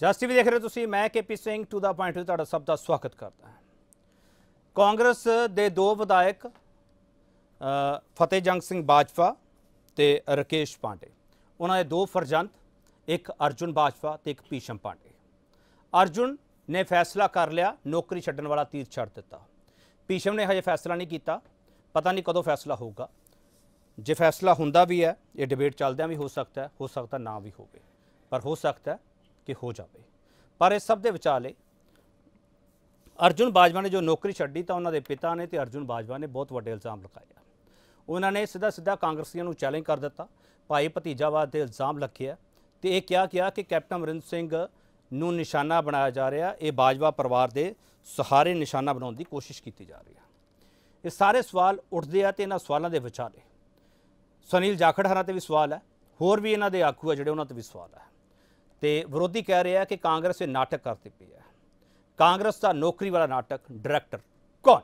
just ਵੀ ਦੇਖ ਰਹੇ ਤੁਸੀਂ ਮੈਂ KP Singh to the point ਤੁਹਾਡਾ ਸਭ ਦਾ ਸਵਾਗਤ ਕਰਦਾ ਹਾਂ ਕਾਂਗਰਸ ਦੇ ਦੋ ਵਿਧਾਇਕ ਫਤਿਹ ਜੰਗ ਸਿੰਘ ਬਾਜਵਾ ਤੇ ਰਕੇਸ਼ ਪਾਂਡੇ ਉਹਨਾਂ ਦੇ ਦੋ ਫਰਜ਼ੰਦ ਇੱਕ ਅਰਜੁਨ ਬਾਜਵਾ ਤੇ ਇੱਕ ਪੀਸ਼ਮ ਪਾਂਡੇ ਅਰਜੁਨ ਨੇ ਫੈਸਲਾ ਕਰ ਲਿਆ ਨੌਕਰੀ ਛੱਡਣ ਵਾਲਾ ਤੀਰ ਛੱਡ ਦਿੱਤਾ ਪੀਸ਼ਮ ਨੇ ਹਜੇ ਫੈਸਲਾ ਨਹੀਂ ਕੀਤਾ ਪਤਾ ਨਹੀਂ ਕਦੋਂ ਫੈਸਲਾ ਹੋਊਗਾ ਜੇ ਫੈਸਲਾ ਹੁੰਦਾ ਵੀ ਹੈ ਇਹ ਡਿਬੇਟ ਚੱਲਦਿਆਂ ਵੀ ਹੋ ਸਕਦਾ ਹੈ ਹੋ ਸਕਦਾ ਨਾ ਵੀ ਹੋਵੇ ਪਰ ਹੋ ਸਕਦਾ ਕਿ ਹੋ ਜਾਵੇ ਪਰ ਇਸ ਸਭ ਦੇ ਵਿਚਾਲੇ ਅਰਜੁਨ ਬਾਜਵਾ ਨੇ ਜੋ ਨੌਕਰੀ ਛੱਡੀ ਤਾਂ ਉਹਨਾਂ ਦੇ ਪਿਤਾ ਨੇ ਤੇ ਅਰਜੁਨ ਬਾਜਵਾ ਨੇ ਬਹੁਤ ਵੱਡੇ ਇਲਜ਼ਾਮ ਲਗਾਏ ਉਹਨਾਂ ਨੇ ਸਿੱਧਾ ਸਿੱਧਾ ਕਾਂਗਰਸੀਆਂ ਨੂੰ ਚੈਲੰਜ ਕਰ ਦਿੱਤਾ ਭਾਈ ਭਤੀਜਾਵਾਦ ਦੇ ਇਲਜ਼ਾਮ ਲੱਗਿਆ ਤੇ ਇਹ ਕਿਹਾ ਗਿਆ ਕਿ ਕੈਪਟਨ ਅਮਰਿੰਦਰ ਸਿੰਘ ਨੂੰ ਨਿਸ਼ਾਨਾ ਬਣਾਇਆ ਜਾ ਰਿਹਾ ਇਹ ਬਾਜਵਾ ਪਰਿਵਾਰ ਦੇ ਸਹਾਰੇ ਨਿਸ਼ਾਨਾ ਬਣਾਉਣ ਦੀ ਕੋਸ਼ਿਸ਼ ਕੀਤੀ ਜਾ ਰਹੀ ਹੈ ਇਹ ਸਾਰੇ ਸਵਾਲ ਉੱਠਦੇ ਆ ਤੇ ਇਹਨਾਂ ਸਵਾਲਾਂ ਦੇ ਵਿਚਾਲੇ ਸੁਨੀਲ ਜਾਖੜ ਹਰਾਂ ਤੇ ਵੀ ਸਵਾਲ ਹੈ ਹੋਰ ਵੀ ਇਹਨਾਂ ਦੇ ਆਖੂ ਆ ਜਿਹੜੇ ਉਹਨਾਂ ਤੇ ਵੀ ਸਵਾਲ ਹੈ ਤੇ ਵਿਰੋਧੀ ਕਹਿ ਰਿਹਾ ਕਿ ਕਾਂਗਰਸ ਇਹ ਨਾਟਕ ਕਰਦੀ ਪਈ ਹੈ ਕਾਂਗਰਸ ਦਾ ਨੌਕਰੀ ਵਾਲਾ ਨਾਟਕ ਡਾਇਰੈਕਟਰ ਕੌਣ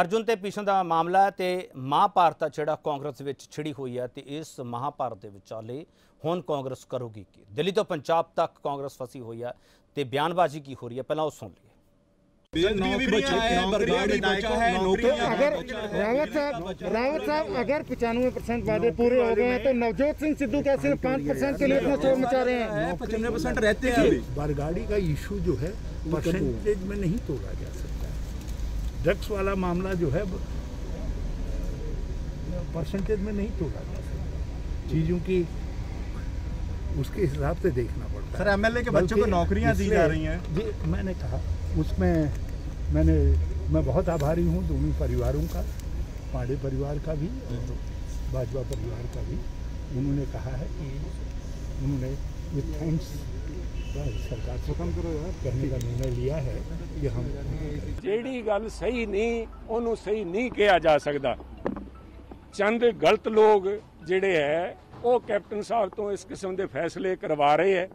ਅਰਜੁਨ ਤੇ ਭੀਸ਼ਮ ਦਾ ਮਾਮਲਾ ਤੇ ਮਹਾਭਾਰਤ ਜਿਹੜਾ ਕਾਂਗਰਸ ਵਿੱਚ ਛਿੜੀ ਹੋਈ ਹੈ ਤੇ ਇਸ ਮਹਾਭਾਰਤ ਦੇ ਵਿਚਾਲੇ ਹੁਣ ਕਾਂਗਰਸ ਕਰੂਗੀ ਕੀ ਦਿੱਲੀ ਤੋਂ ਪੰਜਾਬ ਤੱਕ ਕਾਂਗਰਸ ਫਸੀ ਹੋਈ ਹੈ ਤੇ ਬਿਆਨਬਾਜ਼ੀ ਕੀ ਹੋ ਰਹੀ ਹੈ ਪਹਿਲਾਂ ਉਹ ਸੁਣ ਲਈਏ रावत साहब रावत साहब अगर पचानवे परसेंट वादे पूरे हो गए हैं तो नवजोत सिंह सिद्धू का सिर्फ पाँच परसेंट के लिए इतना शोर मचा रहे हैं पचानवे परसेंट रहते हैं बरगाड़ी का इशू जो है परसेंटेज में नहीं तोड़ा जा सकता ड्रग्स वाला मामला जो है परसेंटेज में नहीं तोड़ा जा सकता चीज़ों की उसके हिसाब से देखना पड़ता है सर एमएलए के बच्चों को नौकरियां दी जा रही हैं जी मैंने कहा उसमें मैंने मैं बहुत आभारी हूँ दोनों परिवारों का पांडे परिवार का भी और भाजपा परिवार का भी उन्होंने कहा है कि उन्होंने विथ थैंक्स सरकार से करने का निर्णय लिया है कि हम जेडी गल सही नहीं ओनू सही नहीं किया जा सकता चंद गलत लोग ਜਿਹੜੇ ਹੈ ਉਹ ਕੈਪਟਨ ਸਾਹਿਬ ਤੋਂ ਇਸ ਕਿਸਮ ਦੇ ਫੈਸਲੇ ਕਰਵਾ ਰਹੇ ਹੈ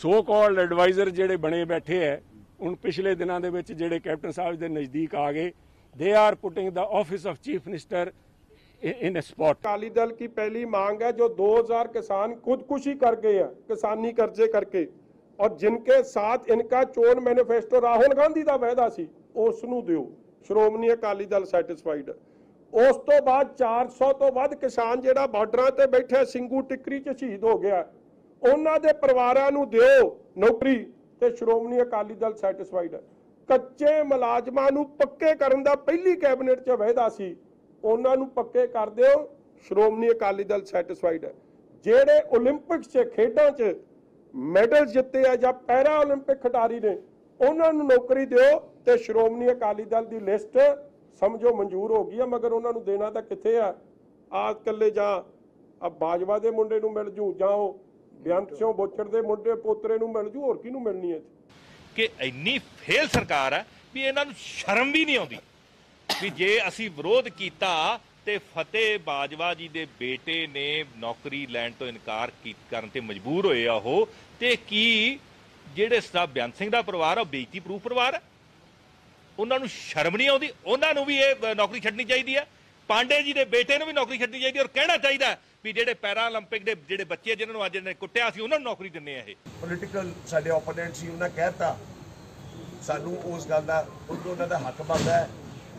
ਸੋ ਕਾਲਡ ਐਡਵਾਈਜ਼ਰ ਜਿਹੜੇ ਬਣੇ ਬੈਠੇ ਹੈ ਹੁਣ ਪਿਛਲੇ ਦਿਨਾਂ ਦੇ ਵਿੱਚ ਜਿਹੜੇ ਕੈਪਟਨ ਸਾਹਿਬ ਦੇ ਨਜ਼ਦੀਕ ਆ ਗਏ they are putting the office of chief minister in a spot Akali Dal ਕੀ ਪਹਿਲੀ ਮੰਗ ਹੈ ਜੋ 2000 ਕਿਸਾਨ ਖੁਦਕੁਸ਼ੀ ਕਰ ਗਏ ਆ ਕਿਸਾਨੀ ਕਰਜ਼ੇ ਕਰਕੇ ਔਰ ਜਿਨਕੇ ਸਾਥ ਇਨਕਾ ਚੋਣ ਮੈਨੀਫੈਸਟੋ ਰਾਹੁਲ ਗਾਂਧੀ ਦਾ ਵਾਅਦਾ ਸੀ ਉਸ ਨੂੰ ਦਿਓ ਸ਼੍ਰੋਮਣੀ ਅਕਾਲੀ ਦਲ ਸੈਟੀਸਫਾਈਡ ਉਸ ਤੋਂ ਬਾਅਦ 400 ਤੋਂ ਵੱਧ ਕਿਸਾਨ ਜਿਹੜਾ ਬਾਰਡਰਾਂ ਤੇ ਬੈਠੇ ਸਿੰਘੂ ਟਿਕਰੀ 'ਚ ਸ਼ਹੀਦ ਹੋ ਗਿਆ ਉਹਨਾਂ ਦੇ ਪਰਿਵਾਰਾਂ ਨੂੰ ਦਿਓ ਨੌਕਰੀ ਤੇ ਸ਼੍ਰੋਮਣੀ ਅਕਾਲੀ ਦਲ ਸੈਟੀਸਫਾਈਡ ਹੈ ਕੱਚੇ ਮੁਲਾਜ਼ਮਾਂ ਨੂੰ ਪੱਕੇ ਕਰਨ ਦਾ ਪਹਿਲੀ ਕੈਬਨਿਟ 'ਚ ਵਾਅਦਾ ਸੀ ਉਹਨਾਂ ਨੂੰ ਪੱਕੇ ਕਰ ਦਿਓ ਸ਼੍ਰੋਮਣੀ ਅਕਾਲੀ ਦਲ ਸੈਟੀਸਫਾਈਡ ਹੈ ਜਿਹੜੇ 올림픽ਸ 'ਚ ਖੇਡਾਂ 'ਚ ਮੈਡਲ ਜਿੱਤੇ ਆ ਜਾਂ ਪੈਰਾ 올림픽 ਖਿਡਾਰੀ ਨੇ ਉਹਨਾਂ ਨੂੰ ਨੌਕਰੀ ਦਿਓ ਤੇ ਸ਼੍ਰੋਮਣੀ ਅਕਾਲੀ ਦਲ ਦੀ ਲਿਸਟ ਸਮਝੋ ਮਨਜ਼ੂਰ ਹੋ ਗਈ ਆ ਮਗਰ ਉਹਨਾਂ ਨੂੰ ਦੇਣਾ ਤਾਂ ਕਿੱਥੇ ਆ ਆ ਕੱਲੇ ਜਾਂ ਆ ਬਾਜਵਾ ਦੇ ਮੁੰਡੇ ਨੂੰ ਮਿਲ ਜੂ ਜਾਂ ਉਹ ਬੇਅੰਤ ਬੋਚੜ ਦੇ ਮੁੰਡੇ ਪੋਤਰੇ ਨੂੰ ਮਿਲ ਜੂ ਹੋਰ ਕਿਹਨੂੰ ਮਿਲਣੀ ਹੈ ਕਿ ਇੰਨੀ ਫੇਲ ਸਰਕਾਰ ਹੈ ਵੀ ਇਹਨਾਂ ਨੂੰ ਸ਼ਰਮ ਵੀ ਨਹੀਂ ਆਉਂਦੀ ਵੀ ਜੇ ਅਸੀਂ ਵਿਰੋਧ ਕੀਤਾ ਤੇ ਫਤਿਹ ਬਾਜਵਾ ਜੀ ਦੇ ਬੇਟੇ ਨੇ ਨੌਕਰੀ ਲੈਣ ਤੋਂ ਇਨਕਾਰ ਕਰਨ ਤੇ ਮਜਬੂਰ ਹੋਏ ਆ ਉਹ ਤੇ ਕੀ ਜਿਹੜੇ ਸਦਾ ਬਿਆਨ ਸਿੰਘ ਦਾ ਪਰਿਵਾਰ ਆ ਬੇਇੱਜ਼ਤੀ ਪ੍ਰੂਫ ਪਰਿਵਾਰ ਆ ਉਹਨਾਂ ਨੂੰ ਸ਼ਰਮ ਨਹੀਂ ਆਉਂਦੀ ਉਹਨਾਂ ਨੂੰ ਵੀ ਇਹ ਨੌਕਰੀ ਛੱਡਣੀ ਚਾਹੀਦੀ ਹੈ ਪਾਂਡੇ ਜੀ ਦੇ ਬੇਟੇ ਨੂੰ ਵੀ ਨੌਕਰੀ ਛੱਡਣੀ ਚਾਹੀਦੀ ਔਰ ਕਹਿਣਾ ਚਾਹੀਦਾ ਵੀ ਜਿਹੜੇ ਪੈਰਾ 올림픽 ਦੇ ਜਿਹੜੇ ਬੱਚੇ ਜਿਨ੍ਹਾਂ ਨੂੰ ਅੱਜ ਨੇ ਕੁੱਟਿਆ ਸੀ ਉਹਨਾਂ ਨੂੰ ਨੌਕਰੀ ਦਿੰਨੇ ਆ ਇਹ ਪੋਲੀਟੀਕਲ ਸਾਡੇ ਆਪੋਨੈਂਟ ਸੀ ਉਹਨਾਂ ਕਹਿਤਾ ਸਾਨੂੰ ਉਸ ਗੱਲ ਦਾ ਉਹਨਾਂ ਦਾ ਹੱਕ ਬਣਦਾ ਹੈ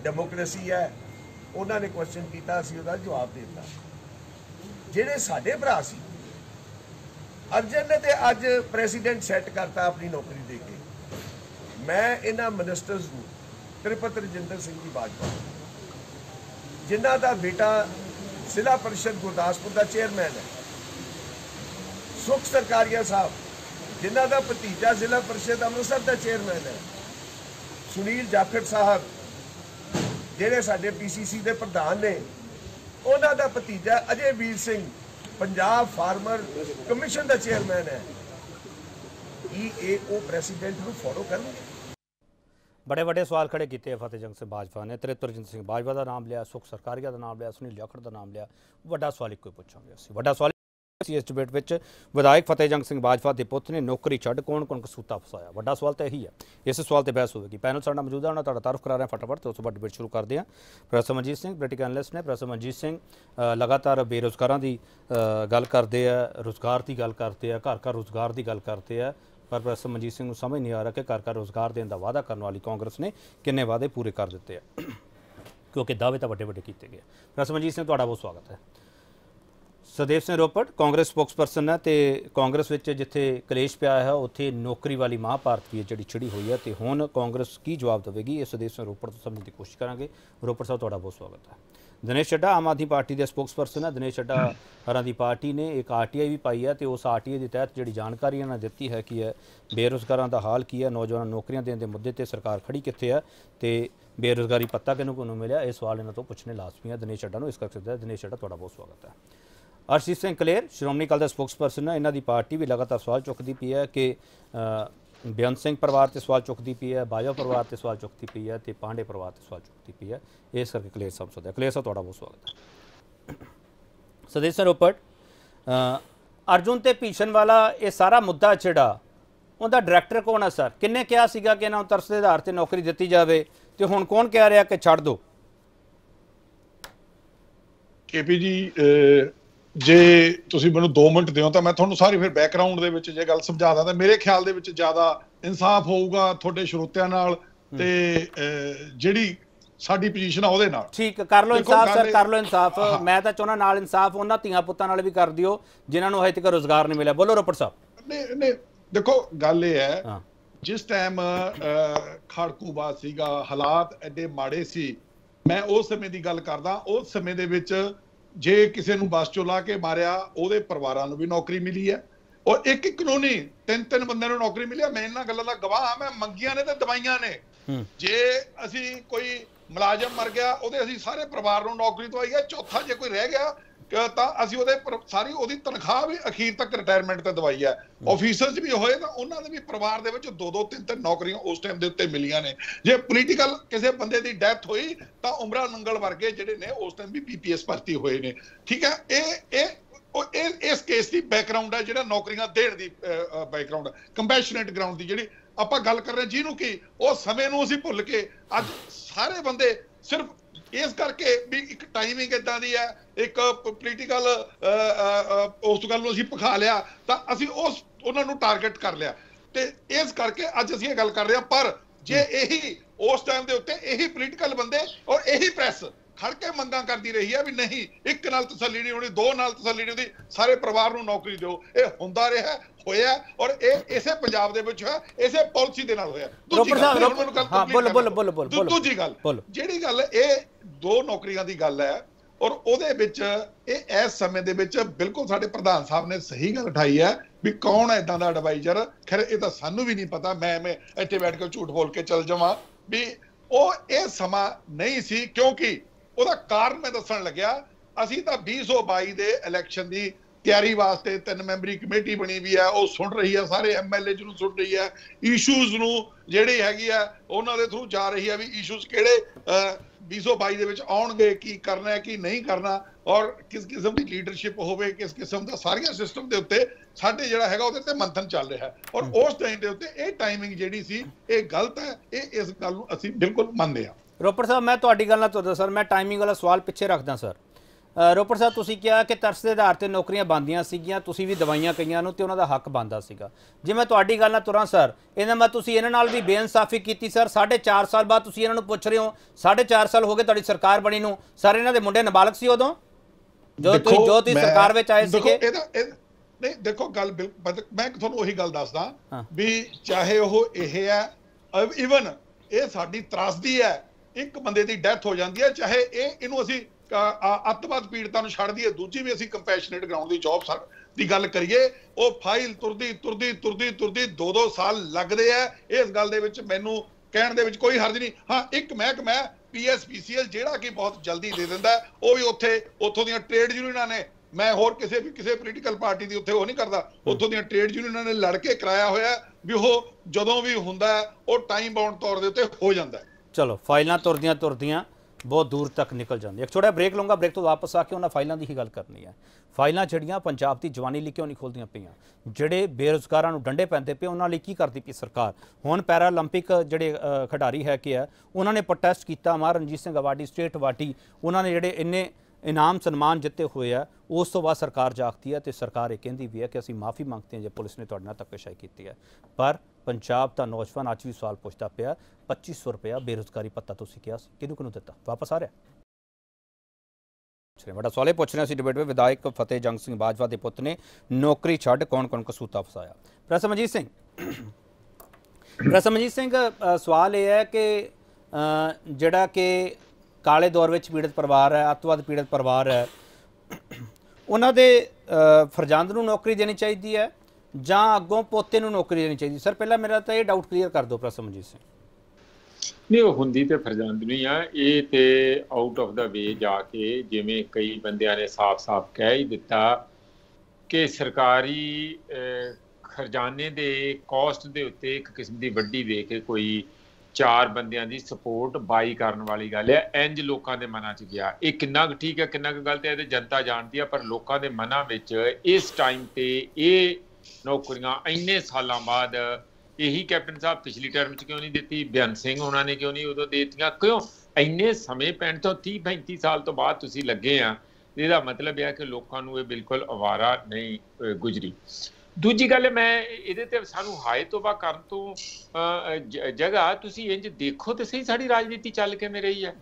ਡੈਮੋਕ੍ਰੇਸੀ ਹੈ ਉਹਨਾਂ ਨੇ ਕੁਐਸਚਨ ਕੀਤਾ ਸੀ ਉਹਦਾ ਜਵਾਬ ਦਿੱਤਾ ਜਿਹੜੇ ਸਾਡੇ ਭਰਾ ਸੀ ਅਰਜਨ ਨੇ ਤੇ ਅੱਜ ਪ੍ਰੈਜ਼ੀਡੈਂਟ ਸੈੱਟ ਕਰਤਾ ਆਪਣੀ ਨੌਕਰੀ ਦੇ ਕੇ ਮੈਂ ਇਹਨਾਂ ਮਿਨਿਸਟਰਸ ਨੂੰ ਤ੍ਰਿਪਤ ਰਜਿੰਦਰ ਸਿੰਘ ਜੀ ਬਾਜਵਾ ਜਿਨ੍ਹਾਂ ਦਾ ਬੇਟਾ ਜ਼ਿਲ੍ਹਾ ਪਰਿਸ਼ਦ ਗੁਰਦਾਸਪੁਰ ਦਾ ਚੇਅਰਮੈਨ ਹੈ ਸੁਖ ਸਰਕਾਰੀਆ ਸਾਹਿਬ ਜਿਨ੍ਹਾਂ ਦਾ ਭਤੀਜਾ ਜ਼ਿਲ੍ਹਾ ਪਰਿਸ਼ਦ ਅੰਮ੍ਰਿਤਸਰ ਦਾ ਚੇਅਰਮੈਨ ਹੈ ਸੁਨੀਲ ਜਾਖੜ ਸਾਹਿਬ ਜਿਹੜੇ ਸਾਡੇ ਪੀਸੀਸੀ ਦੇ ਪ੍ਰਧਾਨ ਨੇ ਉਹਨਾਂ ਦਾ ਭਤੀਜਾ ਅਜੇ ਵੀਰ ਸਿੰਘ ਪੰਜਾਬ ਫਾਰਮਰ ਕਮਿਸ਼ਨ ਦਾ ਚੇਅਰਮੈਨ ਹੈ ਈਏਓ ਪ੍ਰੈਜ਼ੀਡੈਂਟ ਨੂੰ ਫੋਲੋ ਕਰਨਗੇ ਬੜੇ ਵੱਡੇ ਸਵਾਲ ਖੜੇ ਕੀਤੇ ਫਤਿਹ ਜੰਗ ਸਿੰਘ ਬਾਜਵਾ ਨੇ ਜਿੰਦ ਸਿੰਘ ਬਾਜਵਾ ਦਾ ਨਾਮ ਲਿਆ ਸੁਖ ਸਰਕਾਰੀਆ ਦਾ ਨਾਮ ਲਿਆ ਸੁਨੀਲ ਜਾਖੜ ਦਾ ਨਾਮ ਲਿਆ ਵੱਡਾ ਸਵਾਲ ਇੱਕੋ ਹੀ ਪੁੱਛਾਂਗੇ ਅਸੀਂ ਵੱਡਾ ਸਵਾਲ ਸੀ ਇਸ ਡਿਬੇਟ ਵਿੱਚ ਵਿਧਾਇਕ ਜੰਗ ਸਿੰਘ ਬਾਜਵਾ ਦੇ ਪੁੱਤ ਨੇ ਨੌਕਰੀ ਛੱਡ ਕੌਣ ਕੌਣ ਕਸੂਤਾ ਫਸਾਇਆ ਵੱਡਾ ਸਵਾਲ ਤਾਂ ਇਹੀ ਹੈ ਇਸ ਸਵਾਲ ਤੇ ਬਹਿਸ ਹੋਵੇਗੀ ਪੈਨਲ ਸਾਡਾ ਮੌਜੂਦ ਹੈ ਉਹਨਾਂ ਦਾ ਤਾਰਫ ਕਰਾ ਰਹੇ ਫਟਾਫਟ ਤੇ ਉਸ ਤੋਂ ਬਾਅਦ ਡਿਬੇਟ ਸ਼ੁਰੂ ਕਰਦੇ ਹਾਂ professor Manjit Singh political analyst ਨੇ ਪ੍ਰੋਫੈਸਰ ਮਨਜੀਤ ਸਿੰਘ ਲਗਾਤਾਰ ਬੇਰੋਜ਼ਗਾਰਾਂ ਦੀ ਗੱਲ ਕਰਦੇ ਆ ਰੋਜ਼ਗਾਰ ਦੀ ਗੱਲ ਕਰਦੇ ਆ ਘਰ ਘਰ ਰੋਜ਼ਗਾਰ ਦੀ ਗੱਲ ਕਰਦੇ ਆ ਪਰ ਪ੍ਰੋਫੈਸਰ ਮਨਜੀਤ ਸਿੰਘ ਨੂੰ ਸਮਝ ਨਹੀਂ ਆ ਰਿਹਾ ਕਿ ਘਰ ਘਰ ਰੋਜ਼ਗਾਰ ਦੇਣ ਦਾ ਵਾਅਦਾ ਕਰਨ ਵਾਲੀ ਕਾਂਗਰਸ ਨੇ ਕਿੰਨੇ ਵਾਅਦੇ ਪੂਰੇ ਕਰ ਦਿੱਤੇ ਆ ਕਿਉਂਕਿ ਦਾਅਵੇ ਤਾਂ ਵੱਡੇ ਵੱਡੇ ਕੀਤੇ ਗਏ ਪ੍ਰੋਫੈਸਰ ਮਨਜੀਤ ਸਿੰਘ ਤੁਹਾਡਾ ਬਹੁਤ ਸਵਾਗਤ ਹੈ ਸਦੇਵ ਸਿੰਘ ਰੋਪੜ ਕਾਂਗਰਸ ਸਪੋਕਸਪਰਸਨ ਹੈ ਤੇ ਕਾਂਗਰਸ ਵਿੱਚ ਜਿੱਥੇ ਕਲੇਸ਼ ਪਿਆ ਹੈ ਉੱਥੇ ਨੌਕਰੀ ਵਾਲੀ ਮਹਾਭਾਰਤ ਜਿਹੜੀ ਛਿੜੀ ਹੋਈ ਹੈ ਤੇ ਹੁਣ ਕਾਂਗਰਸ ਕੀ ਜਵਾਬ ਦੇਵੇਗੀ ਇਹ ਸਦੇਵ ਸਿੰਘ ਰੋਪੜ ਤੋਂ ਸਮਝਣ ਦੀ ਕੋਸ਼ਿਸ਼ ਕਰਾਂਗੇ ਰੋਪੜ ਸਾਹਿਬ ਤੁਹਾਡਾ ਬਹੁਤ ਸਵਾਗਤ ਹੈ ਦਿਨੇਸ਼ ਛੱਡਾ ਆਮ ਆਦਮੀ ਪਾਰਟੀ ਦੇ ਸਪੋਕਸਪਰਸਨ ਹੈ ਦਿਨੇਸ਼ ਛੱਡਾ ਹਰਾਂ ਦੀ ਪਾਰਟੀ ਨੇ ਇੱਕ ਆਰਟੀਆਈ ਵੀ ਪਾਈ ਹੈ ਤੇ ਉਸ ਆਰਟੀਆਈ ਦੇ ਤਹਿਤ ਜਿਹੜੀ ਜਾਣਕਾਰੀ ਇਹਨਾਂ ਦਿੱਤੀ ਹੈ ਕਿ ਹੈ ਬੇਰੋਜ਼ਗਾਰਾਂ ਦਾ ਹਾਲ ਕੀ ਹੈ ਨੌਜਵਾਨਾਂ ਨੌਕਰੀਆਂ ਦੇਣ ਦੇ ਮੁੱਦੇ ਤੇ ਸਰਕਾਰ ਖੜੀ ਕਿੱਥੇ ਹੈ ਤੇ ਬੇਰੋਜ਼ਗਾਰੀ ਪੱਤਾ ਕਿਹਨੂੰ ਕਿਹਨੂੰ ਮਿਲਿਆ ਇਹ ਸਵਾਲ ਇਹਨਾਂ ਤੋਂ ਪੁੱਛਣੇ ਲਾਜ਼ਮੀ ਹੈ ਦਿਨੇਸ਼ ਛੱਡਾ ਨੂੰ ਇਸ ਕਰਕੇ ਦਿਨੇਸ਼ ਛੱਡਾ ਤੁਹਾਡਾ ਬਹੁਤ ਸਵਾਗਤ ਹੈ ਅਰਸ਼ਦੀਪ ਸਿੰਘ ਕਲੇਰ ਸ਼੍ਰੋਮਣੀ ਕਾਲ ਦਾ ਸਪੋਕਸਪਰਸਨ ਇਹਨਾਂ ਦੀ ਪਾਰਟੀ ਵੀ ਲਗਾਤਾਰ ਸਵਾਲ ਚੁੱਕਦੀ ਪਈ ਹੈ ਕਿ ਬਿਆਨ ਸਿੰਘ ਪਰਿਵਾਰ ਤੇ ਸਵਾਲ ਚੁੱਕਦੀ ਪਈ ਹੈ ਬਾਜਾ ਪਰਿਵਾਰ ਤੇ ਸਵਾਲ ਚੁੱਕਦੀ ਪਈ ਹੈ ਤੇ ਪਾਂਡੇ ਪਰਿਵਾਰ ਤੇ ਸਵਾਲ ਚੁੱਕਦੀ ਪਈ ਹੈ ਇਸ ਕਰਕੇ ਕਲੇਰ ਸਾਹਿਬ ਸੋਧਿਆ ਕਲੇਰ ਸਾਹਿਬ ਤੁਹਾਡਾ ਬਹੁਤ ਸਵਾਗਤ ਹੈ ਸਦੇਸ਼ ਸਰ ਉਪਰ ਅਰਜੁਨ ਤੇ ਪੀਸ਼ਨ ਵਾਲਾ ਇਹ ਸਾਰਾ ਮੁੱਦਾ ਛੜਾ ਉਹਦਾ ਡਾਇਰੈਕਟਰ ਕੌਣ ਆ ਸਰ ਕਿੰਨੇ ਕਿਹਾ ਸੀਗਾ ਕਿ ਇਹਨਾਂ ਨੂੰ ਤਰਸ ਦੇ ਆਧਾਰ ਤੇ ਨੌਕਰੀ ਦਿੱਤੀ ਜਾਵੇ ਤੇ ਹੁਣ ਕੌਣ ਕਹਿ ਰਿਹਾ ਕਿ ਛੱਡ ਦਿਓ ਕੇਪੀ ਜੀ ਜੇ ਤੁਸੀਂ ਮੈਨੂੰ 2 ਮਿੰਟ ਦਿਓ ਤਾਂ ਮੈਂ ਤੁਹਾਨੂੰ ਸਾਰੀ ਫਿਰ ਬੈਕਗ੍ਰਾਉਂਡ ਦੇ ਵਿੱਚ ਜੇ ਗੱਲ ਸਮਝਾ ਦਾਂ ਤਾਂ ਮੇਰੇ ਖਿਆਲ ਦੇ ਵਿੱਚ ਜ਼ਿਆਦਾ ਇਨਸਾਫ ਹੋਊਗਾ ਤੁਹਾਡੇ ਸਰੋਤਿਆਂ ਨਾਲ ਤੇ ਜਿਹੜੀ ਸਾਡੀ ਪੋਜੀਸ਼ਨ ਆ ਉਹਦੇ ਨਾਲ ਠੀਕ ਕਰ ਲਓ ਇਨਸਾਫ ਸਰ ਕਰ ਲਓ ਇਨਸਾਫ ਮੈਂ ਤਾਂ ਚਾਹੁੰਦਾ ਨਾਲ ਇਨਸਾਫ ਉਹਨਾਂ ਧੀਆਂ ਪੁੱਤਾਂ ਨਾਲ ਵੀ ਕਰ ਦਿਓ ਜਿਨ੍ਹਾਂ ਨੂੰ ਹਜੇ ਤੱਕ ਰੋਜ਼ਗਾਰ ਨਹੀਂ ਮਿਲਿਆ ਬੋਲੋ ਰੋਪੜ ਸਾਹਿਬ ਨਹੀਂ ਨਹੀਂ ਦੇਖੋ ਗੱਲ ਇਹ ਹੈ ਜਿਸ ਟਾਈਮ ਖੜਕੂਬਾ ਸੀਗਾ ਹਾਲਾਤ ਐਡੇ ਮਾੜੇ ਸੀ ਮੈਂ ਉਸ ਸਮੇਂ ਦੀ ਗੱਲ ਕਰਦਾ ਉਸ ਸਮੇਂ ਦੇ ਵਿੱਚ ਜੇ ਕਿਸੇ ਨੂੰ ਬੱਸ ਚੋਂ ਲਾ ਕੇ ਮਾਰਿਆ ਉਹਦੇ ਪਰਿਵਾਰਾਂ ਨੂੰ ਵੀ ਨੌਕਰੀ ਮਿਲੀ ਹੈ ਔਰ ਇੱਕ ਇੱਕ ਨੂੰ ਨਹੀਂ ਤਿੰਨ ਤਿੰਨ ਬੰਦਿਆਂ ਨੂੰ ਨੌਕਰੀ ਮਿਲੀ ਮੈਂ ਇਹਨਾਂ ਗੱਲਾਂ ਦਾ ਗਵਾਹ ਹਾਂ ਮੈਂ ਮੰਗੀਆਂ ਨੇ ਤੇ ਦਵਾਈਆਂ ਨੇ ਜੇ ਅਸੀਂ ਕੋਈ ਮੁਲਾਜ਼ਮ ਮਰ ਗਿਆ ਉਹਦੇ ਅਸੀਂ ਸਾਰੇ ਪਰਿਵਾਰ ਨੂੰ ਨੌਕਰੀ ਦਵਾਈ ਹੈ ਚੌਥਾ ਜੇ ਕੋਈ ਰਹਿ ਗਿਆ ਤਾਂ ਅਸੀਂ ਉਹਦੇ ਸਾਰੀ ਉਹਦੀ ਤਨਖਾਹ ਵੀ ਅਖੀਰ ਤੱਕ ਰਿਟਾਇਰਮੈਂਟ ਤੇ ਦਵਾਈ ਹੈ ਆਫੀਸਰਸ ਵੀ ਹੋਏ ਤਾਂ ਉਹਨਾਂ ਦੇ ਵੀ ਪਰਿਵਾਰ ਦੇ ਵਿੱਚ ਦੋ ਦੋ ਤਿੰਨ ਤਿੰਨ ਨੌਕਰੀਆਂ ਉਸ ਟਾਈਮ ਦੇ ਉੱਤੇ ਮਿਲੀਆਂ ਨੇ ਜੇ ਪੋਲੀਟੀਕਲ ਕਿਸੇ ਬੰਦੇ ਦੀ ਡੈਥ ਹੋਈ ਤਾਂ ਉਮਰਾ ਨੰਗਲ ਵਰਗੇ ਜਿਹੜੇ ਨੇ ਉਸ ਟਾਈਮ ਵੀ ਬੀਪੀਐਸ ਭਰਤੀ ਹੋਏ ਨੇ ਠੀਕ ਹੈ ਇਹ ਇਹ ਉਹ ਇਸ ਕੇਸ ਦੀ ਬੈਕਗ੍ਰਾਉਂਡ ਹੈ ਜਿਹੜਾ ਨੌਕਰੀਆਂ ਦੇਣ ਦੀ ਬੈਕਗ੍ਰਾਉਂਡ ਕੰਪੈਸ਼ਨੇਟ ਗਰਾਉਂਡ ਦੀ ਜਿਹੜੀ ਆਪਾਂ ਗੱਲ ਕਰ ਰਹੇ ਜਿਹਨੂੰ ਕਿ ਉਹ ਸਮੇਂ ਨੂੰ ਅਸੀਂ ਭੁੱਲ ਕੇ ਅੱਜ ਸਾਰੇ ਬੰਦੇ ਸਿਰਫ ਇਸ ਕਰਕੇ ਵੀ ਇੱਕ ਟਾਈਮਿੰਗ ਇਦਾਂ ਦੀ ਹੈ ਇੱਕ ਪੋਲੀਟੀਕਲ ਉਸ ਗੱਲ ਨੂੰ ਅਸੀਂ ਪਖਾ ਲਿਆ ਤਾਂ ਅਸੀਂ ਉਸ ਉਹਨਾਂ ਨੂੰ ਟਾਰਗੇਟ ਕਰ ਲਿਆ ਤੇ ਇਸ ਕਰਕੇ ਅੱਜ ਅਸੀਂ ਇਹ ਗੱਲ ਕਰ ਰਹੇ ਹਾਂ ਪਰ ਜੇ ਇਹੀ ਉਸ ਟਾਈਮ ਦੇ ਉੱਤੇ ਇਹੀ ਪੋਲੀਟੀਕਲ ਬੰਦੇ ਔਰ ਇਹੀ ਪ੍ਰੈਸ ਖੜ ਕੇ ਮੰਗਾਂ ਕਰਦੀ ਰਹੀ ਹੈ ਵੀ ਨਹੀਂ ਇੱਕ ਨਾਲ ਤਸੱਲੀ ਨਹੀਂ ਹੋਣੀ ਦੋ ਨਾਲ ਤਸੱਲੀ ਨਹੀਂ ਹੁੰਦੀ ਸਾਰੇ ਪਰਿਵਾਰ ਨੂੰ ਨੌਕਰੀ ਦਿਓ ਇਹ ਹੁੰਦਾ ਰਿਹਾ ਹੋਇਆ ਔਰ ਇਹ ਇਸੇ ਪੰਜਾਬ ਦੇ ਵਿੱਚ ਹੋਇਆ ਇਸੇ ਪਾਲਿਸੀ ਦੇ ਨਾਲ ਹੋਇਆ ਦੂਜੀ ਗੱਲ ਹਾਂ ਬੋਲ ਬੋਲ ਬੋਲ ਬੋਲ ਦੂਜੀ ਗੱਲ ਜਿਹੜੀ ਗੱਲ ਇਹ ਦੋ ਨੌਕਰੀਆਂ ਦੀ ਗੱਲ ਹੈ ਔਰ ਉਹਦੇ ਵਿੱਚ ਇਹ ਇਸ ਸਮੇਂ ਦੇ ਵਿੱਚ ਬਿਲਕੁਲ ਸਾਡੇ ਪ੍ਰਧਾਨ ਸਾਹਿਬ ਨੇ ਸਹੀ ਗੱਲ ਉਠਾਈ ਹੈ ਵੀ ਕੌਣ ਹੈ ਇਦਾਂ ਦਾ ਐਡਵਾਈਜ਼ਰ ਖੈਰ ਇਹ ਤਾਂ ਸਾਨੂੰ ਵੀ ਨਹੀਂ ਪਤਾ ਮੈਂ ਮੈਂ ਇੱਥੇ ਬੈਠ ਕੇ ਝੂਠ ਬੋਲ ਕੇ ਚੱਲ ਜਾਵਾਂ ਵੀ ਉਹ ਇਹ ਸਮਾਂ ਨਹੀਂ ਸੀ ਕਿਉਂਕਿ ਉਹਦਾ ਕਾਰਨ ਮੈਂ ਦੱਸਣ ਲੱਗਿਆ ਅਸੀਂ ਤਾਂ 2022 ਦੇ ਇਲੈਕਸ਼ਨ ਦੀ ਤਿਆਰੀ ਵਾਸਤੇ ਤਿੰਨ ਮੈਂਬਰੀ ਕਮੇਟੀ ਬਣੀ ਵੀ ਹੈ ਉਹ ਸੁਣ ਰਹੀ ਹੈ ਸਾਰੇ ਐਮਐਲਏ ਨੂੰ ਸੁਣ ਰਹੀ ਹੈ ਇਸ਼ੂਜ਼ ਨੂੰ ਜਿਹੜੇ ਹੈਗੇ ਆ ਉਹਨਾਂ ਦੇ ਥਰੂ ਜਾ ਰਹੀ ਹੈ ਵੀ ਇਸ਼ੂਜ਼ ਕਿਹੜੇ 2022 ਦੇ ਵਿੱਚ ਆਉਣਗੇ ਕੀ ਕਰਨਾ ਹੈ ਕੀ ਨਹੀਂ ਕਰਨਾ ਔਰ ਕਿਸ ਕਿਸਮ ਦੀ ਲੀਡਰਸ਼ਿਪ ਹੋਵੇ ਕਿਸ ਕਿਸਮ ਦਾ ਸਾਰੀਆਂ ਸਿਸਟਮ ਦੇ ਉੱਤੇ ਸਾਡੇ ਜਿਹੜਾ ਹੈਗਾ ਉਹਦੇ ਤੇ ਮੰਥਨ ਚੱਲ ਰਿਹਾ ਹੈ ਔਰ ਉਸ ਟਾਈਮ ਦੇ ਉੱਤੇ ਇਹ ਟਾਈਮਿੰਗ ਜਿਹੜੀ ਸੀ ਇਹ ਗਲਤ ਹੈ ਇਹ ਇਸ ਗੱਲ ਨੂੰ ਅਸੀਂ ਬਿਲਕੁਲ ਮੰਨਦੇ ਹਾਂ ਰੋਪੜ ਸਾਹਿਬ ਮੈਂ ਤੁਹਾਡੀ ਗੱਲ ਨਾਲ ਤੁਰਦਾ ਸਰ ਮੈਂ ਟਾਈਮਿੰਗ ਵਾਲਾ ਸਵਾਲ ਪਿੱਛੇ ਰੱਖਦਾ ਸਰ ਰੋਪੜ ਸਾਹਿਬ ਤੁਸੀਂ ਕਿਹਾ ਕਿ ਤਰਸ ਦੇ ਆਧਾਰ ਤੇ ਨੌਕਰੀਆਂ ਬੰਦੀਆਂ ਸੀਗੀਆਂ ਤੁਸੀਂ ਵੀ ਦਵਾਈਆਂ ਕਈਆਂ ਨੂੰ ਤੇ ਉਹਨਾਂ ਦਾ ਹੱਕ ਬੰਦਾ ਸੀਗਾ ਜੇ ਮੈਂ ਤੁਹਾਡੀ ਗੱਲ ਨਾਲ ਤੁਰਾਂ ਸਰ ਇਹਨਾਂ ਮੈਂ ਤੁਸੀਂ ਇਹਨਾਂ ਨਾਲ ਵੀ ਬੇਇਨਸਾਫੀ ਕੀਤੀ ਸਰ 4.5 ਸਾਲ ਬਾਅਦ ਤੁਸੀਂ ਇਹਨਾਂ ਨੂੰ ਪੁੱਛ ਰਹੇ ਹੋ 4.5 ਸਾਲ ਹੋ ਗਏ ਤੁਹਾਡੀ ਸਰਕਾਰ ਬਣੀ ਨੂੰ ਸਰ ਇਹਨਾਂ ਦੇ ਮੁੰਡੇ ਨਾਬਾਲਗ ਸੀ ਉਦੋਂ ਜੋ ਤੁਸੀਂ ਜੋ ਤੁਸੀਂ ਸਰਕਾਰ ਵਿੱਚ ਆਏ ਸੀਗੇ ਨਹੀਂ ਦੇਖੋ ਗੱਲ ਮੈਂ ਤੁਹਾਨੂੰ ਉਹੀ ਗੱਲ ਦੱਸਦਾ ਵੀ ਚਾਹੇ ਉਹ ਇਹ ਹੈ ਇਵਨ ਇਹ ਸਾਡੀ ਤਰਾਸਦੀ ਹੈ ਇੱਕ ਬੰਦੇ ਦੀ ਡੈਥ ਹੋ ਜਾਂਦੀ ਹੈ ਚਾਹੇ ਇਹ ਇਹਨੂੰ ਅਸੀਂ ਅੱਤਵਾਦ ਪੀੜਤਾਂ ਨੂੰ ਛੱਡ ਦਈਏ ਦੂਜੀ ਵੀ ਅਸੀਂ ਕੰਪੈਸ਼ਨੇਟ ਗਰਾਊਂਡ ਦੀ ਜੌਬ ਸਰ ਦੀ ਗੱਲ ਕਰੀਏ ਉਹ ਫਾਈਲ ਤੁਰਦੀ ਤੁਰਦੀ ਤੁਰਦੀ ਤੁਰਦੀ 2-2 ਸਾਲ ਲੱਗਦੇ ਆ ਇਸ ਗੱਲ ਦੇ ਵਿੱਚ ਮੈਨੂੰ ਕਹਿਣ ਦੇ ਵਿੱਚ ਕੋਈ ਹਰਜ ਨਹੀਂ ਹਾਂ ਇੱਕ ਮਹਿਕਮਾ ਪੀਐਸਪੀਸੀਐਲ ਜਿਹੜਾ ਕਿ ਬਹੁਤ ਜਲਦੀ ਦੇ ਦਿੰਦਾ ਉਹ ਵੀ ਉੱਥੇ ਉੱਥੋਂ ਦੀਆਂ ਟ੍ਰੇਡ ਯੂਨੀਅਨਾਂ ਨੇ ਮੈਂ ਹੋਰ ਕਿਸੇ ਵੀ ਕਿਸੇ ਪੋਲੀਟੀਕਲ ਪਾਰਟੀ ਦੀ ਉੱਥੇ ਉਹ ਨਹੀਂ ਕਰਦਾ ਉੱਥੋਂ ਦੀਆਂ ਟ੍ਰੇਡ ਯੂਨੀਅਨਾਂ ਨੇ ਲੜ ਕੇ ਕਰਾਇਆ ਹੋਇਆ ਵੀ ਉਹ ਜਦੋਂ ਵੀ ਹੁੰਦਾ ਉਹ ਟਾਈਮ ਬਾਉਂਡ ਤੌਰ ਦੇ ਉੱਤੇ ਹੋ ਜਾਂਦਾ ਚਲੋ ਫਾਈਲਾਂ ਤੁਰਦੀਆਂ ਤੁਰਦੀਆਂ ਬਹੁਤ ਦੂਰ ਤੱਕ ਨਿਕਲ ਜਾਂਦੀਆਂ ਇੱਕ ਛੋਟਾ ਬ੍ਰੇਕ ਲਵਾਂਗਾ ਬ੍ਰੇਕ ਤੋਂ ਵਾਪਸ ਆ ਕੇ ਉਹਨਾਂ ਫਾਈਲਾਂ ਦੀ ਹੀ ਗੱਲ ਕਰਨੀ ਹੈ ਫਾਈਲਾਂ ਛੜੀਆਂ ਪੰਜਾਬ ਦੀ ਜਵਾਨੀ ਲਈ ਕਿਉਂ ਨਹੀਂ ਖੋਲਦੀਆਂ ਪਈਆਂ ਜਿਹੜੇ ਬੇਰੋਜ਼ਗਾਰਾਂ ਨੂੰ ਡੰਡੇ ਪੈਂਦੇ ਪਏ ਉਹਨਾਂ ਲਈ ਕੀ ਕਰਦੀ ਪਈ ਸਰਕਾਰ ਹੁਣ ਪੈਰਾਲੰਪਿਕ ਜਿਹੜੇ ਖਿਡਾਰੀ ਹੈ ਕਿ ਆ ਉਹਨਾਂ ਨੇ ਪ੍ਰੋਟੈਸਟ ਕੀਤਾ ਮਹਾਰਨਜੀਤ ਸਿੰਘ ਅਵਾਰਡੀ ਸਟੇਟ ਵਾਟੀ ਉਹਨਾਂ ਨੇ ਜਿਹੜੇ ਇੰਨੇ ਇਨਾਮ ਸਨਮਾਨ ਜਿੱਤੇ ਹੋਏ ਆ ਉਸ ਤੋਂ ਬਾਅਦ ਸਰਕਾਰ ਜਾਗਦੀ ਹੈ ਤੇ ਸਰਕਾਰ ਇਹ ਕਹਿੰਦੀ ਵੀ ਹੈ ਕਿ ਅਸੀਂ ਮਾਫੀ ਮੰਗਦੇ ਹਾਂ ਜੇ ਪੁਲਿਸ ਨੇ ਤੁਹਾਡੇ ਨਾਲ ਧੱਕੇਸ਼ਾਹੀ ਕੀਤੀ ਹੈ ਪਰ ਪੰਜਾਬ ਦਾ ਨੌਜਵਾਨ ਅੱਜ ਵੀ ਸਵਾਲ ਪੁੱਛਦਾ ਪਿਆ 2500 ਰੁਪਏ ਬੇਰੋਜ਼ਗਾਰੀ ਪੱਤਾ ਤੁਸੀਂ ਕਿਹਾ ਸੀ ਕਿਹਨੂੰ ਕਿਹਨੂੰ ਦਿੱਤਾ ਵਾਪਸ ਆ ਰਿਹਾ ਚਲੇ ਬੜਾ ਸਵਾਲੇ ਪੁੱਛ ਰਿਹਾ ਸੀ ਡਿਬੇਟ ਵਿੱਚ ਵਿਧਾਇਕ ਫਤਿਹ ਜੰਗ ਸਿੰਘ ਬਾਜਵਾ ਦੇ ਪੁੱਤ ਨੇ ਨੌਕਰੀ ਛੱਡ ਕੌਣ-ਕੌਣ ਕਸੂਤਾ ਫਸਾਇਆ ਪ੍ਰਸਮਜੀਤ ਸਿੰਘ ਪ੍ਰਸਮਜੀਤ ਸਿੰਘ ਸਵਾਲ ਇਹ ਹੈ ਕਿ ਜਿਹੜਾ ਕਿ ਕਾਲੇ ਦੌਰ ਵਿੱਚ ਪੀੜਤ ਪਰਿਵਾਰ ਹੈ ਅਤਵਾਦ ਪੀੜਤ ਪਰਿਵਾਰ ਹੈ ਉਹਨਾਂ ਦੇ ਫਰਜ਼ੰਦ ਨੂੰ ਨੌਕਰੀ ਦੇਣੀ ਚਾਹੀਦੀ ਹੈ ਜਾਂ ਅੱਗੋਂ ਪੋਤੇ ਨੂੰ ਨੌਕਰੀ ਦੇਣੀ ਚਾਹੀਦੀ ਸਰ ਪਹਿਲਾਂ ਮੇਰਾ ਤਾਂ ਇਹ ਡਾਊਟ ਕਲੀਅਰ ਕਰ ਦਿਓ ਜੀ ਸਿੰਘ ਨਹੀਂ ਉਹ ਹੁੰਦੀ ਤੇ ਫਰਜ਼ੰਦ ਨਹੀਂ ਆ ਇਹ ਤੇ ਆਊਟ ਆਫ ਦਾ ਵੇ ਜਾ ਕੇ ਜਿਵੇਂ ਕਈ ਬੰਦਿਆਂ ਨੇ ਸਾਫ਼-ਸਾਫ਼ ਕਹਿ ਹੀ ਦਿੱਤਾ ਕਿ ਸਰਕਾਰੀ ਖਰਜ਼ਾਨੇ ਦੇ ਕਾਸਟ ਦੇ ਉੱਤੇ ਇੱਕ ਕਿਸਮ ਦੀ ਵੱਡੀ ਦੇ ਕੇ ਕੋਈ ਚਾਰ ਬੰਦਿਆਂ ਦੀ ਸਪੋਰਟ ਬਾਈ ਕਰਨ ਵਾਲੀ ਗੱਲ ਹੈ ਇੰਜ ਲੋਕਾਂ ਦੇ ਮਨਾਂ 'ਚ ਗਿਆ ਇਹ ਕਿੰਨਾ ਕੁ ਠੀਕ ਹੈ ਕਿੰਨਾ ਕੁ ਗਲਤ ਹੈ ਇਹ ਤੇ ਜਨਤਾ ਜਾਣਦੀ ਆ ਪਰ ਲੋਕਾਂ ਦੇ ਮਨਾਂ ਵਿੱਚ ਇਸ ਟਾਈਮ ਤੇ ਇਹ ਨੌਕਰੀਆਂ ਇੰਨੇ ਸਾਲਾਂ ਬਾਅਦ ਇਹੀ ਕੈਪਟਨ ਸਾਹਿਬ ਪਿਛਲੀ ਟਰਮ 'ਚ ਕਿਉਂ ਨਹੀਂ ਦਿੱਤੀ ਬਿਆਨ ਸਿੰਘ ਉਹਨਾਂ ਨੇ ਕਿਉਂ ਨਹੀਂ ਉਦੋਂ ਦਿੱਤੀਆਂ ਕਿਉਂ ਇੰਨੇ ਸਮੇਂ ਪੈਣ ਤੋਂ 30 35 ਸਾਲ ਤੋਂ ਬਾਅਦ ਤੁਸੀਂ ਲੱਗੇ ਆ ਇਹਦਾ ਮਤਲਬ ਇਹ ਹੈ ਕਿ ਲੋਕਾਂ ਨੂੰ ਇਹ ਬਿਲਕੁਲ ਅਵਾਰਾ ਨਹੀਂ ਗੁਜਰੀ ਦੂਜੀ ਗੱਲ ਮੈਂ ਇਹਦੇ ਤੇ ਸਾਨੂੰ ਹਾਏ ਤੋਬਾ ਕਰਨ ਤੋਂ ਜਗ੍ਹਾ ਤੁਸੀਂ ਇੰਜ ਦੇਖੋ ਤੇ ਸਹੀ ਸਾਡੀ ਰਾਜਨੀਤੀ ਚੱਲ ਕਿਵੇਂ ਰਹੀ ਹੈ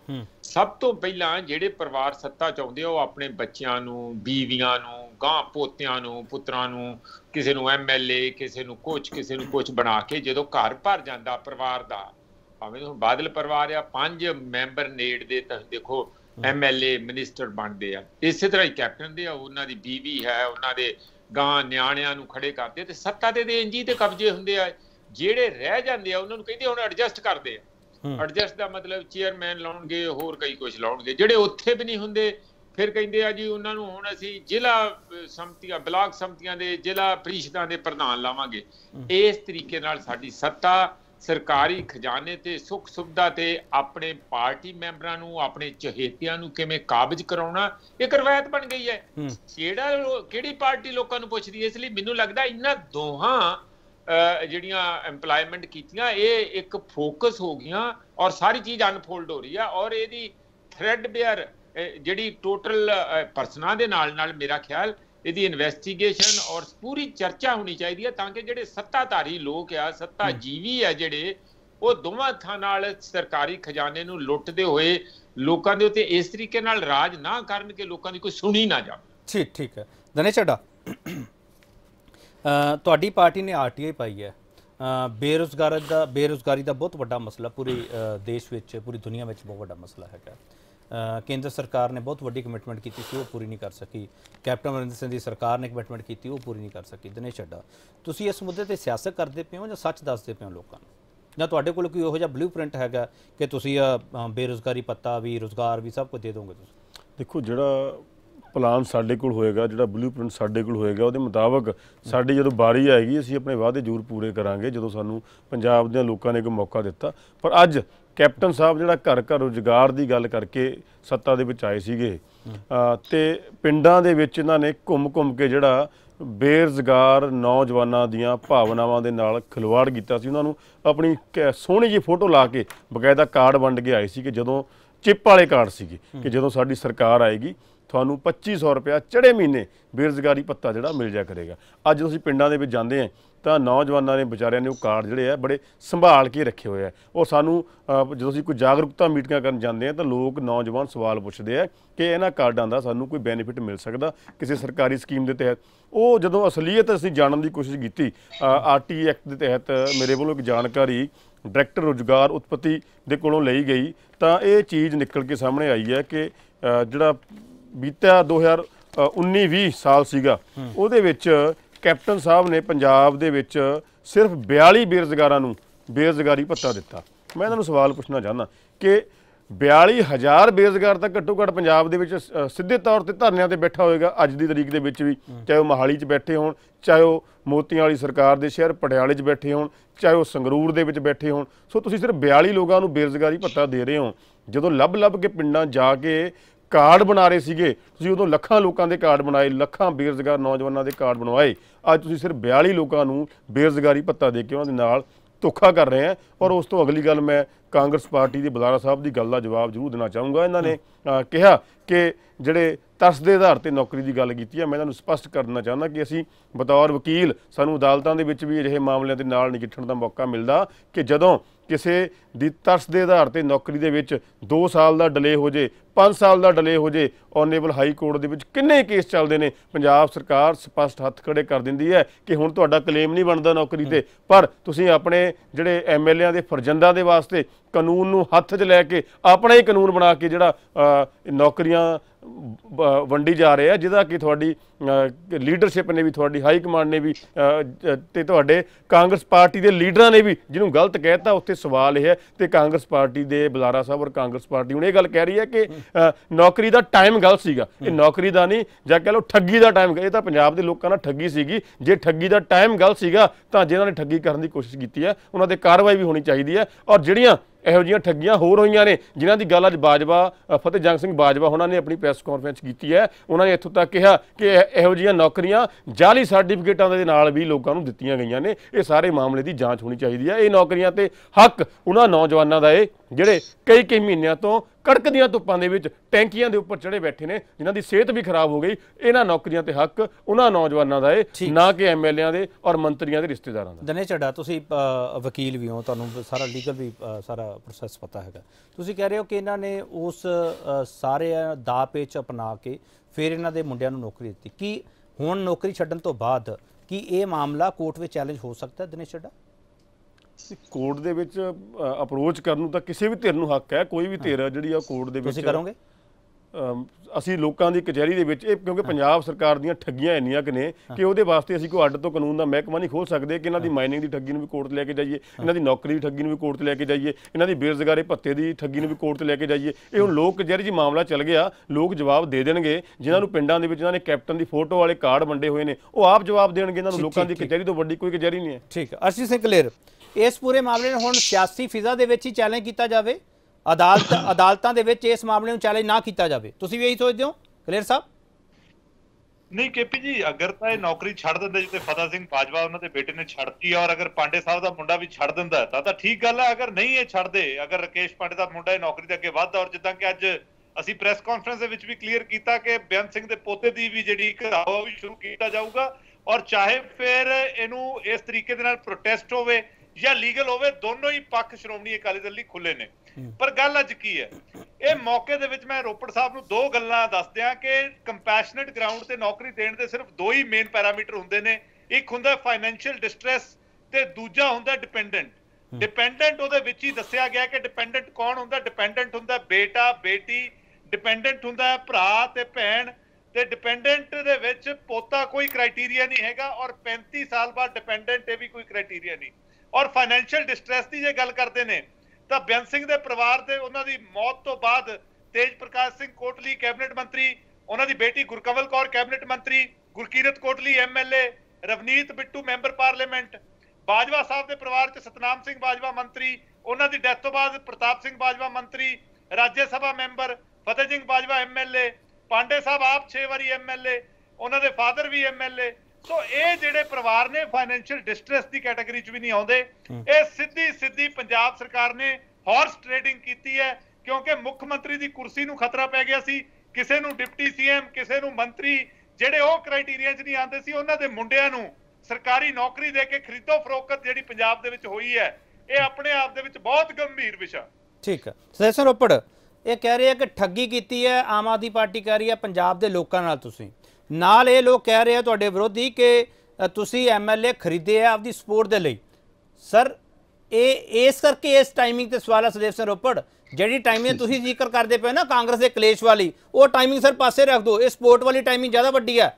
ਸਭ ਤੋਂ ਪਹਿਲਾਂ ਜਿਹੜੇ ਪਰਿਵਾਰ ਸੱਤਾ ਚਾਹੁੰਦੇ ਆ ਉਹ ਆਪਣੇ ਬੱਚਿਆਂ ਨੂੰ ਬੀਵੀਆਂ ਨੂੰ ਗਾਂ ਪੋਤਿਆਂ ਨੂੰ ਪੁੱਤਰਾਂ ਨੂੰ ਕਿਸੇ ਨੂੰ ਐਮਐਲਏ ਕਿਸੇ ਨੂੰ ਕੋਚ ਕਿਸੇ ਨੂੰ ਕੋਚ ਬਣਾ ਕੇ ਜਦੋਂ ਘਰ ਭਰ ਜਾਂਦਾ ਪਰਿਵਾਰ ਦਾ ਭਾਵੇਂ ਉਹ ਬਾਦਲ ਪਰਿਵਾਰ ਆ ਪੰਜ ਮੈਂਬਰ ਨੇੜ ਦੇ ਤਾਂ ਦੇਖੋ ਐਮਐਲਏ ਮਿਨਿਸਟਰ ਬਣਦੇ ਆ ਇਸੇ ਤਰ੍ਹਾਂ ਹੀ ਕੈਪਟਨ ਦੇ ਆ ਉਹਨਾਂ ਦੀ ਬੀਵੀ ਹੈ ਉਹਨਾਂ ਦੇ ਗਾਂ ਨਿਆਣਿਆਂ ਨੂੰ ਖੜੇ ਕਰਦੇ ਤੇ ਸੱਤਾ ਤੇ ਦੇ ਇੰਜੀ ਤੇ ਕਬਜ਼ੇ ਹੁੰਦੇ ਆ ਜਿਹੜੇ ਰਹਿ ਜਾਂਦੇ ਆ ਉਹਨਾਂ ਨੂੰ ਕਹਿੰਦੇ ਹੁਣ ਐਡਜਸਟ ਕਰਦੇ ਆ ਐਡਜਸਟ ਦਾ ਮਤਲਬ ਚੇਅਰਮੈਨ ਲਾਉਣਗੇ ਹੋਰ ਕਈ ਕੁਝ ਲਾਉਣਗੇ ਜਿਹੜੇ ਉੱਥੇ ਵੀ ਨਹੀਂ ਹੁੰਦੇ ਫਿਰ ਕਹਿੰਦੇ ਆ ਜੀ ਉਹਨਾਂ ਨੂੰ ਹੁਣ ਅਸੀਂ ਜ਼ਿਲ੍ਹਾ ਸੰਮਤੀਆਂ ਬਲਾਕ ਸੰਮਤੀਆਂ ਦੇ ਜ਼ਿਲ੍ਹਾ ਪ੍ਰੀਸ਼ਦਾਂ ਦੇ ਪ੍ਰਧਾਨ ਲਾਵਾਂਗੇ ਇਸ ਤਰੀਕੇ ਨਾਲ ਸਾਡੀ ਸੱਤਾ ਸਰਕਾਰੀ ਖਜ਼ਾਨੇ ਤੇ ਸੁੱਖ ਸੁਵਿਧਾ ਤੇ ਆਪਣੇ ਪਾਰਟੀ ਮੈਂਬਰਾਂ ਨੂੰ ਆਪਣੇ ਚਹੇਤਿਆਂ ਨੂੰ ਕਿਵੇਂ ਕਾਬਜ ਕਰਾਉਣਾ ਇੱਕ ਰਵਾਇਤ ਬਣ ਗਈ ਹੈ ਜਿਹੜਾ ਕਿਹੜੀ ਪਾਰਟੀ ਲੋਕਾਂ ਨੂੰ ਪੁੱਛਦੀ ਹੈ ਇਸ ਲਈ ਮੈਨੂੰ ਲੱਗਦਾ ਇਹਨਾਂ ਦੋਹਾਂ ਜਿਹੜੀਆਂ এমਪਲॉयਮੈਂਟ ਕੀਤੀਆਂ ਇਹ ਇੱਕ ਫੋਕਸ ਹੋ ਗਈਆਂ ਔਰ ਸਾਰੀ ਚੀਜ਼ ਅਨਫੋਲਡ ਹੋ ਰਹੀ ਆ ਔਰ ਇਹਦੀ ਥ੍ਰੈਡ ਬੇਅਰ ਜਿਹੜੀ ਟੋਟਲ ਪਰਸਨਾਂ ਦੇ ਨਾਲ ਨਾਲ ਮੇਰਾ ਖਿਆਲ ਇਹਦੀ ਇਨਵੈਸਟੀਗੇਸ਼ਨ ਔਰ ਪੂਰੀ ਚਰਚਾ ਹੋਣੀ ਚਾਹੀਦੀ ਹੈ ਤਾਂ ਕਿ ਜਿਹੜੇ ਸੱਤਾਧਾਰੀ ਲੋਕ ਆ ਸੱਤਾ ਜੀਵੀ ਆ ਜਿਹੜੇ ਉਹ ਦੋਵਾਂ ਥਾਂ ਨਾਲ ਸਰਕਾਰੀ ਖਜ਼ਾਨੇ ਨੂੰ ਲੁੱਟਦੇ ਹੋਏ ਲੋਕਾਂ ਦੇ ਉੱਤੇ ਇਸ ਤਰੀਕੇ ਨਾਲ ਰਾਜ ਨਾ ਕਰਨ ਕਿ ਲੋਕਾਂ ਦੀ ਕੋਈ ਸੁਣੀ ਨਾ ਜਾਵੇ ਠੀਕ ਠੀਕ ਹੈ ਦਨੇ ਛੱਡਾ ਤੁਹਾਡੀ ਪਾਰਟੀ ਨੇ ਆਰਟੀਆਈ ਪਾਈ ਹੈ ਬੇਰੋਜ਼ਗਾਰ ਦਾ ਬੇਰੋਜ਼ਗਾਰੀ ਦਾ ਬਹੁਤ ਵੱਡਾ ਮਸਲਾ ਪੂਰੀ ਦੇਸ਼ ਵਿੱਚ ਪੂਰੀ ਦੁਨੀਆ ਵਿੱਚ ਬਹੁਤ ਵੱਡਾ ਮਸਲਾ ਹੈਗਾ ਕੇਂਦਰ ਸਰਕਾਰ ਨੇ ਬਹੁਤ ਵੱਡੀ ਕਮਿਟਮੈਂਟ ਕੀਤੀ ਸੀ ਉਹ ਪੂਰੀ ਨਹੀਂ ਕਰ ਸਕੀ ਕੈਪਟਨ ਅਮਰਿੰਦਰ ਸਿੰਘ ਦੀ ਸਰਕਾਰ ਨੇ ਕਮਿਟਮੈਂਟ ਕੀਤੀ ਉਹ ਪੂਰੀ ਨਹੀਂ ਕਰ ਸਕੀ ਦਿਨੇਸ਼ ਛੱਡਾ ਤੁਸੀਂ ਇਸ ਮੁੱਦੇ ਤੇ ਸਿਆਸਤ ਕਰਦੇ ਪਿਓ ਜਾਂ ਸੱਚ ਦੱਸਦੇ ਪਿਓ ਲੋਕਾਂ ਨੂੰ ਜਾਂ ਤੁਹਾਡੇ ਕੋਲ ਕੋਈ ਉਹੋ ਜਿਹਾ ਬਲੂਪ੍ਰਿੰਟ ਹੈਗਾ ਕਿ ਤੁਸੀਂ ਬੇਰੋਜ਼ਗਾਰੀ ਪੱਤਾ ਵੀ ਰੋਜ਼ਗਾਰ ਵੀ ਸਭ ਕੁਝ ਦੇ ਦੋਗੇ ਤੁਸੀਂ ਦੇਖੋ ਜਿਹੜਾ ਪਲਾਨ ਸਾਡੇ ਕੋਲ ਹੋਏਗਾ ਜਿਹੜਾ ਬਲੂਪ੍ਰਿੰਟ ਸਾਡੇ ਕੋਲ ਹੋਏਗਾ ਉਹਦੇ ਮੁਤਾਬਕ ਸਾਡੀ ਜਦੋਂ ਬਾਰੀ ਆਏਗੀ ਅਸੀਂ ਆਪਣੇ ਵਾਅਦੇ ਜ਼ਰੂਰ ਪੂਰੇ ਕਰਾਂਗੇ ਜਦੋਂ ਸਾਨੂੰ ਪੰਜਾਬ ਦੇ ਲੋਕਾਂ ਨੇ ਇੱਕ ਮੌਕਾ ਦਿੱਤਾ ਪਰ ਅੱਜ ਕੈਪਟਨ ਸਾਹਿਬ ਜਿਹੜਾ ਘਰ ਘਰ ਰੋਜ਼ਗਾਰ ਦੀ ਗੱਲ ਕਰਕੇ ਸੱਤਾ ਦੇ ਵਿੱਚ ਆਏ ਸੀਗੇ ਤੇ ਪਿੰਡਾਂ ਦੇ ਵਿੱਚ ਇਹਨਾਂ ਨੇ ਘੁੰਮ-ਘੁੰਮ ਕੇ ਜਿਹੜਾ ਬੇਰਜ਼ਗਾਰ ਨੌਜਵਾਨਾਂ ਦੀਆਂ ਭਾਵਨਾਵਾਂ ਦੇ ਨਾਲ ਖਿਲਵਾੜ ਕੀਤਾ ਸੀ ਉਹਨਾਂ ਨੂੰ ਆਪਣੀ ਸੋਹਣੀ ਜੀ ਫੋਟੋ ਲਾ ਕੇ ਬਕਾਇਦਾ ਕਾਰਡ ਵੰਡ ਕੇ ਆਏ ਸੀ ਕਿ ਜਦੋਂ ਚਿਪ ਵਾਲੇ ਕਾਰਡ ਸੀਗੇ ਕਿ ਜਦੋਂ ਸਾਡੀ ਸਰਕਾਰ ਆਏਗੀ ਤੁਹਾਨੂੰ 2500 ਰੁਪਿਆ ਚੜੇ ਮਹੀਨੇ ਬੇਰਜ਼ਗਾਰੀ ਪੱਤਾ ਜਿਹੜਾ ਮਿਲ ਜਾ ਕਰੇਗਾ ਅੱਜ ਅਸੀਂ ਪਿੰਡਾਂ ਦੇ ਵਿੱਚ ਜਾਂਦੇ ਆਂ ਤਾਂ ਨੌਜਵਾਨਾਂ ਨੇ ਵਿਚਾਰਿਆਂ ਨੇ ਉਹ ਕਾਰਡ ਜਿਹੜੇ ਆ ਬੜੇ ਸੰਭਾਲ ਕੇ ਰੱਖੇ ਹੋਏ ਆ ਉਹ ਸਾਨੂੰ ਜਦੋਂ ਅਸੀਂ ਕੋਈ ਜਾਗਰੂਕਤਾ ਮੀਟਿੰਗਾਂ ਕਰਨ ਜਾਂਦੇ ਆ ਤਾਂ ਲੋਕ ਨੌਜਵਾਨ ਸਵਾਲ ਪੁੱਛਦੇ ਆ ਕਿ ਇਹਨਾਂ ਕਾਰਡਾਂ ਦਾ ਸਾਨੂੰ ਕੋਈ ਬੈਨੀਫਿਟ ਮਿਲ ਸਕਦਾ ਕਿਸੇ ਸਰਕਾਰੀ ਸਕੀਮ ਦੇ ਤਹਿਤ ਉਹ ਜਦੋਂ ਅਸਲੀਅਤ ਅਸੀਂ ਜਾਣਨ ਦੀ ਕੋਸ਼ਿਸ਼ ਕੀਤੀ ਆਰਟੀ ਐਕਟ ਦੇ ਤਹਿਤ ਮੇਰੇ ਵੱਲੋਂ ਇੱਕ ਜਾਣਕਾਰੀ ਡਾਇਰੈਕਟਰ ਰੋਜ਼ਗਾਰ ਉਤਪਤੀ ਦੇ ਕੋਲੋਂ ਲਈ ਗਈ ਤਾਂ ਇਹ ਚੀਜ਼ ਨਿਕਲ ਕੇ ਸਾਹਮਣੇ ਆਈ ਹੈ ਕਿ ਜਿਹੜਾ ਬੀਤਿਆ 2019-20 ਸਾਲ ਸੀਗਾ ਉਹਦੇ ਵਿੱਚ ਕੈਪਟਨ ਸਾਹਿਬ ਨੇ ਪੰਜਾਬ ਦੇ ਵਿੱਚ ਸਿਰਫ 42 ਬੇਰਜ਼ਗਾਰਾਂ ਨੂੰ ਬੇਰਜ਼ਗਾਰੀ ਭੱਤਾ ਦਿੱਤਾ ਮੈਂ ਇਹਨਾਂ ਨੂੰ ਸਵਾਲ ਪੁੱਛਣਾ ਚਾਹੁੰਦਾ ਕਿ 42000 ਬੇਰਜ਼ਗਾਰ ਤਾਂ ਘੱਟੋ ਘੱਟ ਪੰਜਾਬ ਦੇ ਵਿੱਚ ਸਿੱਧੇ ਤੌਰ ਤੇ ਧਰਨਿਆਂ ਤੇ ਬੈਠਾ ਹੋਵੇਗਾ ਅੱਜ ਦੀ ਤਰੀਕ ਦੇ ਵਿੱਚ ਵੀ ਚਾਹੇ ਉਹ ਮਹਾਲੀ 'ਚ ਬੈਠੇ ਹੋਣ ਚਾਹੇ ਉਹ ਮੋਤੀਆਂ ਵਾਲੀ ਸਰਕਾਰ ਦੇ ਸ਼ਹਿਰ ਪਟਿਆਲੇ 'ਚ ਬੈਠੇ ਹੋਣ ਚਾਹੇ ਉਹ ਸੰਗਰੂਰ ਦੇ ਵਿੱਚ ਬੈਠੇ ਹੋਣ ਸੋ ਤੁਸੀਂ ਸਿਰਫ 42 ਲੋਕਾਂ ਨੂੰ ਬੇਰਜ਼ਗਾਰੀ ਭੱਤਾ ਦੇ ਰਹੇ ਹੋ ਜਦੋਂ ਲੱਭ-ਲੱਭ ਕੇ ਪਿੰਡਾਂ ਜਾ ਕੇ ਕਾਰਡ ਬਣਾ ਰਹੇ ਸੀਗੇ ਤੁਸੀਂ ਉਦੋਂ ਲੱਖਾਂ ਲੋਕਾਂ ਦੇ ਕਾਰਡ ਬਣਾਏ ਲੱਖਾਂ ਬੇਰਜ਼ਗਾਰ ਨੌਜਵਾਨਾਂ ਦੇ ਕਾਰਡ ਬਣਵਾਏ ਅੱਜ ਤੁਸੀਂ ਸਿਰਫ 42 ਲੋਕਾਂ ਨੂੰ ਬੇਰਜ਼ਗਾਰੀ ਭੱਤਾ ਦੇ ਕੇ ਉਹਨਾਂ ਦੇ ਨਾਲ ਧੋਖਾ ਕਰ ਰਹੇ ਆ ਔਰ ਉਸ ਤੋਂ ਅਗਲੀ ਗੱਲ ਮੈਂ ਕਾਂਗਰਸ ਪਾਰਟੀ ਦੇ ਬੁਲਾਰਾ ਸਾਹਿਬ ਦੀ ਗੱਲ ਦਾ ਜਵਾਬ ਜ਼ਰੂਰ ਦੇਣਾ ਚਾਹੂੰਗਾ ਇਹਨਾਂ ਨੇ ਕਿਹਾ ਕਿ ਜਿਹੜੇ ਤਰਸ ਦੇ ਆਧਾਰ ਤੇ ਨੌਕਰੀ ਦੀ ਗੱਲ ਕੀਤੀ ਹੈ ਮੈਂ ਇਹਨਾਂ ਨੂੰ ਸਪਸ਼ਟ ਕਰ ਦੇਣਾ ਚਾਹੁੰਦਾ ਕਿ ਅਸੀਂ ਬਤੌਰ ਵਕੀਲ ਸਾਨੂੰ ਅਦਾਲਤਾਂ ਦੇ ਵਿੱਚ ਵੀ ਅਜਿਹੇ ਮਾਮਲਿਆਂ ਦੇ ਨਾਲ ਨਜਿੱਠਣ ਦਾ ਮੌਕਾ ਮਿਲਦਾ ਕਿ ਜਦੋਂ ਕਿਸੇ ਦੀ ਤਰਸ ਦੇ ਆਧਾਰ ਤੇ ਨੌਕਰੀ ਦੇ ਵਿੱਚ 2 ਸਾਲ ਦਾ ਡਿਲੇ ਹੋ ਜੇ 5 ਸਾਲ ਦਾ ਡਿਲੇ ਹੋ ਜੇ ਔਨੇਬਲ ਹਾਈ ਕੋਰਟ ਦੇ ਵਿੱਚ ਕਿੰਨੇ ਕੇਸ ਚੱਲਦੇ ਨੇ ਪੰਜਾਬ ਸਰਕਾਰ ਸਪਸ਼ਟ ਹੱਥ ਖੜੇ ਕਰ ਦਿੰਦੀ ਹੈ ਕਿ ਹੁਣ ਤੁਹਾਡਾ ਕਲੇਮ ਨਹੀਂ ਬਣਦਾ ਨੌਕਰੀ ਤੇ ਪਰ ਤੁਸੀਂ ਆਪਣੇ ਜਿਹੜੇ ਐਮਐਲਏਆਂ ਦੇ ਫਰਜੰਦਾਂ ਦੇ ਵਾਸਤੇ ਕਾਨੂੰਨ ਨੂੰ ਹੱਥ 'ਚ ਲੈ ਕੇ ਆਪਣਾ ਹੀ ਕਾਨੂੰਨ ਬਣਾ ਕੇ ਜਿਹੜਾ ਨੌਕਰੀਆਂ ਵੰਡੀ ਜਾ ਰਹੇ ਆ ਜਿਹਦਾ ਕਿ ਤੁਹਾਡੀ ਲੀਡਰਸ਼ਿਪ ਨੇ ਵੀ ਤੁਹਾਡੀ ਹਾਈ ਕਮਾਂਡ ਨੇ ਵੀ ਤੇ ਤੁਹਾਡੇ ਕਾਂਗਰਸ ਪਾਰਟੀ ਦੇ ਲੀਡਰਾਂ ਨੇ ਵੀ ਜਿਹਨੂੰ ਗਲਤ ਕਹਿਤਾ ਉੱਥੇ ਸਵਾਲ ਇਹ ਹੈ ਤੇ ਕਾਂਗਰਸ ਪਾਰਟੀ ਦੇ ਬਲਾਰਾ ਸਾਹਿਬ ਔਰ ਕਾਂਗਰਸ ਪਾਰਟੀ ਹੁਣ ਇਹ ਗੱਲ ਕਹਿ ਰਹੀ ਹੈ ਕਿ ਨੌਕਰੀ ਦਾ ਟਾਈਮ ਗਲਤ ਸੀਗਾ ਇਹ ਨੌਕਰੀ ਦਾ ਨਹੀਂ ਜਾਂ ਕਹ ਲਓ ਠੱਗੀ ਦਾ ਟਾਈਮ ਇਹ ਤਾਂ ਪੰਜਾਬ ਦੇ ਲੋਕਾਂ ਨਾਲ ਠੱਗੀ ਸੀਗੀ ਜੇ ਠੱਗੀ ਦਾ ਟਾਈਮ ਗਲਤ ਸੀਗਾ ਤਾਂ ਜਿਹਨਾਂ ਨੇ ਠੱਗੀ ਕਰਨ ਦੀ ਕੋਸ਼ਿਸ਼ ਕੀਤੀ ਹੈ ਉਹਨਾਂ ਦੇ ਕਾਰਵਾਈ ਵੀ ਹੋਣੀ ਚਾਹੀਦੀ ਹੈ ਔਰ ਜਿਹੜੀਆਂ ਇਹੋ ਜਿਹੀਆਂ ਠੱਗੀਆਂ ਹੋਰ ਹੋਈਆਂ ਨੇ ਜਿਨ੍ਹਾਂ ਦੀ ਗੱਲ ਅੱਜ ਬਾਜਵਾ ਫਤਿਹ ਜੰਗ ਸਿੰਘ ਬਾਜਵਾ ਉਹਨਾਂ ਨੇ ਆਪਣੀ ਪ੍ਰੈਸ ਕਾਨਫਰੰਸ ਕੀਤੀ ਹੈ ਉਹਨਾਂ ਨੇ ਇੱਥੋਂ ਤੱਕ ਕਿਹਾ ਕਿ ਇਹੋ ਜਿਹੀਆਂ ਨੌਕਰੀਆਂ ਜਾਲੀ ਸਰਟੀਫਿਕੇਟਾਂ ਦੇ ਨਾਲ ਵੀ ਲੋਕਾਂ ਨੂੰ ਦਿੱਤੀਆਂ ਗਈਆਂ ਨੇ ਇਹ ਸਾਰੇ ਮਾਮਲੇ ਦੀ ਜਾਂਚ ਹੋਣੀ ਚਾਹੀਦੀ ਹੈ ਇਹ ਨੌਕਰੀਆਂ ਤੇ ਹੱਕ ਉਹਨਾਂ ਨੌਜਵਾਨਾਂ ਦਾ ਏ ਜਿਹੜੇ ਕਈ ਕਈ ਮਹੀਨਿਆਂ ਤੋਂ ਕੜਕਦੀਆਂ ਧੁੱਪਾਂ ਦੇ ਵਿੱਚ ਟੈਂਕੀਆਂ ਦੇ ਉੱਪਰ ਚੜੇ ਬੈਠੇ ਨੇ ਜਿਨ੍ਹਾਂ ਦੀ ਸਿਹਤ ਵੀ ਖਰਾਬ ਹੋ ਗਈ ਇਹਨਾਂ ਨੌਕਰੀਆਂ ਤੇ ਹੱਕ ਉਹਨਾਂ ਨੌਜਵਾਨਾਂ ਦਾ ਏ ਨਾ ਕਿ ਐਮਐਲਏਆਂ ਦੇ ਔਰ ਮੰਤਰੀਆਂ ਦੇ ਰਿਸ਼ਤੇਦਾਰਾਂ ਦਾ ਦਨੇ ਛੱਡਾ ਤੁਸੀਂ ਵਕੀਲ ਵੀ ਹੋ ਤੁਹਾਨੂੰ ਸਾਰਾ ਲੀਗਲ ਵੀ ਸਾਰਾ ਪ੍ਰੋਸੈਸ ਪਤਾ ਹੈਗਾ ਤੁਸੀਂ ਕਹਿ ਰਹੇ ਹੋ ਕਿ ਇਹਨਾਂ ਨੇ ਉਸ ਸਾਰੇ ਦਾ ਪੇਚ ਅਪਣਾ ਕੇ ਫਿਰ ਇਹਨਾਂ ਦੇ ਮੁੰਡਿਆਂ ਨੂੰ ਨੌਕਰੀ ਦਿੱਤੀ ਕੀ ਹੁਣ ਨੌਕਰੀ ਛੱਡਣ ਤੋਂ ਬਾਅਦ ਕੀ ਇਹ ਮਾਮਲਾ ਕੋਰਟ ਵਿੱਚ ਚੈਲੰਜ ਹੋ ਸਕਦਾ ਦਨੇ ਛੱਡਾ ਕੋਰਟ ਦੇ ਵਿੱਚ ਅਪਰੋਚ ਕਰਨ ਨੂੰ ਤਾਂ ਕਿਸੇ ਵੀ ਧਿਰ ਨੂੰ ਹੱਕ ਹੈ ਕੋਈ ਵੀ ਧਿਰ ਜਿਹੜੀ ਆ ਕੋਰਟ ਦੇ ਵਿੱਚ ਤੁਸੀਂ ਕਰੋਗੇ ਅਸੀਂ ਲੋਕਾਂ ਦੀ ਕਚਹਿਰੀ ਦੇ ਵਿੱਚ ਇਹ ਕਿਉਂਕਿ ਪੰਜਾਬ ਸਰਕਾਰ ਦੀਆਂ ਠੱਗੀਆਂ ਇੰਨੀਆਂ ਕਿ ਨੇ ਕਿ ਉਹਦੇ ਵਾਸਤੇ ਅਸੀਂ ਕੋਈ ਅੱਡ ਤੋਂ ਕਾਨੂੰਨ ਦਾ ਮਹਿਕਮਾ ਨਹੀਂ ਖੋਲ ਸਕਦੇ ਕਿ ਇਹਨਾਂ ਦੀ ਮਾਈਨਿੰਗ ਦੀ ਠੱਗੀ ਨੂੰ ਵੀ ਕੋਰਟ ਲੈ ਕੇ ਜਾਈਏ ਇਹਨਾਂ ਦੀ ਨੌਕਰੀ ਦੀ ਠੱਗੀ ਨੂੰ ਵੀ ਕੋਰਟ ਲੈ ਕੇ ਜਾਈਏ ਇਹਨਾਂ ਦੀ ਬੇਰਜ਼ਗਾਰੀ ਭੱਤੇ ਦੀ ਠੱਗੀ ਨੂੰ ਵੀ ਕੋਰਟ ਲੈ ਕੇ ਜਾਈਏ ਇਹ ਹੁਣ ਲੋਕ ਕਚਹਿਰੀ 'ਚ ਮਾਮਲਾ ਚੱਲ ਗਿਆ ਲੋਕ ਜਵਾਬ ਦੇ ਦੇਣਗੇ ਜਿਨ੍ਹਾਂ ਨੂੰ ਪਿੰਡਾਂ ਦੇ ਵਿੱਚ ਇਹਨਾਂ ਨੇ ਕੈਪਟਨ ਦੀ ਫੋਟੋ ਵਾਲੇ ਕਾਰਡ ਵੰਡੇ ਹੋਏ ਨੇ ਉਹ ਆਪ ਜਵਾਬ ਦੇਣਗੇ ਇਹਨਾਂ ਨੂੰ ਲੋਕਾਂ ਦੀ ਕਚਹਿਰੀ ਤੋਂ ਵੱਡੀ ਕੋਈ ਕਚਹਿਰੀ ਨਹੀਂ ਹੈ ਠੀਕ ਅਰਸ਼ੀ ਸਿੰਘ ਕਲੇਰ ਇਸ ਪੂਰੇ ਮਾਮਲੇ ਨੂੰ ਹੁਣ ਸਿਆਸੀ ਫਿਜ਼ਾ ਦੇ ਵਿੱਚ ਹੀ ਚੈਲੰਜ ਕੀਤਾ ਜਾਵੇ ਅਦਾਲਤ ਅਦਾਲਤਾਂ ਦੇ ਵਿੱਚ ਇਸ ਮਾਮਲੇ ਨੂੰ ਚੈਲੰਜ ਨਾ ਕੀਤਾ ਜਾਵੇ ਤੁਸੀਂ ਵੀ ਇਹੀ ਸੋਚਦੇ ਹੋ ਕਲੀਅਰ ਸਾਹਿਬ ਨਹੀਂ ਕੇਪੀ ਜੀ ਅਗਰ ਤਾਂ ਇਹ ਨੌਕਰੀ ਛੱਡ ਦਿੰਦੇ ਜਿੱਤੇ ਫਤਾ ਸਿੰਘ ਬਾਜਵਾ ਉਹਨਾਂ ਦੇ ਬੇਟੇ ਨੇ ਛੱਡਤੀ ਔਰ ਅਗਰ ਪਾਂਡੇ ਸਾਹਿਬ ਦਾ ਮੁੰਡਾ ਵੀ ਛੱਡ ਦਿੰਦਾ ਤਾਂ ਤਾਂ ਠੀਕ ਗੱਲ ਹੈ ਅਗਰ ਨਹੀਂ ਇਹ ਛੱਡਦੇ ਅਗਰ ਰਕੇਸ਼ ਪਾਂਡੇ ਦਾ ਮੁੰਡਾ ਇਹ ਨੌਕਰੀ ਦੇ ਅੱਗੇ ਵੱਧਦਾ ਔਰ ਜਿੱਦਾਂ ਕਿ ਅੱਜ ਅਸੀਂ ਪ੍ਰੈਸ ਕਾਨਫਰੰਸ ਦੇ ਵਿੱਚ ਵੀ ਕਲੀਅਰ ਕੀਤਾ ਕਿ ਬਿਆਨ ਸਿੰਘ ਦੇ ਪੋਤੇ ਦੀ ਵੀ ਜਿਹੜੀ ਇੱਕ ਦਾਵਾ ਵੀ ਸ਼ੁਰੂ ਕੀਤਾ ਜਾਊਗਾ ਔਰ ਚਾਹੇ ਫਿਰ ਇਹਨੂੰ ਇਸ ਤਰੀਕੇ ਦੇ ਨਾਲ ਪ੍ਰੋਟੈਸਟ ਹੋਵੇ ਜਾਂ ਲੀਗਲ ਹੋਵੇ ਦੋਨੋਂ ਹੀ ਪੱਖ ਸ਼੍ਰੋਮਣੀ ਅਕਾਲੀ ਦਲ ਲਈ ਖੁੱਲੇ ਨੇ ਪਰ ਗੱਲ ਅੱਜ ਕੀ ਹੈ ਇਹ ਮੌਕੇ ਦੇ ਵਿੱਚ ਮੈਂ ਰੋਪੜ ਸਾਹਿਬ ਨੂੰ ਦੋ ਗੱਲਾਂ ਦੱਸ ਦਿਆਂ ਕਿ ਕੰਪੈਸ਼ਨਟ ਗਰਾਊਂਡ ਤੇ ਨੌਕਰੀ ਦੇਣ ਦੇ ਸਿਰਫ ਦੋ ਹੀ ਮੇਨ ਪੈਰਾਮੀਟਰ ਹੁੰਦੇ ਨੇ ਇੱਕ ਹੁੰਦਾ ਫਾਈਨੈਂਸ਼ੀਅਲ ਡਿਸਟ੍ਰੈਸ ਤੇ ਦੂਜਾ ਹੁੰਦਾ ਡਿਪੈਂਡੈਂਟ ਡਿਪੈਂਡੈਂਟ ਉਹਦੇ ਵਿੱਚ ਹੀ ਦੱਸਿਆ ਗਿਆ ਕਿ ਡਿਪੈਂਡੈਂਟ ਕੌਣ ਹੁੰਦਾ ਡਿਪੈਂਡੈਂਟ ਹੁੰਦਾ ਬੇਟਾ ਬੇਟੀ ਡਿਪੈਂਡੈਂਟ ਹੁੰਦਾ ਭਰਾ ਤੇ ਭੈਣ ਤੇ ਡਿਪੈਂਡੈਂਟ ਦੇ ਵਿੱਚ ਪੋਤਾ ਕੋਈ ਕ੍ਰਾਈਟੇਰੀਆ ਨਹੀਂ ਹੈਗਾ ਔਰ 35 ਸਾਲ ਬਾਅਦ ਡਿਪੈਂਡੈਂਟ ਇਹ ਵੀ ਕੋਈ ਕ੍ਰਾਈਟੇਰੀਆ ਨਹੀਂ ਔਰ ਫਾਈਨੈਂਸ਼ੀਅਲ ਡਿਸਟ੍ਰੈਸ ਦੀ ਜੇ ਗੱਲ ਕਰਦੇ ਨੇ ਤਾਂ ਬੇਅੰਤ ਸਿੰਘ ਦੇ ਪਰਿਵਾਰ ਦੇ ਉਹਨਾਂ ਦੀ ਮੌਤ ਤੋਂ ਬਾਅਦ ਤੇਜ ਪ੍ਰਕਾਸ਼ ਸਿੰਘ ਕੋਟਲੀ ਕੈਬਨਿਟ ਮੰਤਰੀ ਉਹਨਾਂ ਦੀ ਬੇਟੀ ਗੁਰਕਵਲ ਕੌਰ ਕੈਬਨਿਟ ਮੰਤਰੀ Gurkirat Kotli MLA Ravneet Bittu member parliament Bajwa Sahib ਦੇ ਪਰਿਵਾਰ 'ਚ ਸਤਨਾਮ ਸਿੰਘ ਬਾਜਵਾ ਮੰਤਰੀ ਉਹਨਾਂ ਦੀ ਡੈਥ ਤੋਂ ਬਾਅਦ ਪ੍ਰਤਾਪ ਸਿੰਘ ਬਾਜਵਾ ਮੰਤਰੀ ਰਾਜ ਸਭਾ ਮੈਂਬਰ ਫਤਿਹ ਸਿੰਘ ਬਾਜਵਾ ਐਮਐਲਏ ਪਾਂਡੇ ਸਾਹਿਬ ਆਪ 6 ਵਾਰੀ ਐਮਐਲਏ ਉਹਨਾਂ ਦੇ ਫਾਦਰ ਵੀ ਐਮਐਲਏ ਸੋ ਇਹ ਜਿਹੜੇ ਪਰਿਵਾਰ ਨੇ ਫਾਈਨੈਂਸ਼ੀਅਲ ਡਿਸਟ੍ਰੈਸ ਦੀ ਕੈਟਾਗਰੀ 'ਚ ਵੀ ਨਹੀਂ ਆਉਂਦੇ ਇਹ ਸਿੱਧੀ ਸਿੱਧੀ ਪੰਜਾਬ ਸਰਕਾਰ ਨੇ ਹਾਰਸ ਟ੍ਰੇਡਿੰਗ ਕੀਤੀ ਹੈ ਕਿਉਂਕਿ ਮੁੱਖ ਮੰਤਰੀ ਦੀ ਕੁਰਸੀ ਨੂੰ ਖਤਰਾ ਪੈ ਗਿਆ ਸੀ ਕਿਸੇ ਨੂੰ ਡਿਪਟੀ ਸੀਐਮ ਕਿਸੇ ਨੂੰ ਮੰਤਰੀ ਜਿਹੜੇ ਉਹ ਕ੍ਰਾਈਟੇਰੀਆ 'ਚ ਨਹੀਂ ਆਉਂਦੇ ਸੀ ਉਹਨਾਂ ਦੇ ਮੁੰਡਿਆਂ ਨੂੰ ਸਰਕਾਰੀ ਨੌਕਰੀ ਦੇ ਕੇ ਖਰੀਦੋ ਫਰੋਖਤ ਜਿਹੜੀ ਪੰਜਾਬ ਦੇ ਵਿੱਚ ਹੋਈ ਹੈ ਇਹ ਆਪਣੇ ਆਪ ਦੇ ਵਿੱਚ ਬਹੁਤ ਗੰਭੀਰ ਵਿਸ਼ਾ ਠੀਕ ਹੈ ਸੈਸ਼ਨ ਰੋਪੜ ਇਹ ਕਹਿ ਰਹੇ ਆ ਕਿ ਠੱਗੀ ਕੀਤੀ ਹੈ ਆਮ ਆਦੀ ਪਾਰਟੀ ਕਹਿ ਰਹੀ ਹੈ ਪੰਜਾਬ ਦੇ ਲੋਕਾਂ ਨਾਲ ਤੁਸੀਂ ਨਾਲ ਇਹ ਲੋਕ ਕਹਿ ਰਹੇ ਆ ਤੁਹਾਡੇ ਵਿਰੋਧੀ ਕਿ ਤੁਸੀਂ ਐਮਐਲਏ ਖਰੀਦੇ ਆ ਆਪਦੀ ਸਪੋਰਟ ਦੇ ਲਈ ਸਰ ਇਹ ਇਸ ਕਰਕੇ ਇਸ ਟਾਈਮਿੰਗ ਤੇ ਸਵਾਲ ਆ ਸੁਦੇਵ ਸਿੰਘ ਰੋਪੜ ਜਿਹੜੀ ਟਾਈਮਿੰਗ ਤੁਸੀਂ ਜ਼ਿਕਰ ਕਰਦੇ ਪਏ ਨਾ ਕਾਂਗਰਸ ਦੇ ਕਲੇਸ਼ ਵਾਲੀ ਉਹ ਟਾਈਮਿੰਗ ਸਰ ਪਾਸੇ ਰੱਖ ਦਿਓ ਇਹ ਸਪੋਰਟ ਵਾਲੀ ਟਾਈਮਿੰਗ ਜ਼ਿਆਦਾ ਵੱਡੀ ਆ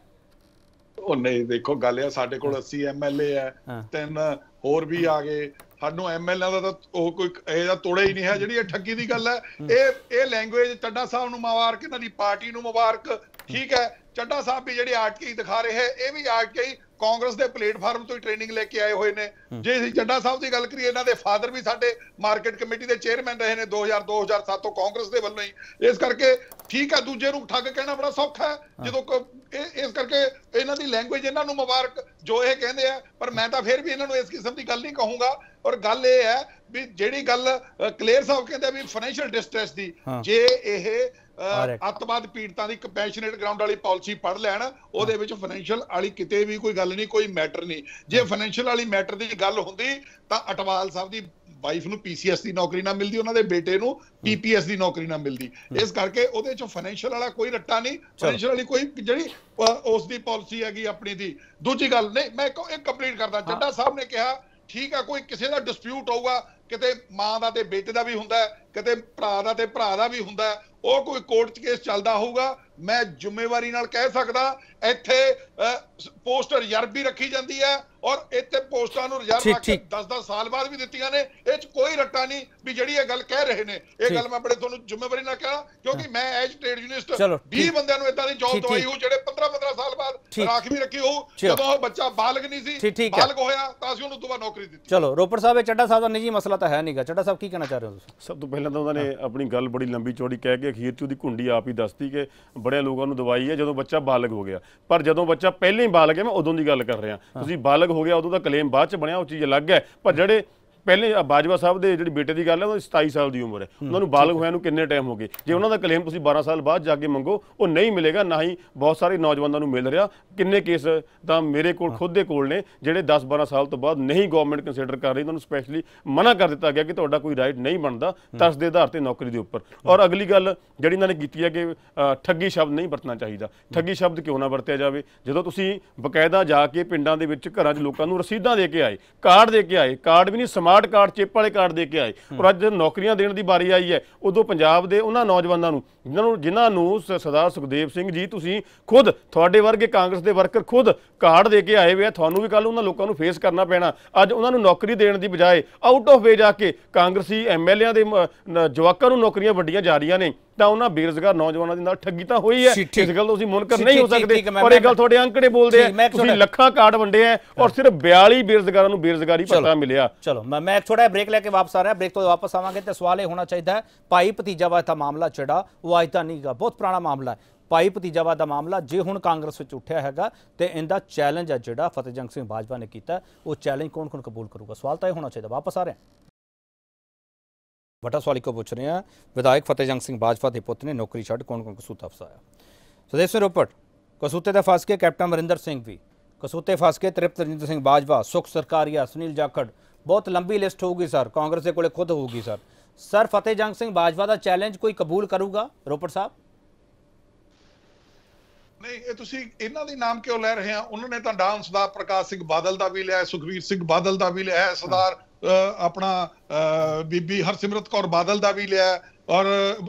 ਉਹ ਨਹੀਂ ਦੇਖੋ ਗੱਲ ਆ ਸਾਡੇ ਕੋਲ 80 ਐਮਐਲਏ ਆ ਤਿੰਨ ਹੋਰ ਵੀ ਆ ਗਏ ਸਾਨੂੰ ਐਮਐਲਏ ਦਾ ਤਾਂ ਉਹ ਕੋਈ ਇਹ ਦਾ ਤੋੜੇ ਹੀ ਨਹੀਂ ਹੈ ਜਿਹੜੀ ਇਹ ਠੱਗੀ ਦੀ ਗੱਲ ਹੈ ਇਹ ਇਹ ਲੈਂਗੁਏਜ ਟੱਡਾ ਸਾਹਿਬ ਨੂੰ ਮੁਬਾਰਕ ਇਹਨਾਂ ਦੀ ਪਾਰਟੀ ਨੂੰ ਮੁਬਾਰਕ ਠੀਕ ਹੈ ਚੱਡਾ ਸਾਹਿਬ ਵੀ ਜਿਹੜੇ ਆਰਟੀਕਲ ਦਿਖਾ ਰਹੇ ਹੈ ਇਹ ਵੀ ਆਰਟੀਆਈ ਕਾਂਗਰਸ ਦੇ ਪਲੇਟਫਾਰਮ ਤੋਂ ਹੀ ਟ੍ਰੇਨਿੰਗ ਲੈ ਕੇ ਆਏ ਹੋਏ ਨੇ ਜੇ ਅਸੀਂ ਚੱਡਾ ਸਾਹਿਬ ਦੀ ਗੱਲ ਕਰੀਏ ਇਹਨਾਂ ਦੇ ਫਾਦਰ ਵੀ ਸਾਡੇ ਮਾਰਕੀਟ ਕਮੇਟੀ ਦੇ ਚੇਅਰਮੈਨ ਰਹੇ ਨੇ 2000 2007 ਤੋਂ ਕਾਂਗਰਸ ਦੇ ਵੱਲੋਂ ਹੀ ਇਸ ਕਰਕੇ ਠੀਕ ਹੈ ਦੂਜੇ ਨੂੰ ਠੱਗ ਕਹਿਣਾ ਬੜਾ ਸੌਖਾ ਹੈ ਜਦੋਂ ਇਸ ਕਰਕੇ ਇਹਨਾਂ ਦੀ ਲੈਂਗੁਏਜ ਇਹਨਾਂ ਨੂੰ ਮੁਬਾਰਕ ਜੋ ਇਹ ਕਹਿੰਦੇ ਆ ਪਰ ਮੈਂ ਤਾਂ ਫਿਰ ਵੀ ਇਹਨਾਂ ਨੂੰ ਇਸ ਕਿਸਮ ਦੀ ਗੱਲ ਨਹੀਂ ਕਹੂੰਗਾ ਔਰ ਗੱਲ ਇਹ ਹੈ ਵੀ ਜਿਹੜੀ ਗੱਲ ਕਲੀਅਰ ਸਾਹਿਬ ਕਹਿੰਦੇ ਵੀ ਫਾਈਨੈਂਸ਼ੀਅਲ ਡਿਸਟ੍ਰੈਸ ਦੀ ਜੇ ਇਹ ਅੱਤਵਾਦ ਪੀੜਤਾਂ ਦੀ ਕੰਪੈਸ਼ਨੇਟ ਗਰਾਊਂਡ ਵਾਲੀ ਪਾਲਿਸੀ ਪੜ ਲੈਣ ਉਹਦੇ ਵਿੱਚ ਫਾਈਨੈਂਸ਼ੀਅਲ ਵਾਲੀ ਕਿਤੇ ਵੀ ਕੋਈ ਗੱਲ ਨਹੀਂ ਕੋਈ ਮੈਟਰ ਨਹੀਂ ਜੇ ਫਾਈਨੈਂਸ਼ੀਅਲ ਵਾਲੀ ਮੈਟਰ ਦੀ ਗੱਲ ਹੁੰਦੀ ਤਾਂ ਅਟਵਾਲ ਸਾਹਿਬ ਦੀ ਵਾਈਫ ਨੂੰ ਪੀਸੀਐਸ ਦੀ ਨੌਕਰੀ ਨਾ ਮਿਲਦੀ ਉਹਨਾਂ ਦੇ ਬੇਟੇ ਨੂੰ ਪੀਪੀਐਸ ਦੀ ਨੌਕਰੀ ਨਾ ਮਿਲਦੀ ਇਸ ਕਰਕੇ ਉਹਦੇ ਚ ਫਾਈਨੈਂਸ਼ੀਅਲ ਵਾਲਾ ਕੋਈ ਰੱਟਾ ਨਹੀਂ ਫਾਈਨੈਂਸ਼ੀਅਲ ਵਾਲੀ ਕੋਈ ਜਿਹੜੀ ਉਸ ਦੀ ਪਾਲਿਸੀ ਹੈਗੀ ਆਪਣੀ ਦੀ ਦੂਜੀ ਗੱਲ ਨਹੀਂ ਮੈਂ ਇਹ ਕੰਪਲੀਟ ਕਰਦਾ ਚੱਡਾ ਸਾਹਿਬ ਨੇ ਕਿਹਾ ਠੀਕ ਆ ਕੋਈ ਕਿਸੇ ਦਾ ਡਿਸਪਿਊਟ ਹੋਊਗਾ ਕਿਤੇ ਮਾਂ ਦਾ ਤੇ ਬੇਟੇ ਦਾ ਵੀ ਹੁੰਦਾ ਕਿਤੇ ਭਰਾ ਦਾ ਤੇ ਭਰਾ ਦਾ ਵੀ ਹੁੰਦਾ ਉਹ ਕੋਈ ਕੋਰਟ 'ਚ ਕੇਸ ਚੱਲਦਾ ਹੋਊਗਾ ਮੈਂ ਜ਼ਿੰਮੇਵਾਰੀ ਨਾਲ ਕਹਿ ਸਕਦਾ ਇੱਥੇ ਪੋਸਟਰ ਯਰਬੀ ਰੱਖੀ ਜਾਂਦੀ ਹੈ ਔਰ ਇੱਥੇ ਪੋਸਟਾਂ ਨੂੰ ਰਿਜ਼ਰਵ ਕਰਕੇ 10-10 ਸਾਲ ਬਾਅਦ ਵੀ ਦਿੱਤੀਆਂ ਨੇ ਇਹ ਚ ਕੋਈ ਰੱਟਾ ਨਹੀਂ ਵੀ ਜਿਹੜੀ ਇਹ ਗੱਲ ਕਹਿ ਰਹੇ ਨੇ ਇਹ ਗੱਲ ਮੈਂ ਬੜੇ ਤੁਹਾਨੂੰ ਜ਼ਿੰਮੇਵਾਰੀ ਨਾਲ ਕਹਾਂ ਕਿਉਂਕਿ ਮੈਂ ਐਜ ਟ੍ਰੇਡ ਯੂਨੀਅਨਿਸਟ 20 ਬੰਦਿਆਂ ਨੂੰ ਇਦਾਂ ਦੀ ਜੌਬ ਦਵਾਈ ਹੋ ਜਿਹੜੇ 15-15 ਸਾਲ ਬਾਅਦ ਰਾਖ ਵੀ ਰੱਖੀ ਹੋ ਜਦੋਂ ਉਹ ਬੱਚਾ ਬਾਲਗ ਨਹੀਂ ਸੀ ਬਾਲਗ ਹੋਇਆ ਤਾਂ ਅਸੀਂ ਉਹਨੂੰ ਦੁਬਾਰਾ ਨੌਕਰੀ ਦਿੱਤੀ ਚਲੋ ਰੋਪੜ ਸਾਹਿਬ ਇਹ ਚੱਡਾ ਸਾਹਿਬ ਦਾ ਨਿੱਜੀ ਮਸਲਾ ਤਾਂ ਹੈ ਨਹੀਂਗਾ ਚੱਡਾ ਸਾਹਿਬ ਕੀ ਕਹਿਣਾ ਚਾਹ ਰਹੇ ਹੋ ਤੁਸੀਂ ਸਭ ਤੋਂ ਪਹਿਲਾਂ ਤਾਂ ਉਹਨਾਂ ਨੇ ਆਪਣੀ ਗੱਲ ਬੜੀ ਲੰਬੀ ਚੌੜੀ ਕਹਿ ਕੇ ਅਖੀਰ 'ਚ ਉਹਦੀ ਘੁੰਡੀ ਆਪ ਹੀ ਦੱਸਤੀ ਕਿ ਬੜਿਆਂ ਲੋਕਾਂ ਨੂੰ ਦਵਾਈ ਹੈ ਜਦੋਂ ਬੱਚਾ ਬਾਲਗ ਹੋ ਗਿਆ ਪਰ ਜਦੋਂ ਬੱਚਾ ਪਹਿਲਾਂ ਹੀ ਬਾਲਗ ਹੈ ਮੈਂ ਉਦੋਂ ਦੀ ਗੱਲ ਕਰ ਰਿਹਾ ਤੁਸੀਂ ਬਾਲਗ ਅਲੱਗ ਹੋ ਗਿਆ ਉਦੋਂ ਦਾ ਕਲੇਮ ਬਾਅਦ ਚ ਬਣਿਆ ਉਹ ਚੀਜ਼ ਅਲੱਗ ਹੈ ਪਰ ਜਿਹੜੇ ਪਹਿਲੇ ਬਾਜਵਾ ਸਾਹਿਬ ਦੇ ਜਿਹੜੀ ਬੇਟੇ ਦੀ ਗੱਲ ਹੈ ਉਹ 27 ਸਾਲ ਦੀ ਉਮਰ ਹੈ ਉਹਨਾਂ ਨੂੰ ਬਾਲਗ ਹੋਇਆ ਨੂੰ ਕਿੰਨੇ ਟਾਈਮ ਹੋ ਗਏ ਜੇ ਉਹਨਾਂ ਦਾ ਕਲੇਮ ਤੁਸੀਂ 12 ਸਾਲ ਬਾਅਦ ਜਾ ਕੇ ਮੰਗੋ ਉਹ ਨਹੀਂ ਮਿਲੇਗਾ ਨਾ ਹੀ ਬਹੁਤ ਸਾਰੇ ਨੌਜਵਾਨਾਂ ਨੂੰ ਮਿਲ ਰਿਹਾ ਕਿੰਨੇ ਕੇਸ ਤਾਂ ਮੇਰੇ ਕੋਲ ਖੁਦ ਦੇ ਕੋਲ ਨੇ ਜਿਹੜੇ 10 12 ਸਾਲ ਤੋਂ ਬਾਅਦ ਨਹੀਂ ਗਵਰਨਮੈਂਟ ਕੰਸੀਡਰ ਕਰ ਰਹੀ ਉਹਨਾਂ ਨੂੰ ਸਪੈਸ਼ਲੀ ਮਨਾ ਕਰ ਦਿੱਤਾ ਗਿਆ ਕਿ ਤੁਹਾਡਾ ਕੋਈ ਰਾਈਟ ਨਹੀਂ ਬਣਦਾ ਤਰਸ ਦੇ ਆਧਾਰ ਤੇ ਨੌਕਰੀ ਦੇ ਉੱਪਰ ਔਰ ਅਗਲੀ ਗੱਲ ਜਿਹੜੀ ਇਹਨਾਂ ਨੇ ਕੀਤੀ ਹੈ ਕਿ ਠੱਗੀ ਸ਼ਬਦ ਨਹੀਂ ਵਰਤਣਾ ਚਾਹੀਦਾ ਠੱਗੀ ਸ਼ਬਦ ਕਿਉਂ ਨਾ ਵਰਤਿਆ ਜਾਵੇ ਜਦੋਂ ਤੁਸੀਂ ਬਕਾਇਦਾ ਜਾ ਕੇ ਪਿੰਡਾਂ ਦੇ ਵਿੱਚ ਘਰਾਂ 'ਚ ਲੋਕਾਂ ਨੂੰ ਰਸੀਦਾਂ ਦੇ ਕੇ ਆਏ ਕਾਰਡ ਦੇ ਕੇ ਆਏ ਕਾਰਡ ਵੀ ਨਹੀਂ ਸਮਾਰਟ ਕਾਰਡ ਚਿੱਪ ਵਾਲੇ ਕਾਰਡ ਦੇ ਕੇ ਆਏ ਔਰ ਅੱਜ ਨੌਕਰੀਆਂ ਦੇਣ ਦੀ ਵਾਰੀ ਆਈ ਹੈ ਉਦੋਂ ਪੰਜਾਬ ਦੇ ਉਹਨਾਂ ਨੌਜਵਾਨਾਂ ਨੂੰ ਜਿਨ੍ਹਾਂ ਨੂੰ ਜਿਨ੍ਹਾਂ ਨੂੰ ਸਰਦਾਰ ਸੁਖਦੇਵ ਸਿੰਘ ਜੀ ਤੁਸੀਂ ਖੁਦ ਤੁਹਾਡੇ ਵਰਗੇ ਕਾਂਗਰਸ ਦੇ ਵਰਕਰ ਖੁਦ ਕਾਰਡ ਦੇ ਕੇ ਆਏ ਹੋਏ ਆ ਤੁਹਾਨੂੰ ਵੀ ਕੱਲ ਉਹਨਾਂ ਲੋਕਾਂ ਨੂੰ ਫੇਸ ਕਰਨਾ ਪੈਣਾ ਅੱਜ ਉਹਨਾਂ ਨੂੰ ਨੌਕਰੀ ਦੇਣ ਦੀ ਬਜਾਏ ਆਊਟ ਆਫ ਵੇ ਜਾ ਕੇ ਕਾਂਗਰਸੀ ਐਮਐਲਏਆਂ ਦੇ ਜਵਾਕਾਂ ਨੂੰ ਨੌਕਰੀਆਂ ਵੱਡੀਆਂ ਜਾ ਰਹੀਆਂ ਨੇ ਤਾਂ ਉਹਨਾਂ ਬੇਰਜ਼ਗਾਰ ਨੌਜਵਾਨਾਂ ਦੇ ਨਾਲ ਠੱਗੀ ਤਾਂ ਹੋਈ ਹੈ ਇਸ ਗੱਲ ਤੋਂ ਅਸੀਂ ਮੁਨਕਰ ਨਹੀਂ ਹੋ ਸਕਦੇ ਪਰ ਇਹ ਗੱਲ ਤੁਹਾਡੇ ਅੰਕੜੇ ਬੋਲਦੇ ਆ ਤੁਸੀਂ ਲੱਖਾਂ ਕਾਰਡ ਵੰਡੇ ਆ ਔਰ ਸਿਰਫ 42 ਬੇਰਜ਼ਗਾਰਾਂ ਨੂੰ ਬੇਰਜ਼ਗਾਰੀ ਭੱਤਾ ਮਿਲਿਆ ਚਲੋ ਮੈਂ ਇੱਕ ਛੋਟਾ ਬ੍ਰੇਕ ਲੈ ਕੇ ਵਾਪਸ ਆ ਰਿਹਾ ਬ੍ਰੇਕ ਤੋਂ ਵਾਪਸ ਆਵਾਂਗੇ ਤੇ ਸਵਾਲ ਇਹ ਹੋਣਾ ਚਾਹੀਦਾ ਹੈ ਭਾਈ ਭਤੀਜਾਵਾਦ ਦਾ ਮਾਮਲਾ ਜਿਹੜਾ ਉਹ ਅਜ ਤਾਂ ਨਹੀਂਗਾ ਬਹੁਤ ਪੁਰਾਣਾ ਮਾਮਲਾ ਹੈ ਭਾਈ ਭਤੀਜਾਵਾਦ ਦਾ ਮਾਮਲਾ ਜੇ ਹੁਣ ਕਾਂਗਰਸ ਵਿੱਚ ਉੱਠਿਆ ਹੈਗਾ ਤੇ ਇਹਦਾ ਚੈਲੰਜ ਹੈ ਜਿਹੜਾ ਫਤਿਹਜੰਗ ਸਿੰਘ ਬਾਜਵਾ ਨੇ ਕੀਤਾ ਉਹ ਚੈਲੰਜ ਕੌਣ-ਕੌਣ ਕਬੂਲ ਕਰੂਗਾ ਸਵਾਲ ਤਾਂ ਇਹ ਹੋਣਾ ਚਾਹੀਦਾ ਵਾਪਸ ਆ ਰਿਹਾ भट्टा सवाल को पूछ रहे हैं विधायक फतेह जंग सिंह बाजवा के पुत्र ने नौकरी छड़ कौन कौन कसूता फसाया सुदेश सिंह रोपट कसूते का फस के कैप्टन अमरिंदर सिंह भी कसूते फस के तृप्त रजिंदर सिंह बाजवा सुख सरकारिया सुनील जाखड़ बहुत लंबी लिस्ट होगी सर कांग्रेस के कोले खुद होगी सर सर फतेह जंग सिंह बाजवा का चैलेंज कोई कबूल करूगा रोपट साहब नहीं ਇਹ ਤੁਸੀਂ ਇਹਨਾਂ ਦੇ ਨਾਮ ਕਿਉਂ ਲੈ ਰਹੇ ਆ ਉਹਨਾਂ ਨੇ ਤਾਂ ਡਾਂਸ ਦਾ ਪ੍ਰਕਾਸ਼ ਸਿੰਘ ਬਾਦਲ ਦਾ ਵੀ ਲਿਆ ਸੁਖਵੀਰ ਸਿੰਘ ਆਪਣਾ ਬੀਬੀ ਹਰਸਿਮਰਤ ਕੌਰ ਬਾਦਲ ਦਾ ਵੀ ਲਿਆ ਔਰ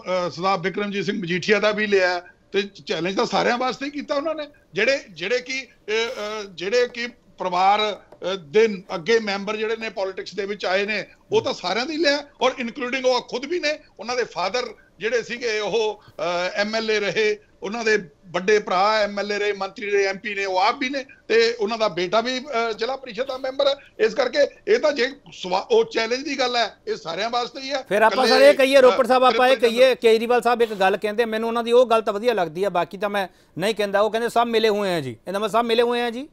ਸਰਦਾਰ ਬਿਕਰਮਜੀਤ ਸਿੰਘ ਮਜੀਠੀਆ ਦਾ ਵੀ ਲਿਆ ਤੇ ਚੈਲੰਜ ਤਾਂ ਸਾਰਿਆਂ ਵਾਸਤੇ ਹੀ ਕੀਤਾ ਉਹਨਾਂ ਨੇ ਜਿਹੜੇ ਜਿਹੜੇ ਕਿ ਜਿਹੜੇ ਕਿ ਪਰਿਵਾਰ ਦੇ ਅੱਗੇ ਮੈਂਬਰ ਜਿਹੜੇ ਨੇ ਪੋਲਿਟਿਕਸ ਦੇ ਵਿੱਚ ਆਏ ਨੇ ਉਹ ਤਾਂ ਸਾਰਿਆਂ ਦੀ ਲਿਆ ਔਰ ਇਨਕਲੂਡਿੰਗ ਉਹ ਖੁਦ ਵੀ ਨੇ ਉਹਨਾਂ ਦੇ ਫਾਦਰ ਜਿਹੜੇ ਸੀਗੇ ਉਹ ਐਮਐਲਏ ਰਹੇ ਉਹਨਾਂ ਦੇ ਵੱਡੇ ਭਰਾ ਐਮਐਲਏ ਰਹੇ ਮੰਤਰੀ ਰਹੇ ਐਮਪੀ ਨੇ ਉਹ ਆਪ ਵੀ ਨੇ ਤੇ ਉਹਨਾਂ ਦਾ ਬੇਟਾ ਵੀ ਜ਼ਿਲ੍ਹਾ ਪਰਿਸ਼ਦ ਦਾ ਮੈਂਬਰ ਹੈ ਇਸ ਕਰਕੇ ਇਹ ਤਾਂ ਜੇ ਉਹ ਚੈਲੰਜ ਦੀ ਗੱਲ ਹੈ ਇਹ ਸਾਰਿਆਂ ਵਾਸਤੇ ਹੀ ਹੈ ਫਿਰ ਆਪਾਂ ਸਰ ਇਹ ਕਹੀਏ ਰੋਪੜ ਸਾਹਿਬ ਆਪਾਂ ਇਹ ਕਹੀਏ ਕੇਜਰੀਵਾਲ ਸਾਹਿਬ ਇੱਕ ਗੱਲ ਕਹਿੰਦੇ ਮੈਨੂੰ ਉਹਨਾਂ ਦੀ ਉਹ ਗੱਲ ਤਾਂ ਵਧੀਆ ਲੱਗਦੀ ਹੈ ਬਾਕੀ ਤਾਂ ਮੈਂ ਨਹੀਂ ਕਹਿੰਦਾ ਉਹ ਕਹਿੰਦੇ ਸਭ ਮਿਲੇ ਹੋਏ ਆ ਜੀ ਇਹਦਾ ਮਤਲਬ ਸਭ ਮਿਲੇ ਹੋਏ ਆ ਜੀ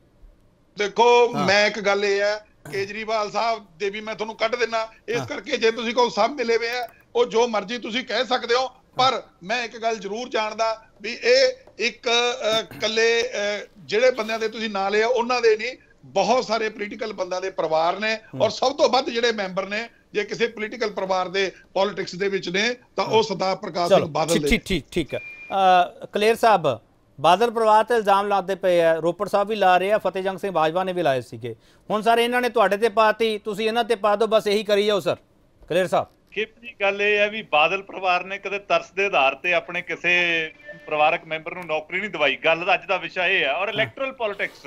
ਦੇਖੋ ਮੈਂ ਇੱਕ ਗੱਲ ਇਹ ਹੈ ਕੇਜਰੀਵਾਲ ਸਾਹਿਬ ਦੇ ਵੀ ਮੈਂ ਤੁਹਾਨੂੰ ਕੱਢ ਦਿੰਨਾ ਇਸ ਕਰਕੇ ਜੇ ਤੁਸੀਂ ਕਹੋ ਸਭ ਮਿਲੇ ਹੋਏ ਆ ਉਹ ਜੋ ਮਰਜ਼ੀ ਤੁਸੀਂ ਕਹਿ ਸਕਦੇ ਹੋ ਪਰ ਮੈਂ ਇੱਕ ਗੱਲ ਜ਼ਰੂਰ ਜਾਣਦਾ ਵੀ ਇਹ ਇੱਕ ਕੱਲੇ ਜਿਹੜੇ ਬੰਦਿਆਂ ਦੇ ਤੁਸੀਂ ਨਾਂ ਲਿਆ ਉਹਨਾਂ ਦੇ ਨਹੀਂ ਬਹੁਤ ਸਾਰੇ ਪੋਲੀਟੀਕਲ ਬੰਦਾਂ ਦੇ ਪਰਿਵਾਰ ਨੇ ਔਰ ਸਭ ਤੋਂ ਵੱਧ ਜਿਹੜੇ ਮੈਂਬਰ ਨੇ ਜੇ ਕਿਸੇ ਪੋਲੀਟੀਕਲ ਪਰਿਵਾਰ ਦੇ ਪੋਲਿਟਿਕਸ ਦੇ ਵਿੱਚ ਨੇ ਤਾਂ ਉਹ ਸਦਾ ਪ੍ਰਕਾਸ਼ ਸਿੰਘ ਬਾਦਲ ਦੇ ਠੀਕ ਠੀਕ ਠੀਕ ਕਲੇਰ ਸਾਹਿਬ ਬਾਦਲ ਪਰਿਵਾਰ ਤੇ ਇਲਜ਼ਾਮ ਲਾਉਂਦੇ ਪਏ ਆ ਰੋਪੜ ਸਾਹਿਬ ਵੀ ਲਾ ਰਹੇ ਆ ਫਤਿਹਜੰਗ ਜੰਗ ਸਿੰਘ ਬਾਜਵਾ ਨੇ ਵੀ ਲਾਏ ਸੀਗੇ ਹੁਣ ਸਾਰੇ ਇਹਨਾਂ ਨੇ ਤੁਹਾਡੇ ਤੇ ਪਾਤੀ ਤੁਸੀਂ ਇਹਨਾਂ ਤੇ ਪਾ ਦਿਓ ਬਸ ਇਹੀ ਕਰੀ ਜਾਓ ਸਰ ਕਲੇਰ ਸਾਹਿਬ ਖਿਪ ਦੀ ਗੱਲ ਇਹ ਹੈ ਵੀ ਬਾਦਲ ਪਰਿਵਾਰ ਨੇ ਕਦੇ ਤਰਸ ਦੇ ਆਧਾਰ ਤੇ ਆਪਣੇ ਕਿਸੇ ਪਰਿਵਾਰਕ ਮੈਂਬਰ ਨੂੰ ਨੌਕਰੀ ਨਹੀਂ ਦਵਾਈ ਗੱਲ ਦਾ ਅੱਜ ਦਾ ਵਿਸ਼ਾ ਇਹ ਹੈ ਔਰ ਇਲੈਕਟਰਲ ਪੋਲਿਟਿਕਸ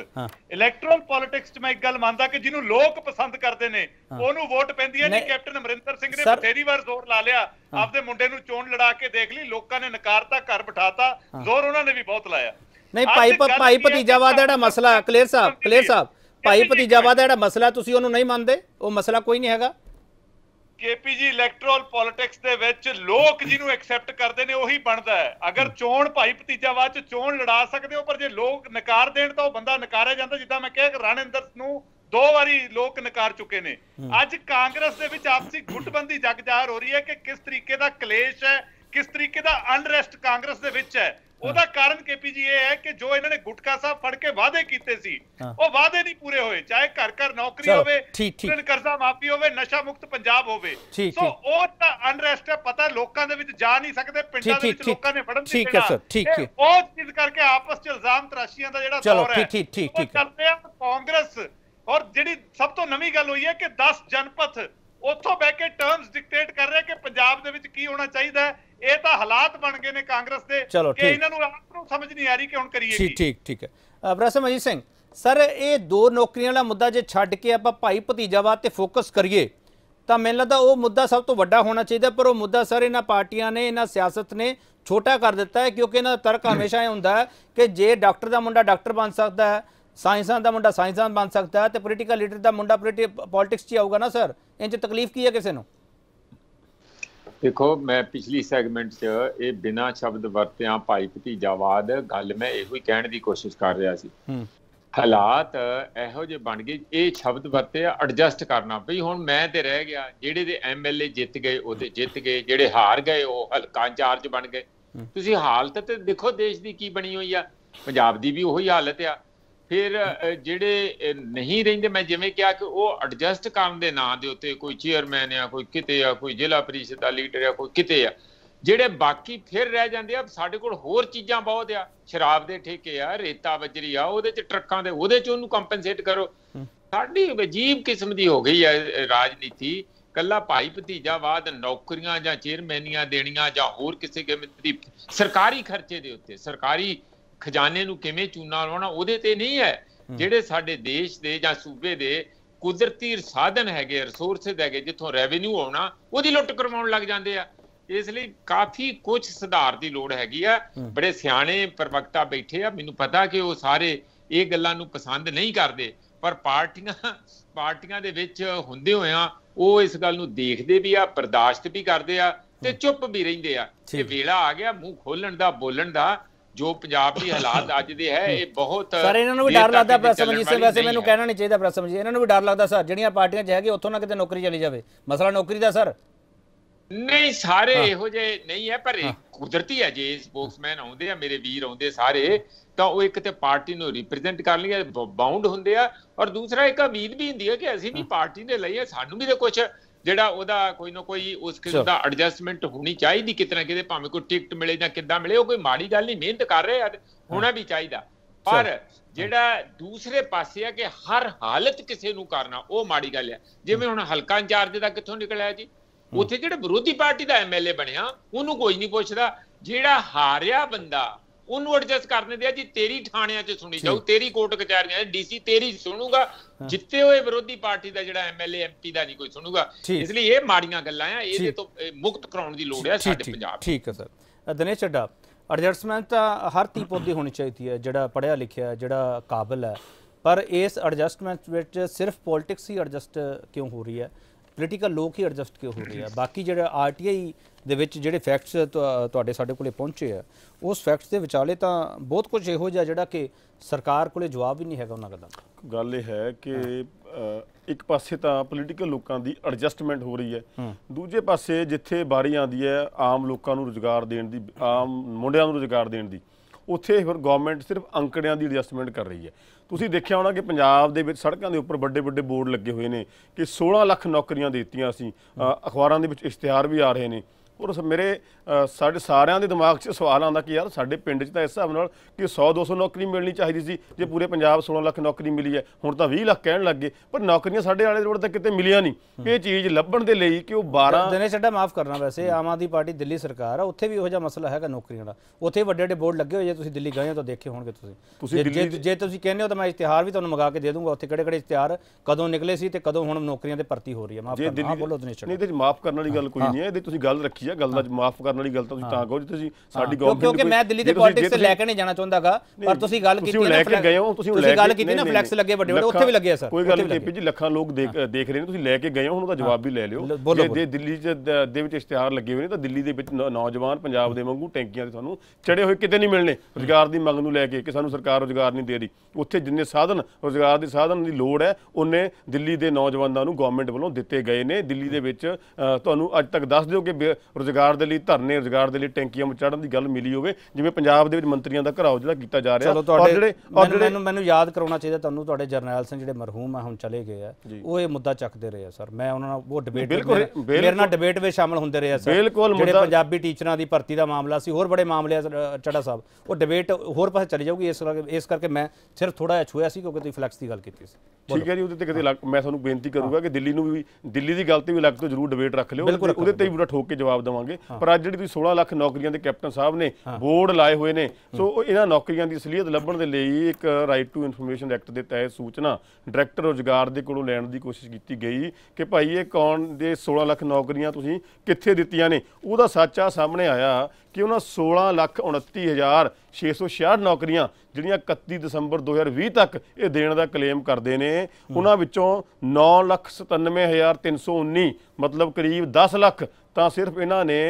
ਇਲੈਕਟਰਲ ਪੋਲਿਟਿਕਸ 'ਚ ਮੈਂ ਇੱਕ ਗੱਲ ਮੰਨਦਾ ਕਿ ਜਿਹਨੂੰ ਲੋਕ ਪਸੰਦ ਕਰਦੇ ਨੇ ਉਹਨੂੰ ਵੋਟ ਪੈਂਦੀ ਹੈ ਜੀ ਕੈਪਟਨ ਅਮਰਿੰਦਰ ਸਿੰਘ ਨੇ ਬਥੇਰੀ ਵਾਰ ਜ਼ੋਰ ਲਾ ਲਿਆ ਆਪਦੇ ਮੁੰਡੇ ਨੂੰ ਚੋਣ ਲੜਾ ਕੇ ਦੇਖ ਲਈ ਲੋਕਾਂ ਨੇ ਨਕਾਰਤਾ ਘਰ ਬਿਠਾਤਾ ਜ਼ੋਰ ਉਹਨਾਂ ਨੇ ਵੀ ਬਹੁਤ ਲਾਇਆ ਨਹੀਂ ਭਾਈ ਭਾਈ ਭਤੀਜਾਵਾਦ ਦਾ ਜਿਹੜਾ ਮਸਲਾ ਕਲੀਅਰ ਸਾਹਿਬ ਕਲੀਅਰ ਸਾਹਿਬ ਭਾਈ ਭਤੀਜਾਵਾਦ ਦਾ ਜਿਹੜਾ ਮਸਲਾ ਤੁਸੀਂ ਉਹਨੂੰ ਨਹੀਂ ਮੰਨਦੇ ਉਹ ਮਸਲਾ ਕੋਈ ਨਹੀਂ ਹੈਗਾ ਕੇਪੀਜੀ ਇਲੈਕਟਰਲ ਪੋਲਿਟਿਕਸ ਦੇ ਵਿੱਚ ਲੋਕ ਜਿਹਨੂੰ ਐਕਸੈਪਟ ਕਰਦੇ ਨੇ ਉਹੀ ਬਣਦਾ ਹੈ ਅਗਰ ਚੋਣ ਭਾਈ ਭਤੀਜਾਵਾਦ ਚ ਚੋਣ ਲੜਾ ਸਕਦੇ ਹੋ ਪਰ ਜੇ ਲੋਕ ਨਕਾਰ ਦੇਣ ਤਾਂ ਉਹ ਬੰਦਾ ਨਕਾਰਿਆ ਜਾਂਦਾ ਜਿੱਦਾਂ ਮੈਂ ਕਿਹਾ ਕਿ ਰਣਿੰਦਰ ਨੂੰ ਦੋ ਵਾਰੀ ਲੋਕ ਨਕਾਰ ਚੁੱਕੇ ਨੇ ਅੱਜ ਕਾਂਗਰਸ ਦੇ ਵਿੱਚ ਆਪਸੀ ਗੁੱਟਬੰਦੀ ਜਗਜਾਹਰ ਹੋ ਰਹੀ ਹੈ ਕਿ ਕਿਸ ਤਰੀਕੇ ਦਾ ਕਲੇਸ਼ ਹੈ ਕਿਸ ਤਰੀਕੇ ਦਾ ਅਨਰੈਸਟ ਕਾਂਗਰਸ ਦੇ ਵਿੱਚ ਹੈ ਉਹਦਾ ਕਾਰਨ ਜੀ ਇਹ ਹੈ ਕਿ ਜੋ ਇਹਨਾਂ ਨੇ ਗੁਟਕਾ ਸਾਹਿਬ ਫੜ ਕੇ ਵਾਅਦੇ ਕੀਤੇ ਸੀ ਉਹ ਵਾਅਦੇ ਨਹੀਂ ਪੂਰੇ ਹੋਏ ਚਾਹੇ ਘਰ ਘਰ ਨੌਕਰੀ ਹੋਵੇ ਕਿਰਨ ਕਰਜ਼ਾ ਮਾਫੀ ਹੋਵੇ ਨਸ਼ਾ ਮੁਕਤ ਪੰਜਾਬ ਹੋਵੇ ਸੋ ਉਹ ਤਾਂ ਅਨਰੈਸਟ ਹੈ ਪਤਾ ਲੋਕਾਂ ਦੇ ਵਿੱਚ ਜਾ ਨਹੀਂ ਸਕਦੇ ਪਿੰਡਾਂ ਦੇ ਵਿੱਚ ਲੋਕਾਂ ਨੇ ਫੜਨ ਦੀ ਕਿਹਾ ਠੀਕ ਹੈ ਉਹ ਚੀਜ਼ ਕਰਕੇ ਆਪਸ 'ਚ ਇਲਜ਼ਾਮ ਤਰਾਸ਼ੀਆਂ ਦਾ ਜਿਹੜਾ ਦੌਰ ਹੈ ਠੀਕ ਠੀਕ ਠੀਕ ਚੱਲਦੇ ਆ ਕਾਂਗਰਸ ਔਰ ਜਿਹੜੀ ਸਭ ਤੋਂ ਨਵੀਂ ਗੱਲ ਹੋਈ ਹੈ ਕਿ 10 ਜਨਪਥ ਉੱਥੋਂ ਬੈ ਕੇ ਟਰਮਸ ਡਿਕਟੇਟ ਕਰ ਰਿਹਾ ਕਿ ਪੰਜਾਬ ਦੇ ਵਿੱਚ ਕੀ ਹੋਣਾ ਚਾਹੀਦਾ ਹੈ ਇਹ ਤਾਂ ਹਾਲਾਤ ਬਣ ਗਏ ਨੇ ਕਾਂਗਰਸ ਦੇ ਕਿ ਇਹਨਾਂ ਨੂੰ ਆਪ ਨੂੰ ਸਮਝ ਨਹੀਂ ਆ ਰਹੀ ਕਿ ਹੁਣ ਕਰੀਏ ਕੀ ਠੀਕ ਠੀਕ ਠੀਕ ਹੈ ਬ੍ਰਸਮ ਅਜੀਤ ਸਿੰਘ ਸਰ ਇਹ ਦੋ ਨੌਕਰੀਆਂ ਵਾਲਾ ਮੁੱਦਾ ਜੇ ਛੱਡ ਕੇ ਆਪਾਂ ਭਾਈ ਭਤੀਜਾਵਾਦ ਤੇ ਫੋਕਸ ਕਰੀਏ ਤਾਂ ਮੈਨੂੰ ਲੱਗਦਾ ਉਹ ਮੁੱਦਾ ਸਭ ਤੋਂ ਵੱਡਾ ਹੋਣਾ ਚਾਹੀਦਾ ਪਰ ਉਹ ਮੁੱਦਾ ਸਰ ਇਹਨਾਂ ਪਾਰਟੀਆਂ ਨੇ ਇਹਨਾਂ ਸਿਆਸਤ ਨੇ ਛੋਟਾ ਕਰ ਦਿੱਤਾ ਹੈ ਕਿਉਂਕਿ ਇਹਨਾਂ ਦਾ ਤਰਕ ਹਮੇਸ਼ਾ ਇਹ ਹੁੰਦਾ ਹੈ ਕਿ ਜੇ ਡਾਕਟਰ ਦਾ ਮੁੰਡਾ ਡਾਕਟਰ ਬਣ ਸਕਦਾ ਹੈ ਸਾਇੰਸਦਾਨ ਦਾ ਮੁੰਡਾ ਸਾਇੰਸਦਾਨ ਬਣ ਸਕਦਾ ਹੈ ਤੇ ਪੋਲੀਟੀਕਲ ਲੀਡਰ ਦਾ ਮੁੰਡਾ ਪੋਲੀਟਿਕਸ 'ਚ ਆਊਗਾ ਨਾ ਸਰ ਇੰਜ ਤਕਲੀਫ ਕੀ ਹੈ ਕਿਸੇ ਨੂੰ ਦੇਖੋ ਮੈਂ ਪਿਛਲੀ ਸੈਗਮੈਂਟ 'ਚ ਇਹ ਬਿਨਾ ਸ਼ਬਦ ਵਰਤਿਆਂ ਭਾਈ ਭਤੀਜਾਵਾਦ ਗੱਲ ਮੈਂ ਇਹੋ ਹੀ ਕਹਿਣ ਦੀ ਕੋਸ਼ਿਸ਼ ਕਰ ਰਿਹਾ ਸੀ ਹਾਲਾਤ ਇਹੋ ਜੇ ਬਣ ਗਏ ਇਹ ਸ਼ਬਦ ਵਰਤੇ ਐਡਜਸਟ ਕਰਨਾ ਭਈ ਹੁਣ ਮੈਂ ਤੇ ਰਹਿ ਗਿਆ ਜਿਹੜੇ ਦੇ ਐਮਐਲਏ ਜਿੱਤ ਗਏ ਉਹ ਤੇ ਜਿੱਤ ਗਏ ਜਿਹੜੇ ਹਾਰ ਗਏ ਉਹ ਹਲਕਾ ਇੰਚਾਰਜ ਬਣ ਗਏ ਤੁਸੀਂ ਹਾਲਤ ਤੇ ਦੇਖੋ ਦੇਸ਼ ਦੀ ਕੀ ਬਣੀ ਹੋਈ ਆ ਪੰਜਾਬ ਦੀ ਵੀ ਉਹੀ ਹਾਲਤ ਆ ਫਿਰ ਜਿਹੜੇ ਨਹੀਂ ਰਹਿੰਦੇ ਮੈਂ ਜਿਵੇਂ ਕਿਹਾ ਕਿ ਉਹ ਐਡਜਸਟ ਕਰਨ ਦੇ ਨਾਂ ਦੇ ਉੱਤੇ ਕੋਈ ਚੇਅਰਮੈਨ ਆ ਕੋਈ ਕਿਤੇ ਆ ਕੋਈ ਜ਼ਿਲ੍ਹਾ ਪ੍ਰੀਸ਼ਦ ਦਾ ਲੀਡਰ ਆ ਕੋਈ ਕਿਤੇ ਆ ਜਿਹੜੇ ਬਾਕੀ ਫਿਰ ਰਹਿ ਜਾਂਦੇ ਆ ਸਾਡੇ ਕੋਲ ਹੋਰ ਚੀਜ਼ਾਂ ਬਹੁਤ ਆ ਸ਼ਰਾਬ ਦੇ ਠੇਕੇ ਆ ਰੇਤਾ ਬਜਰੀ ਆ ਉਹਦੇ ਚ ਟਰੱਕਾਂ ਦੇ ਉਹਦੇ ਚ ਉਹਨੂੰ ਕੰਪਨਸੇਟ ਕਰੋ ਸਾਡੀ ਅਜੀਬ ਕਿਸਮ ਦੀ ਹੋ ਗਈ ਹੈ ਰਾਜਨੀਤੀ ਕੱਲਾ ਭਾਈ ਭਤੀਜਾਵਾਦ ਨੌਕਰੀਆਂ ਜਾਂ ਚੇਅਰਮੈਨੀਆਂ ਦੇਣੀਆਂ ਜਾਂ ਹੋਰ ਕਿਸੇ ਕਿਸਮ ਦੀ ਸਰਕਾਰੀ ਖਰਚੇ ਦੇ ਉੱਤੇ ਸਰਕਾਰੀ ਖਜ਼ਾਨੇ ਨੂੰ ਕਿਵੇਂ ਚੂਨਾ ਲਾਉਣਾ ਉਹਦੇ ਤੇ ਨਹੀਂ ਹੈ ਜਿਹੜੇ ਸਾਡੇ ਦੇਸ਼ ਦੇ ਜਾਂ ਸੂਬੇ ਦੇ ਕੁਦਰਤੀ ਸਾਧਨ ਹੈਗੇ ਰਿਸੋਰਸਸ ਹੈਗੇ ਜਿੱਥੋਂ ਰੈਵਨਿਊ ਆਉਣਾ ਉਹਦੀ ਲੁੱਟ ਕਰਵਾਉਣ ਲੱਗ ਜਾਂਦੇ ਆ ਇਸ ਲਈ ਕਾਫੀ ਕੁਝ ਸੁਧਾਰ ਦੀ ਲੋੜ ਹੈਗੀ ਆ ਬੜੇ ਸਿਆਣੇ ਪ੍ਰਵਕਤਾ ਬੈਠੇ ਆ ਮੈਨੂੰ ਪਤਾ ਕਿ ਉਹ ਸਾਰੇ ਇਹ ਗੱਲਾਂ ਨੂੰ ਪਸੰਦ ਨਹੀਂ ਕਰਦੇ ਪਰ ਪਾਰਟੀਆਂ ਪਾਰਟੀਆਂ ਦੇ ਵਿੱਚ ਹੁੰਦੇ ਹੋਇਆ ਉਹ ਇਸ ਗੱਲ ਨੂੰ ਦੇਖਦੇ ਵੀ ਆ ਬਰਦਾਸ਼ਤ ਵੀ ਕਰਦੇ ਆ ਤੇ ਚੁੱਪ ਵੀ ਰਹਿੰਦੇ ਆ ਕਿ ਵੇਲਾ ਆ ਗਿਆ ਮੂੰਹ ਖੋਲਣ ਦਾ ਬੋਲਣ ਦਾ ਜੋ ਪੰਜਾਬ ਦੀ ਹਾਲਾਤ ਅੱਜ ਦੇ ਹੈ ਇਹ ਬਹੁਤ ਸਰ ਇਹਨਾਂ ਨੂੰ ਵੀ ਡਰ ਲੱਗਦਾ ਪ੍ਰਸਮ ਜੀ ਸੇ ਵੈਸੇ ਮੈਨੂੰ ਕਹਿਣਾ ਨਹੀਂ ਚਾਹੀਦਾ ਪ੍ਰਸਮ ਜੀ ਇਹਨਾਂ ਨੂੰ ਵੀ ਡਰ ਲੱਗਦਾ ਸਰ ਜਿਹੜੀਆਂ ਪਾਰਟੀਆਂ 'ਚ ਹੈਗੇ ਉੱਥੋਂ ਨਾ ਕਿਤੇ ਨੌਕਰੀ ਚਲੀ ਜਾਵੇ ਮਸਲਾ ਨੌਕਰੀ ਦਾ ਸਰ ਨਹੀਂ ਸਾਰੇ ਇਹੋ ਜੇ ਨਹੀਂ ਹੈ ਪਰ ਕੁਦਰਤੀ ਹੈ ਜੇ ਸਪੋਕਸਮੈਨ ਆਉਂਦੇ ਆ ਮੇਰੇ ਵੀਰ ਆਉਂਦੇ ਸਾਰੇ ਤਾਂ ਉਹ ਇੱਕ ਤੇ ਪਾਰਟੀ ਨੂੰ ਰਿਪਰੈਜ਼ੈਂਟ ਕਰਨ ਲਈ ਬਾਉਂਡ ਹੁੰਦੇ ਆ ਔਰ ਦੂਸਰਾ ਇੱਕ ਉਮੀਦ ਵੀ ਹੁੰਦੀ ਹੈ ਕਿ ਅਸੀਂ ਵੀ ਪਾਰਟੀ ਦੇ ਲਈ ਸਾਨੂੰ ਵੀ ਤੇ ਕੁਝ ਜਿਹੜਾ ਉਹਦਾ ਕੋਈ ਨਾ ਕੋਈ ਉਸ ਕਿਸਮ ਦਾ ਐਡਜਸਟਮੈਂਟ ਹੋਣੀ ਚਾਹੀਦੀ ਕਿਤਨਾ ਕਿਤੇ ਭਾਵੇਂ ਕੋਈ ਟਿਕਟ ਮਿਲੇ ਜਾਂ ਕਿੱਦਾਂ ਮਿਲੇ ਉਹ ਕੋਈ ਮਾੜੀ ਗੱਲ ਨਹੀਂ ਮਿਹਨਤ ਕਰ ਰਹੇ ਆ ਹੋਣਾ ਵੀ ਚਾਹੀਦਾ ਪਰ ਜਿਹੜਾ ਦੂਸਰੇ ਪਾਸੇ ਆ ਕਿ ਹਰ ਹਾਲਤ ਕਿਸੇ ਨੂੰ ਕਰਨਾ ਉਹ ਮਾੜੀ ਗੱਲ ਹੈ ਜਿਵੇਂ ਹੁਣ ਹਲਕਾ ਇੰਚਾਰਜ ਦਾ ਕਿੱਥੋਂ ਨਿਕਲਿਆ ਜੀ ਉੱਥੇ ਜਿਹੜੇ ਵਿਰੋਧੀ ਪਾਰਟੀ ਦਾ ਐਮਐਲਏ ਬਣਿਆ ਉਹਨੂੰ ਕੋਈ ਨਹੀਂ ਪੁੱਛਦਾ ਜਿਹੜਾ ਹਾਰਿਆ ਬੰਦਾ ਉਹਨੂੰ ਐਡਜਸਟ ਕਰਨ ਦੇ ਆ ਜੀ ਤੇਰੀ ਥਾਣਿਆਂ 'ਚ ਸੁਣੀ ਜਾਊ ਤੇਰੀ ਕੋਰਟ ਕਚਹਿਰੀਆਂ ਡੀਸੀ ਤੇਰੀ ਸੁਣੂਗਾ ਜਿੱਤੇ ਹੋਏ ਵਿਰੋਧੀ ਪਾਰਟੀ ਦਾ ਜਿਹੜਾ ਐਮਐਲਏ ਐਮਪੀ ਦਾ ਨਹੀਂ ਕੋਈ ਸੁਣੂਗਾ ਇਸ ਲਈ ਇਹ ਮਾੜੀਆਂ ਗੱਲਾਂ ਆ ਇਹਦੇ ਤੋਂ ਮੁਕਤ ਕਰਾਉਣ ਦੀ ਲੋੜ ਆ ਸਾਡੇ ਪੰਜਾਬ ਠੀਕ ਹੈ ਸਰ ਦਨੇ ਚੱਡਾ ਐਡਜਸਟਮੈਂਟ ਤਾਂ ਹਰ ਤੀ ਦੀ ਹੋਣੀ ਚਾਹੀਦੀ ਹੈ ਜਿਹੜਾ ਪੜਿਆ ਲਿਖਿਆ ਜਿਹੜਾ ਕਾਬਿਲ ਹੈ ਪਰ ਇਸ ਐਡਜਸਟਮੈਂਟ ਵਿੱਚ ਸਿਰਫ ਪੋਲਿਟਿਕਸ ਹੀ ਐਡਜਸਟ ਕਿਉਂ ਹੋ ਰਹੀ ਹੈ ਪੋਲਿਟੀਕਲ ਲੋਕ ਹੀ ਐਡਜਸਟ ਕਿਉਂ ਹੋ ਰਹੀ ਹੈ ਬਾਕੀ ਜਿਹੜਾ ਆਰਟੀਆਈ ਦੇ ਵਿੱਚ ਜਿਹੜੇ ਫੈਕਟਸ ਤੁਹਾਡੇ ਸਾਡੇ ਕੋਲੇ ਪਹੁੰਚੇ ਆ ਉਸ ਫੈਕਟਸ ਦੇ ਵਿਚਾਲੇ ਤਾਂ ਬਹੁਤ ਕੁਝ ਇਹੋ ਜਿਹਾ ਜਿਹੜਾ ਕਿ ਸਰਕਾਰ ਕੋਲੇ ਜਵਾਬ ਹੀ ਨਹੀਂ ਹੈਗਾ ਉਹਨਾਂ ਦਾ ਗੱਲ ਇਹ ਹੈ ਕਿ ਇੱਕ ਪਾਸੇ ਤਾਂ ਪੋਲੀਟੀਕਲ ਲੋਕਾਂ ਦੀ ਐਡਜਸਟਮੈਂਟ ਹੋ ਰਹੀ ਹੈ ਦੂਜੇ ਪਾਸੇ ਜਿੱਥੇ ਬਾਰੀ ਆਂਦੀ ਹੈ ਆਮ ਲੋਕਾਂ ਨੂੰ ਰੋਜ਼ਗਾਰ ਦੇਣ ਦੀ ਆਮ ਮੁੰਡਿਆਂ ਨੂੰ ਰੋਜ਼ਗਾਰ ਦੇਣ ਦੀ ਉੱਥੇ ਫਿਰ ਗਵਰਨਮੈਂਟ ਸਿਰਫ ਅੰਕੜਿਆਂ ਦੀ ਐਡਜਸਟਮੈਂਟ ਕਰ ਰਹੀ ਹੈ ਤੁਸੀਂ ਦੇਖਿਆ ਹੋਣਾ ਕਿ ਪੰਜਾਬ ਦੇ ਵਿੱਚ ਸੜਕਾਂ ਦੇ ਉੱਪਰ ਵੱਡੇ ਵੱਡੇ ਬੋਰਡ ਲੱਗੇ ਹੋਏ ਨੇ ਕਿ 16 ਲੱਖ ਨੌਕਰੀਆਂ ਦਿੱਤੀਆਂ ਸੀ ਅਖਬਾਰਾਂ ਦੇ ਵਿੱਚ ਇਸ਼ਤਿਹਾਰ ਵੀ ਆ ਰਹੇ ਨੇ ਔਰ ਮੇਰੇ ਸਾਡੇ ਸਾਰਿਆਂ ਦੇ ਦਿਮਾਗ 'ਚ ਸਵਾਲ ਆਉਂਦਾ ਕਿ ਯਾਰ ਸਾਡੇ ਪਿੰਡ 'ਚ ਤਾਂ ਇਸ ਹਿਸਾਬ ਨਾਲ ਕਿ 100 200 ਨੌਕਰੀ ਮਿਲਣੀ ਚਾਹੀਦੀ ਸੀ ਜੇ ਪੂਰੇ ਪੰਜਾਬ 16 ਲੱਖ ਨੌਕਰੀ ਮਿਲੀ ਹੈ ਹੁਣ ਤਾਂ 20 ਲੱਖ ਕਹਿਣ ਲੱਗੇ ਪਰ ਨੌਕਰੀਆਂ ਸਾਡੇ ਵਾਲੇ ਰੋਡ ਤੱਕ ਕਿਤੇ ਮਿਲੀਆਂ ਨਹੀਂ ਇਹ ਚੀਜ਼ ਲੱਭਣ ਦੇ ਲਈ ਕਿ ਉਹ 12 ਦਿਨੇ ਛੱਡਾ ਮਾਫ ਕਰਨਾ ਵੈਸੇ ਆਮ ਆਦੀ ਪਾਰਟੀ ਦਿੱਲੀ ਸਰਕਾਰ ਆ ਉੱਥੇ ਵੀ ਉਹ ਜਿਹਾ ਮਸਲਾ ਹੈਗਾ ਨੌਕਰੀਆਂ ਦਾ ਉੱਥੇ ਵੱਡੇ ਵੱਡੇ ਬੋਰਡ ਲੱਗੇ ਹੋਏ ਜੇ ਤੁਸੀਂ ਦਿੱਲੀ ਗਏ ਹੋ ਤਾਂ ਦੇਖੇ ਹੋਣਗੇ ਤੁਸੀਂ ਜੇ ਤੁਸੀਂ ਕਹਿੰਦੇ ਹੋ ਤਾਂ ਮੈਂ ਇਸ਼ਤਿਹਾਰ ਵੀ ਤੁਹਾਨੂੰ ਮੰਗਾ ਕੇ ਦੇ ਦੂੰਗਾ ਉੱਥੇ ਕਿਹੜੇ ਕਿਹੜੇ ਇਸ਼ਤਿਹਾਰ ਕਦੋਂ ਨਿਕਲੇ ਸੀ ਤੇ ਕਦੋਂ ਹੁਣ ਨੌਕਰੀਆਂ ਤੇ ਭਰਤੀ ਹੋ ਰਹੀ ਹੈ ਮਾਫ ਕਰਨਾ ਬੋਲੋ ਦਿਨੇ ਨਹੀਂ ਤੇ ਮਾਫ ਕਰਨ ਵਾਲੀ ਗੱਲ ਕੋਈ ਨਹੀਂ ਹੈ ਇਹਦੀ ਤੁਸੀਂ ਗੱਲ ਰੱਖੀ ਆ ਗੱਲ ਦਾ ਮਾਫ ਕਰਨ ਵਾਲੀ ਗੱਲ ਤਾਂ ਤੁਸੀਂ ਤਾਂ ਕਹੋ ਜਿੱਥੇ ਤੁਸੀਂ ਸਾਡੀ ਗੱਲ ਕਿਉਂਕਿ ਮੈਂ ਦਿੱਲੀ ਦੇ ਪੋਲਿਟਿਕਸ ਤੇ ਲੈ ਕੇ ਨਹੀਂ ਜਾਣਾ ਚਾਹੁੰਦਾਗਾ ਪਰ ਤੁਸੀਂ ਗੱਲ ਕੀਤੀ ਨਾ ਤੁਸੀਂ ਗਏ ਹੋ ਤੁਸੀਂ ਗੱਲ ਕੀਤੀ ਨਾ ਫਲੈਕਸ ਲੱਗੇ ਵੱਡੇ ਵੱਡੇ ਉੱਥੇ ਵੀ ਲੱਗੇ ਆ ਸਰ ਕੋਈ ਗੱਲ ਨਹੀਂ ਜੀ ਲੱਖਾਂ ਲੋਕ ਦੇਖ ਰਹੇ ਨੇ ਤੁਸੀਂ ਲੈ ਕੇ ਗਏ ਹੋ ਉਹਨਾਂ ਦਾ ਜਵਾਬ ਵੀ ਲੈ ਲਿਓ ਜੇ ਦਿੱਲੀ ਦੇ ਵਿੱਚ ਇਸ਼ਤਿਹਾਰ ਲੱਗੇ ਹੋਏ ਨੇ ਤਾਂ ਦਿੱਲੀ ਦੇ ਵਿੱਚ ਨੌਜਵਾਨ ਪੰਜਾਬ ਦੇ ਵਾਂਗੂ ਟੈਂਕੀਆਂ ਤੇ ਤੁਹਾਨੂੰ ਚੜੇ ਹੋਏ ਕਿਤੇ ਨਹੀਂ ਮਿਲਣੇ ਰੋਜ਼ਗਾਰ ਦੀ ਮੰਗ ਨੂੰ ਲੈ ਕੇ ਕਿ ਸਾਨੂੰ ਸਰਕਾਰ ਰੋਜ਼ਗਾਰ ਨਹੀਂ ਦੇ ਰਹੀ ਉੱਥੇ ਜਿੰਨੇ ਸਾਧਨ ਰੋਜ਼ਗਾਰ ਦੇ ਸਾਧਨ ਦੀ ਲੋੜ ਹੈ ਉਹਨੇ ਦਿੱਲੀ ਦੇ ਨੌਜਵਾਨਾਂ ਨੂੰ ਗਵਰਨਮੈਂਟ ਵੱਲੋਂ ਦਿੱਤੇ ਗਏ ਨੇ ਦਿੱਲੀ ਦੇ ਵਿੱਚ ਤੁਹਾਨੂੰ ਅੱਜ ਤੱਕ ਦੱਸ ਦਿਓ ਕਿ ਰੋਜ਼ਗਾਰ ਦੇ ਲਈ ਧਰਨੇ ਰੋਜ਼ਗਾਰ ਦੇ ਲਈ ਟੈਂਕੀਆਂ ਚੜਨ ਦੀ ਗੱਲ ਮਿਲੀ ਹੋਵੇ ਜਿਵੇਂ ਪੰਜਾਬ ਦੇ ਵਿੱਚ ਮੰਤਰੀਆਂ ਦਾ ਘਰਾਓ ਜਿਹੜਾ ਕੀਤਾ ਜਾ ਰਿਹਾ ਔਰ ਜਿਹੜੇ ਔਰ ਮੈਨੂੰ ਮੈਨੂੰ ਯਾਦ ਕਰਾਉਣਾ ਚਾਹੀਦਾ ਤੁਹਾਨੂੰ ਤੁਹਾਡੇ ਜਰਨੈਲ ਸਿੰਘ ਜਿਹੜੇ ਮਰਹੂਮ ਆ ਹੁਣ ਚਲੇ ਗਏ ਆ ਉਹ ਇਹ ਮੁੱਦਾ ਚੱਕਦੇ ਰਹੇ ਆ ਸਰ ਮੈਂ ਉਹਨਾਂ ਨਾਲ ਉਹ ਡਿਬੇਟ ਮੇਰੇ ਨਾਲ ਡਿਬੇਟ ਵਿੱਚ ਸ਼ਾਮਲ ਹੁੰਦੇ ਰਹੇ ਆ ਸਰ ਜਿਹੜੇ ਪੰਜਾਬੀ ਟੀਚਰਾਂ ਦੀ ਭਰਤੀ ਦਾ ਮਾਮਲਾ ਸੀ ਹੋਰ ਬੜੇ ਮਾਮਲੇ ਚੜਾ ਸਾਹਿਬ ਉਹ ਡਿਬੇਟ ਹੋਰ ਪਾਸੇ ਚਲੀ ਜਾਊਗੀ ਇਸ ਕਰਕੇ ਇਸ ਕਰਕੇ ਮੈਂ ਸਿਰਫ ਥੋੜਾ ਜਿਹਾ ਛੂਇਆ ਸੀ ਕਿਉਂਕਿ ਤੁਸੀਂ ਫਲੈਕਸ ਦੀ ਗੱਲ ਕੀਤੀ ਸੀ ਠੀਕ ਹੈ ਜੀ ਉਹਦੇ ਤੇ ਕਦੇ ਮੈਂ ਤੁਹਾਨੂੰ ਬੇਨਤੀ ਕਰੂੰਗਾ ਕਿ ਦਿੱਲੀ ਨੂੰ ਵੀ ਦਿੱਲੀ ਦੀ ਗੱਲ ਤੇ ਵੀ ਲੱਗ ਤੋਂ ਜ਼ਰੂਰ ਡਿਬੇਟ ਰੱਖ ਲਿਓ ਉਹਦੇ ਤੇ ਵੀ ਪੂਰਾ ਠੋਕ ਕੇ ਜਵਾਬ ਦੇਵਾਂਗੇ ਪਰ ਅੱਜ ਜਿਹੜੀ ਤੁਸੀਂ 16 ਲੱਖ ਨੌਕਰੀਆਂ ਦੇ ਕੈਪਟਨ ਸਾਹਿਬ ਨੇ ਬੋਰਡ ਲਾਏ ਹੋਏ ਨੇ ਸੋ ਇਹਨਾਂ ਨੌਕਰੀਆਂ ਦੀ ਅਸਲੀਅਤ ਲੱਭਣ ਦੇ ਲਈ ਇੱਕ ਰਾਈਟ ਟੂ ਇਨਫੋਰਮੇਸ਼ਨ ਐਕਟ ਦੇ ਤਹਿਤ ਸੂਚਨਾ ਡਾਇਰੈਕਟਰ ਰੋਜ਼ਗਾਰ ਦੇ ਕੋਲੋਂ ਲੈਣ ਦੀ ਕੋਸ਼ਿਸ਼ ਕੀਤੀ ਗਈ ਕਿ ਭਾਈ ਇਹ ਕੌਣ ਦੇ 16 ਲੱਖ ਨੌਕਰੀਆਂ ਤੁਸੀਂ ਕਿੱਥੇ ਦਿੱਤੀਆਂ ਨੇ ਉਹਦਾ ਸੱਚਾ ਸਾਹਮਣੇ ਆਇਆ ਕਿ ਉਹਨਾਂ 16 ਲੱਖ ਨੌਕਰੀਆਂ ਜਿਹੜੀਆਂ 31 ਦਸੰਬਰ 2020 ਤੱਕ ਇਹ ਦੇਣ ਦਾ ਕਲੇਮ ਕਰਦੇ ਨੇ ਉਹਨਾਂ ਵਿੱਚੋਂ 997319 ਮਤਲਬ ਕਰੀਬ 10 ਲੱਖ ਤਾਂ ਸਿਰਫ ਇਹਨਾਂ ਨੇ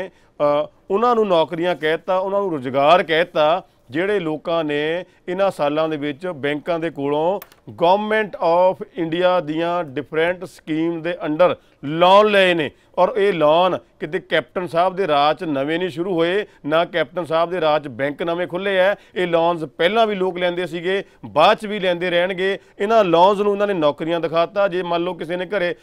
ਉਹਨਾਂ ਨੂੰ ਨੌਕਰੀਆਂ ਕਹਿਤਾ ਉਹਨਾਂ ਨੂੰ ਰੋਜ਼ਗਾਰ ਕਹਿਤਾ ਜਿਹੜੇ ਲੋਕਾਂ ਨੇ ਇਹਨਾਂ ਸਾਲਾਂ ਦੇ ਵਿੱਚ ਬੈਂਕਾਂ ਦੇ ਕੋਲੋਂ ਗਵਰਨਮੈਂਟ ਆਫ ਇੰਡੀਆ ਦੀਆਂ ਡਿਫਰੈਂਟ ਸਕੀਮ ਦੇ ਅੰਡਰ ਲੋਨ ਲਏ ਨੇ ਔਰ ਇਹ ਲੋਨ ਕਿਤੇ ਕੈਪਟਨ ਸਾਹਿਬ ਦੇ ਰਾਜ 'ਚ ਨਵੇਂ ਨਹੀਂ ਸ਼ੁਰੂ ਹੋਏ ਨਾ ਕੈਪਟਨ ਸਾਹਿਬ ਦੇ ਰਾਜ ਬੈਂਕ ਨਵੇਂ ਖੁੱਲੇ ਐ ਇਹ ਲੋਨਸ ਪਹਿਲਾਂ ਵੀ ਲੋਕ ਲੈਂਦੇ ਸੀਗੇ ਬਾਅਦ 'ਚ ਵੀ ਲੈਂਦੇ ਰਹਿਣਗੇ ਇਹਨਾਂ ਲੋਨਸ ਨੂੰ ਉਹਨਾਂ ਨੇ ਨੌਕਰੀਆਂ ਦਿਖਾਤਾ ਜੇ ਮੰਨ ਲਓ ਕਿਸੇ ਨੇ ਘਰੇ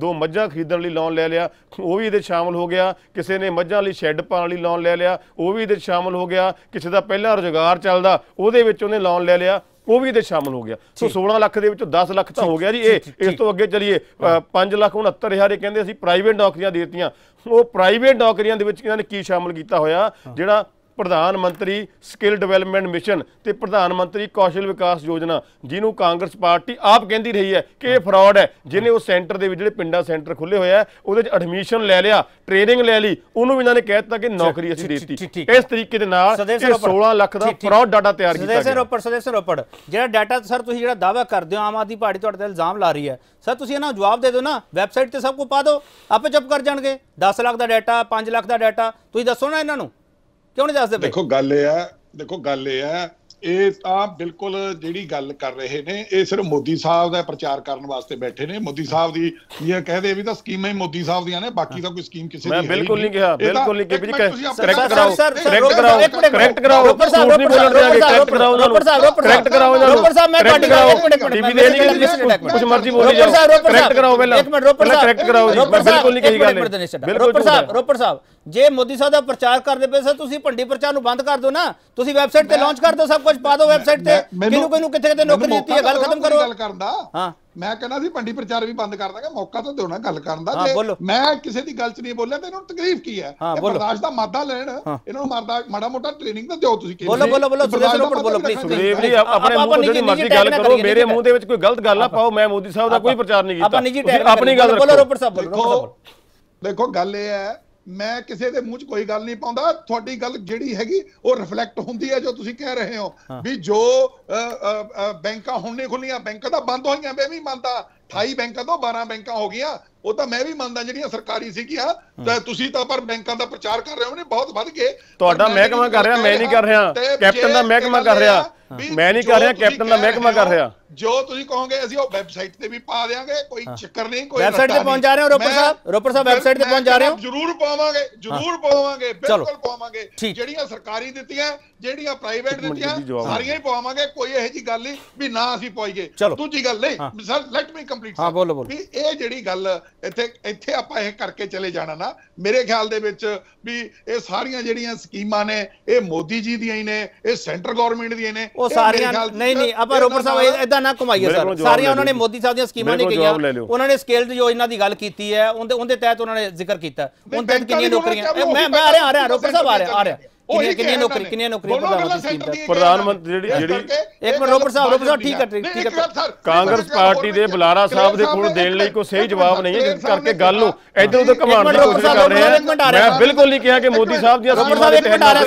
ਦੋ ਮੱਝਾਂ ਖਰੀਦਣ ਲਈ ਲੋਨ ਲੈ ਲਿਆ ਉਹ ਵੀ ਇਹਦੇ ਸ਼ਾਮਲ ਹੋ ਗਿਆ ਕਿਸੇ ਨੇ ਮੱਝਾਂ ਲਈ ਸ਼ੈੱਡ ਪਾਉਣ ਲਈ ਲੋਨ ਲੈ ਲਿਆ ਉਹ ਵੀ ਇਹਦੇ ਸ਼ਾਮਲ ਹੋ ਗਿਆ ਕਿਸੇ ਦਾ ਪਹਿਲਾਂ ਰੋਜ਼ਗਾਰ ਚੱਲਦਾ ਉਹਦੇ ਵਿੱਚ ਨੇ ਲੋਨ ਲੈ ਲਿਆ ਉਹ ਵੀ ਇਹਦੇ ਸ਼ਾਮਲ ਹੋ ਗਿਆ ਸੋ 16 ਲੱਖ ਦੇ ਵਿੱਚੋਂ 10 ਲੱਖ ਤਾਂ ਹੋ ਗਿਆ ਜੀ ਇਹ ਇਸ ਤੋਂ ਅੱਗੇ ਚਲੀਏ 5 ਲੱਖ ਹਜ਼ਾਰ ਇਹ ਕਹਿੰਦੇ ਅਸੀਂ ਪ੍ਰਾਈਵੇਟ ਨੌਕਰੀਆਂ ਦੇ ਦਿੱਤੀਆਂ ਉਹ ਪ੍ਰਾਈਵੇਟ ਨੌਕਰੀਆਂ ਦੇ ਵਿੱਚ ਇਹਨਾਂ ਨੇ ਕੀ ਸ਼ਾਮਲ ਕੀਤਾ ਹੋਇਆ ਜਿਹੜਾ ਪ੍ਰਧਾਨ ਮੰਤਰੀ ਸਕਿੱਲ ਡਿਵੈਲਪਮੈਂਟ ਮਿਸ਼ਨ ਤੇ ਪ੍ਰਧਾਨ ਮੰਤਰੀ ਕੌਸ਼ਲ ਵਿਕਾਸ ਯੋਜਨਾ ਜਿਹਨੂੰ ਕਾਂਗਰਸ ਪਾਰਟੀ ਆਪ ਕਹਿੰਦੀ ਰਹੀ ਹੈ ਕਿ ਇਹ ਫਰਾਡ ਹੈ ਜਿਹਨੇ ਉਹ ਸੈਂਟਰ ਦੇ ਵਿੱਚ ਜਿਹੜੇ ਪਿੰਡਾਂ ਸੈਂਟਰ ਖੁੱਲੇ ਹੋਏ ਆ ਉਹਦੇ ਵਿੱਚ ਐਡਮਿਸ਼ਨ ਲੈ ਲਿਆ ਟ੍ਰੇਨਿੰਗ ਲੈ ਲਈ ਉਹਨੂੰ ਵੀ ਇਹਨਾਂ ਨੇ ਕਹਿਤਾ ਕਿ ਨੌਕਰੀ ਅਸੀਂ ਦੇਤੀ ਇਸ ਤਰੀਕੇ ਦੇ ਨਾਲ ਇਹ 16 ਲੱਖ ਦਾ ਫਰਾਡ ਡਾਟਾ ਤਿਆਰ ਕੀਤਾ ਗਿਆ ਸਦੇਸ਼ ਰੋਪੜ ਸਦੇਸ਼ ਰੋਪੜ ਜਿਹੜਾ ਡਾਟਾ ਸਰ ਤੁਸੀਂ ਜਿਹੜਾ ਦਾਅਵਾ ਕਰਦੇ ਹੋ ਆਮ ਆਦੀ ਪਾਰਟੀ ਤੁਹਾਡੇ ਤੇ ਇਲਜ਼ਾਮ ਲਾ ਰਹੀ ਹੈ ਸਰ ਤੁਸੀਂ ਇਹਨਾਂ ਨੂੰ ਜਵਾਬ ਦੇ ਦਿਓ ਨਾ ਵੈਬਸਾਈਟ ਤੇ ਸਭ ਕੁ ਪਾ ਦਿਓ ਆਪੇ ਚੁੱਪ ਕਰ ਜਾਣਗੇ 10 ਲੱਖ ਦਾ ਡਾਟਾ 5 ਲੱਖ ਦਾ ਡਾਟਾ ਤੁਸੀਂ ਦੱਸੋ ਨਾ ਇਹਨਾਂ ਨੂੰ ਕਿਉਂ ਨਹੀਂ ਦੱਸਦੇ ਦੇਖੋ ਗੱਲ ਇਹ ਆ ਦੇਖੋ ਗੱਲ ਇਹ ਆ ਇਹ ਤਾਂ ਬਿਲਕੁਲ ਜਿਹੜੀ ਗੱਲ ਕਰ ਰਹੇ ਨੇ ਇਹ ਸਿਰਫ ਮੋਦੀ ਸਾਹਿਬ ਦਾ ਪ੍ਰਚਾਰ ਕਰਨ ਵਾਸਤੇ ਬੈਠੇ ਨੇ ਮੋਦੀ ਸਾਹਿਬ ਦੀ ਇਹ ਕਹਦੇ ਵੀ ਤਾਂ ਸਕੀਮਾਂ ਹੀ ਮੋਦੀ ਸਾਹਿਬ ਦੀਆਂ ਨੇ ਬਾਕੀ ਤਾਂ ਕੋਈ ਸਕੀਮ ਕਿਸੇ ਦੀ ਨਹੀਂ ਮੈਂ ਬਿਲਕੁਲ ਨਹੀਂ ਕਿਹਾ ਬਿਲਕੁਲ ਨਹੀਂ ਕਿਹਾ ਕਰੈਕਟ ਕਰਾਓ ਕਰੈਕਟ ਕਰਾਓ ਕਰੈਕਟ ਕਰਾਓ ਰੋਪਰ ਸਾਹਿਬ ਨਹੀਂ ਬੋਲਣ ਰੋਪਰ ਕਰੈਕਟ ਕਰਾਓ ਰੋਪਰ ਸਾਹਿਬ ਕਰੈਕਟ ਕਰਾਓ ਰੋਪਰ ਸਾਹਿਬ ਮੈਂ ਕੱਟ ਕਰਾਓ ਇੱਕ ਮਿੰਟ ਟੀਵੀ ਦੇ ਨਹੀਂ ਕੁਝ ਮਰਜ਼ੀ ਬੋਲੀ ਜਾਓ ਸਾਹਿਬ ਕਰੈਕਟ ਕਰਾਓ ਪਹਿਲਾਂ ਇੱਕ ਮਿੰਟ ਰੋਪਰ ਸਾਹਿਬ ਕਰੈਕਟ ਕਰਾਓ ਜੀ ਬਿਲਕੁਲ ਨਹੀਂ ਕਹੀ ਗੱਲ ਰੋਪਰ ਸਾਹਿਬ ਰੋਪਰ ਸਾਹਿਬ ਜੇ ਮੋਦੀ ਸਾਹਿਬ ਦਾ ਪ੍ਰਚਾਰ ਕਰਦੇ ਪਏ ਸਰ ਤੁਸੀਂ ਭੰਡੀ ਪ੍ਰਚਾਰ ਨੂੰ ਬੰਦ ਕਰ ਦਿਓ ਨਾ ਤੁਸੀਂ ਵੈਬਸਾਈਟ ਤੇ ਲਾਂਚ ਕਰ ਦਿਓ ਸਭ ਕੁਝ ਕੁਝ ਪਾ ਦੋ ਵੈਬਸਾਈਟ ਤੇ ਕਿਨੂੰ ਕਿਨੂੰ ਕਿੱਥੇ ਕਿੱਥੇ ਨੌਕਰੀ ਦਿੱਤੀ ਹੈ ਗੱਲ ਖਤਮ ਕਰੋ ਗੱਲ ਕਰਨ ਦਾ ਹਾਂ ਮੈਂ ਕਹਿੰਦਾ ਸੀ ਪੰਡੀ ਪ੍ਰਚਾਰ ਵੀ ਬੰਦ ਕਰ ਦਾਂਗਾ ਮੌਕਾ ਤਾਂ ਦਿਓ ਨਾ ਗੱਲ ਕਰਨ ਦਾ ਤੇ ਮੈਂ ਕਿਸੇ ਦੀ ਗੱਲ 'ਚ ਨਹੀਂ ਬੋਲਿਆ ਤੇ ਇਹਨਾਂ ਨੂੰ ਤਕਰੀਫ ਕੀ ਹੈ ਇਹ ਬਰਦਾਸ਼ਤ ਦਾ ਮਾਦਾ ਲੈਣ ਇਹਨਾਂ ਨੂੰ ਮਾਰਦਾ ਮਾੜਾ ਮੋਟਾ ਟ੍ਰੇਨਿੰਗ ਤਾਂ ਦਿਓ ਤੁਸੀਂ ਬੋਲੋ ਬੋਲੋ ਬੋਲੋ ਸੁਰੇਸ਼ ਰੋਪੜ ਬੋਲੋ ਪਲੀਜ਼ ਸੁਰੇਸ਼ ਜੀ ਆਪਣੇ ਮੂੰਹ ਜਿੰਨੀ ਮਰਜ਼ੀ ਗੱਲ ਕਰੋ ਮੇਰੇ ਮੂੰਹ ਦੇ ਵਿੱਚ ਕੋਈ ਗਲਤ ਗੱਲ ਨਾ ਪਾਓ ਮੈਂ ਮੋਦੀ ਸਾਹਿਬ ਦਾ ਕੋਈ ਪ੍ਰਚਾਰ ਨਹੀਂ ਕੀਤਾ ਆਪਣੀ ਗੱਲ ਬੋਲੋ ਰੋਪੜ ਸਾਹਿਬ ਬੋਲੋ ਦੇਖੋ ਗੱਲ ਇਹ ਹੈ ਮੈਂ ਕਿਸੇ ਦੇ ਮੂੰਹ 'ਚ ਕੋਈ ਗੱਲ ਨਹੀਂ ਪਾਉਂਦਾ ਤੁਹਾਡੀ ਗੱਲ ਜਿਹੜੀ ਹੈਗੀ ਉਹ ਰਿਫਲੈਕਟ ਹੁੰਦੀ ਹੈ ਜੋ ਤੁਸੀਂ ਕਹਿ ਰਹੇ ਹੋ ਵੀ ਜੋ ਬੈਂਕਾਂ ਹੁਣ ਨਹੀਂ ਖੁੱਲੀਆਂ ਬੈਂਕਾਂ ਤਾਂ ਬੰਦ ਹੋਈਆਂ ਮੈਂ ਵੀ ਮੰਨਦਾ 28 ਬੈਂਕਾਂ ਤੋਂ 12 ਬੈਂਕਾਂ ਹੋ ਗਈਆਂ ਉਹ ਤਾਂ ਮੈਂ ਵੀ ਮੰਨਦਾ ਜਿਹੜੀਆਂ ਸਰਕਾਰੀ ਸੀਗੀਆਂ ਤਾਂ ਤੁਸੀਂ ਤਾਂ ਪਰ ਬੈਂਕਾਂ ਦਾ ਪ੍ਰਚਾਰ ਕਰ ਰਹੇ ਹੋ ਨੇ ਬਹੁਤ ਵੱਧ ਗਏ ਤੁਹਾਡਾ ਮਹਿਕਮਾ ਕਰ ਰਿਹਾ ਮੈਂ ਨਹੀਂ ਕਰ ਰਿਹਾ ਕੈਪਟਨ ਦਾ ਮਹਿਕਮਾ ਕਰ ਰਿਹਾ ਮੈਂ ਨਹੀਂ ਕਰ ਰਿਹਾ ਕੈਪਟਨ ਦਾ ਮਹਿਕਮਾ ਕਰ ਰਿਹਾ ਜੋ ਤੁਸੀਂ ਕਹੋਗੇ ਅਸੀਂ ਉਹ ਵੈਬਸਾਈਟ ਤੇ ਵੀ ਪਾ ਦੇਵਾਂਗੇ ਕੋਈ ਚੱਕਰ ਨਹੀਂ ਕੋਈ ਵੈਬਸਾਈਟ ਤੇ ਪਹੁੰਚ ਜਾ ਰਹੇ ਹੋ ਰੋਪਰ ਸਾਹਿਬ ਰੋਪਰ ਸਾਹਿਬ ਵੈਬਸਾਈਟ ਤੇ ਪਹੁੰਚ ਜਾ ਰਹੇ ਹੋ ਜ਼ਰੂਰ ਪਾਵਾਂਗੇ ਜ਼ਰੂਰ ਪਾਵਾਂਗੇ ਬਿਲਕੁਲ ਪਾਵਾਂਗੇ ਜਿਹੜੀਆਂ ਸਰਕਾਰੀ ਦਿੱਤੀਆਂ ਜਿਹੜੀਆਂ ਪ੍ਰਾਈਵੇਟ ਦਿੱਤੀਆਂ ਸਾਰੀਆਂ ਹੀ ਪਾਵਾਂਗੇ ਕੋਈ ਇਹੋ ਜੀ ਗੱਲ ਨਹੀਂ ਵੀ ਨਾ ਅਸੀਂ ਪਾਈਏ ਦੂਜੀ ਗੱਲ ਨਹੀਂ ਸਰ ਲੈਟ ਮੀ ਕੰਪਲੀਟ ਹਾਂ ਬੋਲੋ ਬੋਲੋ ਇਹ ਜਿਹੜੀ ਗੱਲ ਇੱਥੇ ਇੱਥੇ ਆਪਾਂ ਇਹ ਕਰਕੇ ਚਲੇ ਜਾਣਾ ਨਾ ਮੇਰੇ ਖਿਆਲ ਦੇ ਵਿੱਚ ਵੀ ਇਹ ਸਾਰੀਆਂ ਜਿਹੜੀਆਂ ਸਕੀਮਾਂ ਨੇ ਇਹ ਮੋਦੀ ਜੀ ਦੀਆਂ ਹੀ ਨੇ ਇਹ ਸੈਂਟਰ ਗਵਰਨਮੈਂਟ ਦੀਆਂ ਨੇ ਉਹ ਸਾਰੀਆਂ ਨਹੀਂ ਨਹੀਂ ਆਪਾਂ ਰੋਪਰ ਸਾਹਿਬ ਇਦਾਂ ਨਾ ਘੁਮਾਈਏ ਸਰ ਸਾਰੀਆਂ ਉਹਨਾਂ ਨੇ ਮੋਦੀ ਸਾਹਿਬ ਦੀਆਂ ਸਕੀਮਾਂ ਨਹੀਂ ਕਹੀਆਂ ਉਹਨਾਂ ਨੇ ਸਕੇਲਡ ਯੋਜਨਾ ਦੀ ਗੱਲ ਕੀਤੀ ਹੈ ਉਹਦੇ ਉਹਦੇ ਤਹਿਤ ਉਹਨਾਂ ਨੇ ਜ਼ਿਕਰ ਕੀਤਾ ਉਹਨਾਂ ਤੱਕ ਕਿੰਨੀਆਂ ਨੌਕਰੀਆਂ ਮੈਂ ਮੈਂ ਆ ਰਿਹਾ ਆ ਰਿਹਾ ਰੋਪਰ ਸਾਹਿਬ ਆ ਰਿਹਾ ਆ ਰਿਹਾ ਉਹੀ ਕਿੰਨੀਆਂ ਨੌਕਰੀ ਕਿੰਨੀਆਂ ਨੌਕਰੀ ਪ੍ਰਧਾਨ ਮੰਤਰੀ ਜਿਹੜੀ ਜਿਹੜੀ ਇੱਕ ਮਿੰਟ ਰੋਪੜ ਸਾਹਿਬ ਰੋਪੜ ਸਾਹਿਬ ਠੀਕ ਹੈ ਠੀਕ ਹੈ ਕਾਂਗਰਸ ਪਾਰਟੀ ਦੇ ਬੁਲਾਰਾ ਸਾਹਿਬ ਦੇ ਕੋਲ ਦੇਣ ਲਈ ਕੋਈ ਸਹੀ ਜਵਾਬ ਨਹੀਂ ਹੈ ਜਿਸ ਕਰਕੇ ਗੱਲ ਨੂੰ ਇਧਰ ਉਧਰ ਘੁਮਾਉਣ ਦੀ ਕੋਸ਼ਿਸ਼ ਕਰ ਰਹੇ ਆ ਮੈਂ ਬਿਲਕੁਲ ਨਹੀਂ ਕਿਹਾ ਕਿ ਮੋਦੀ ਸਾਹਿਬ ਦੀਆਂ ਸਕੀਮਾਂ ਦੇ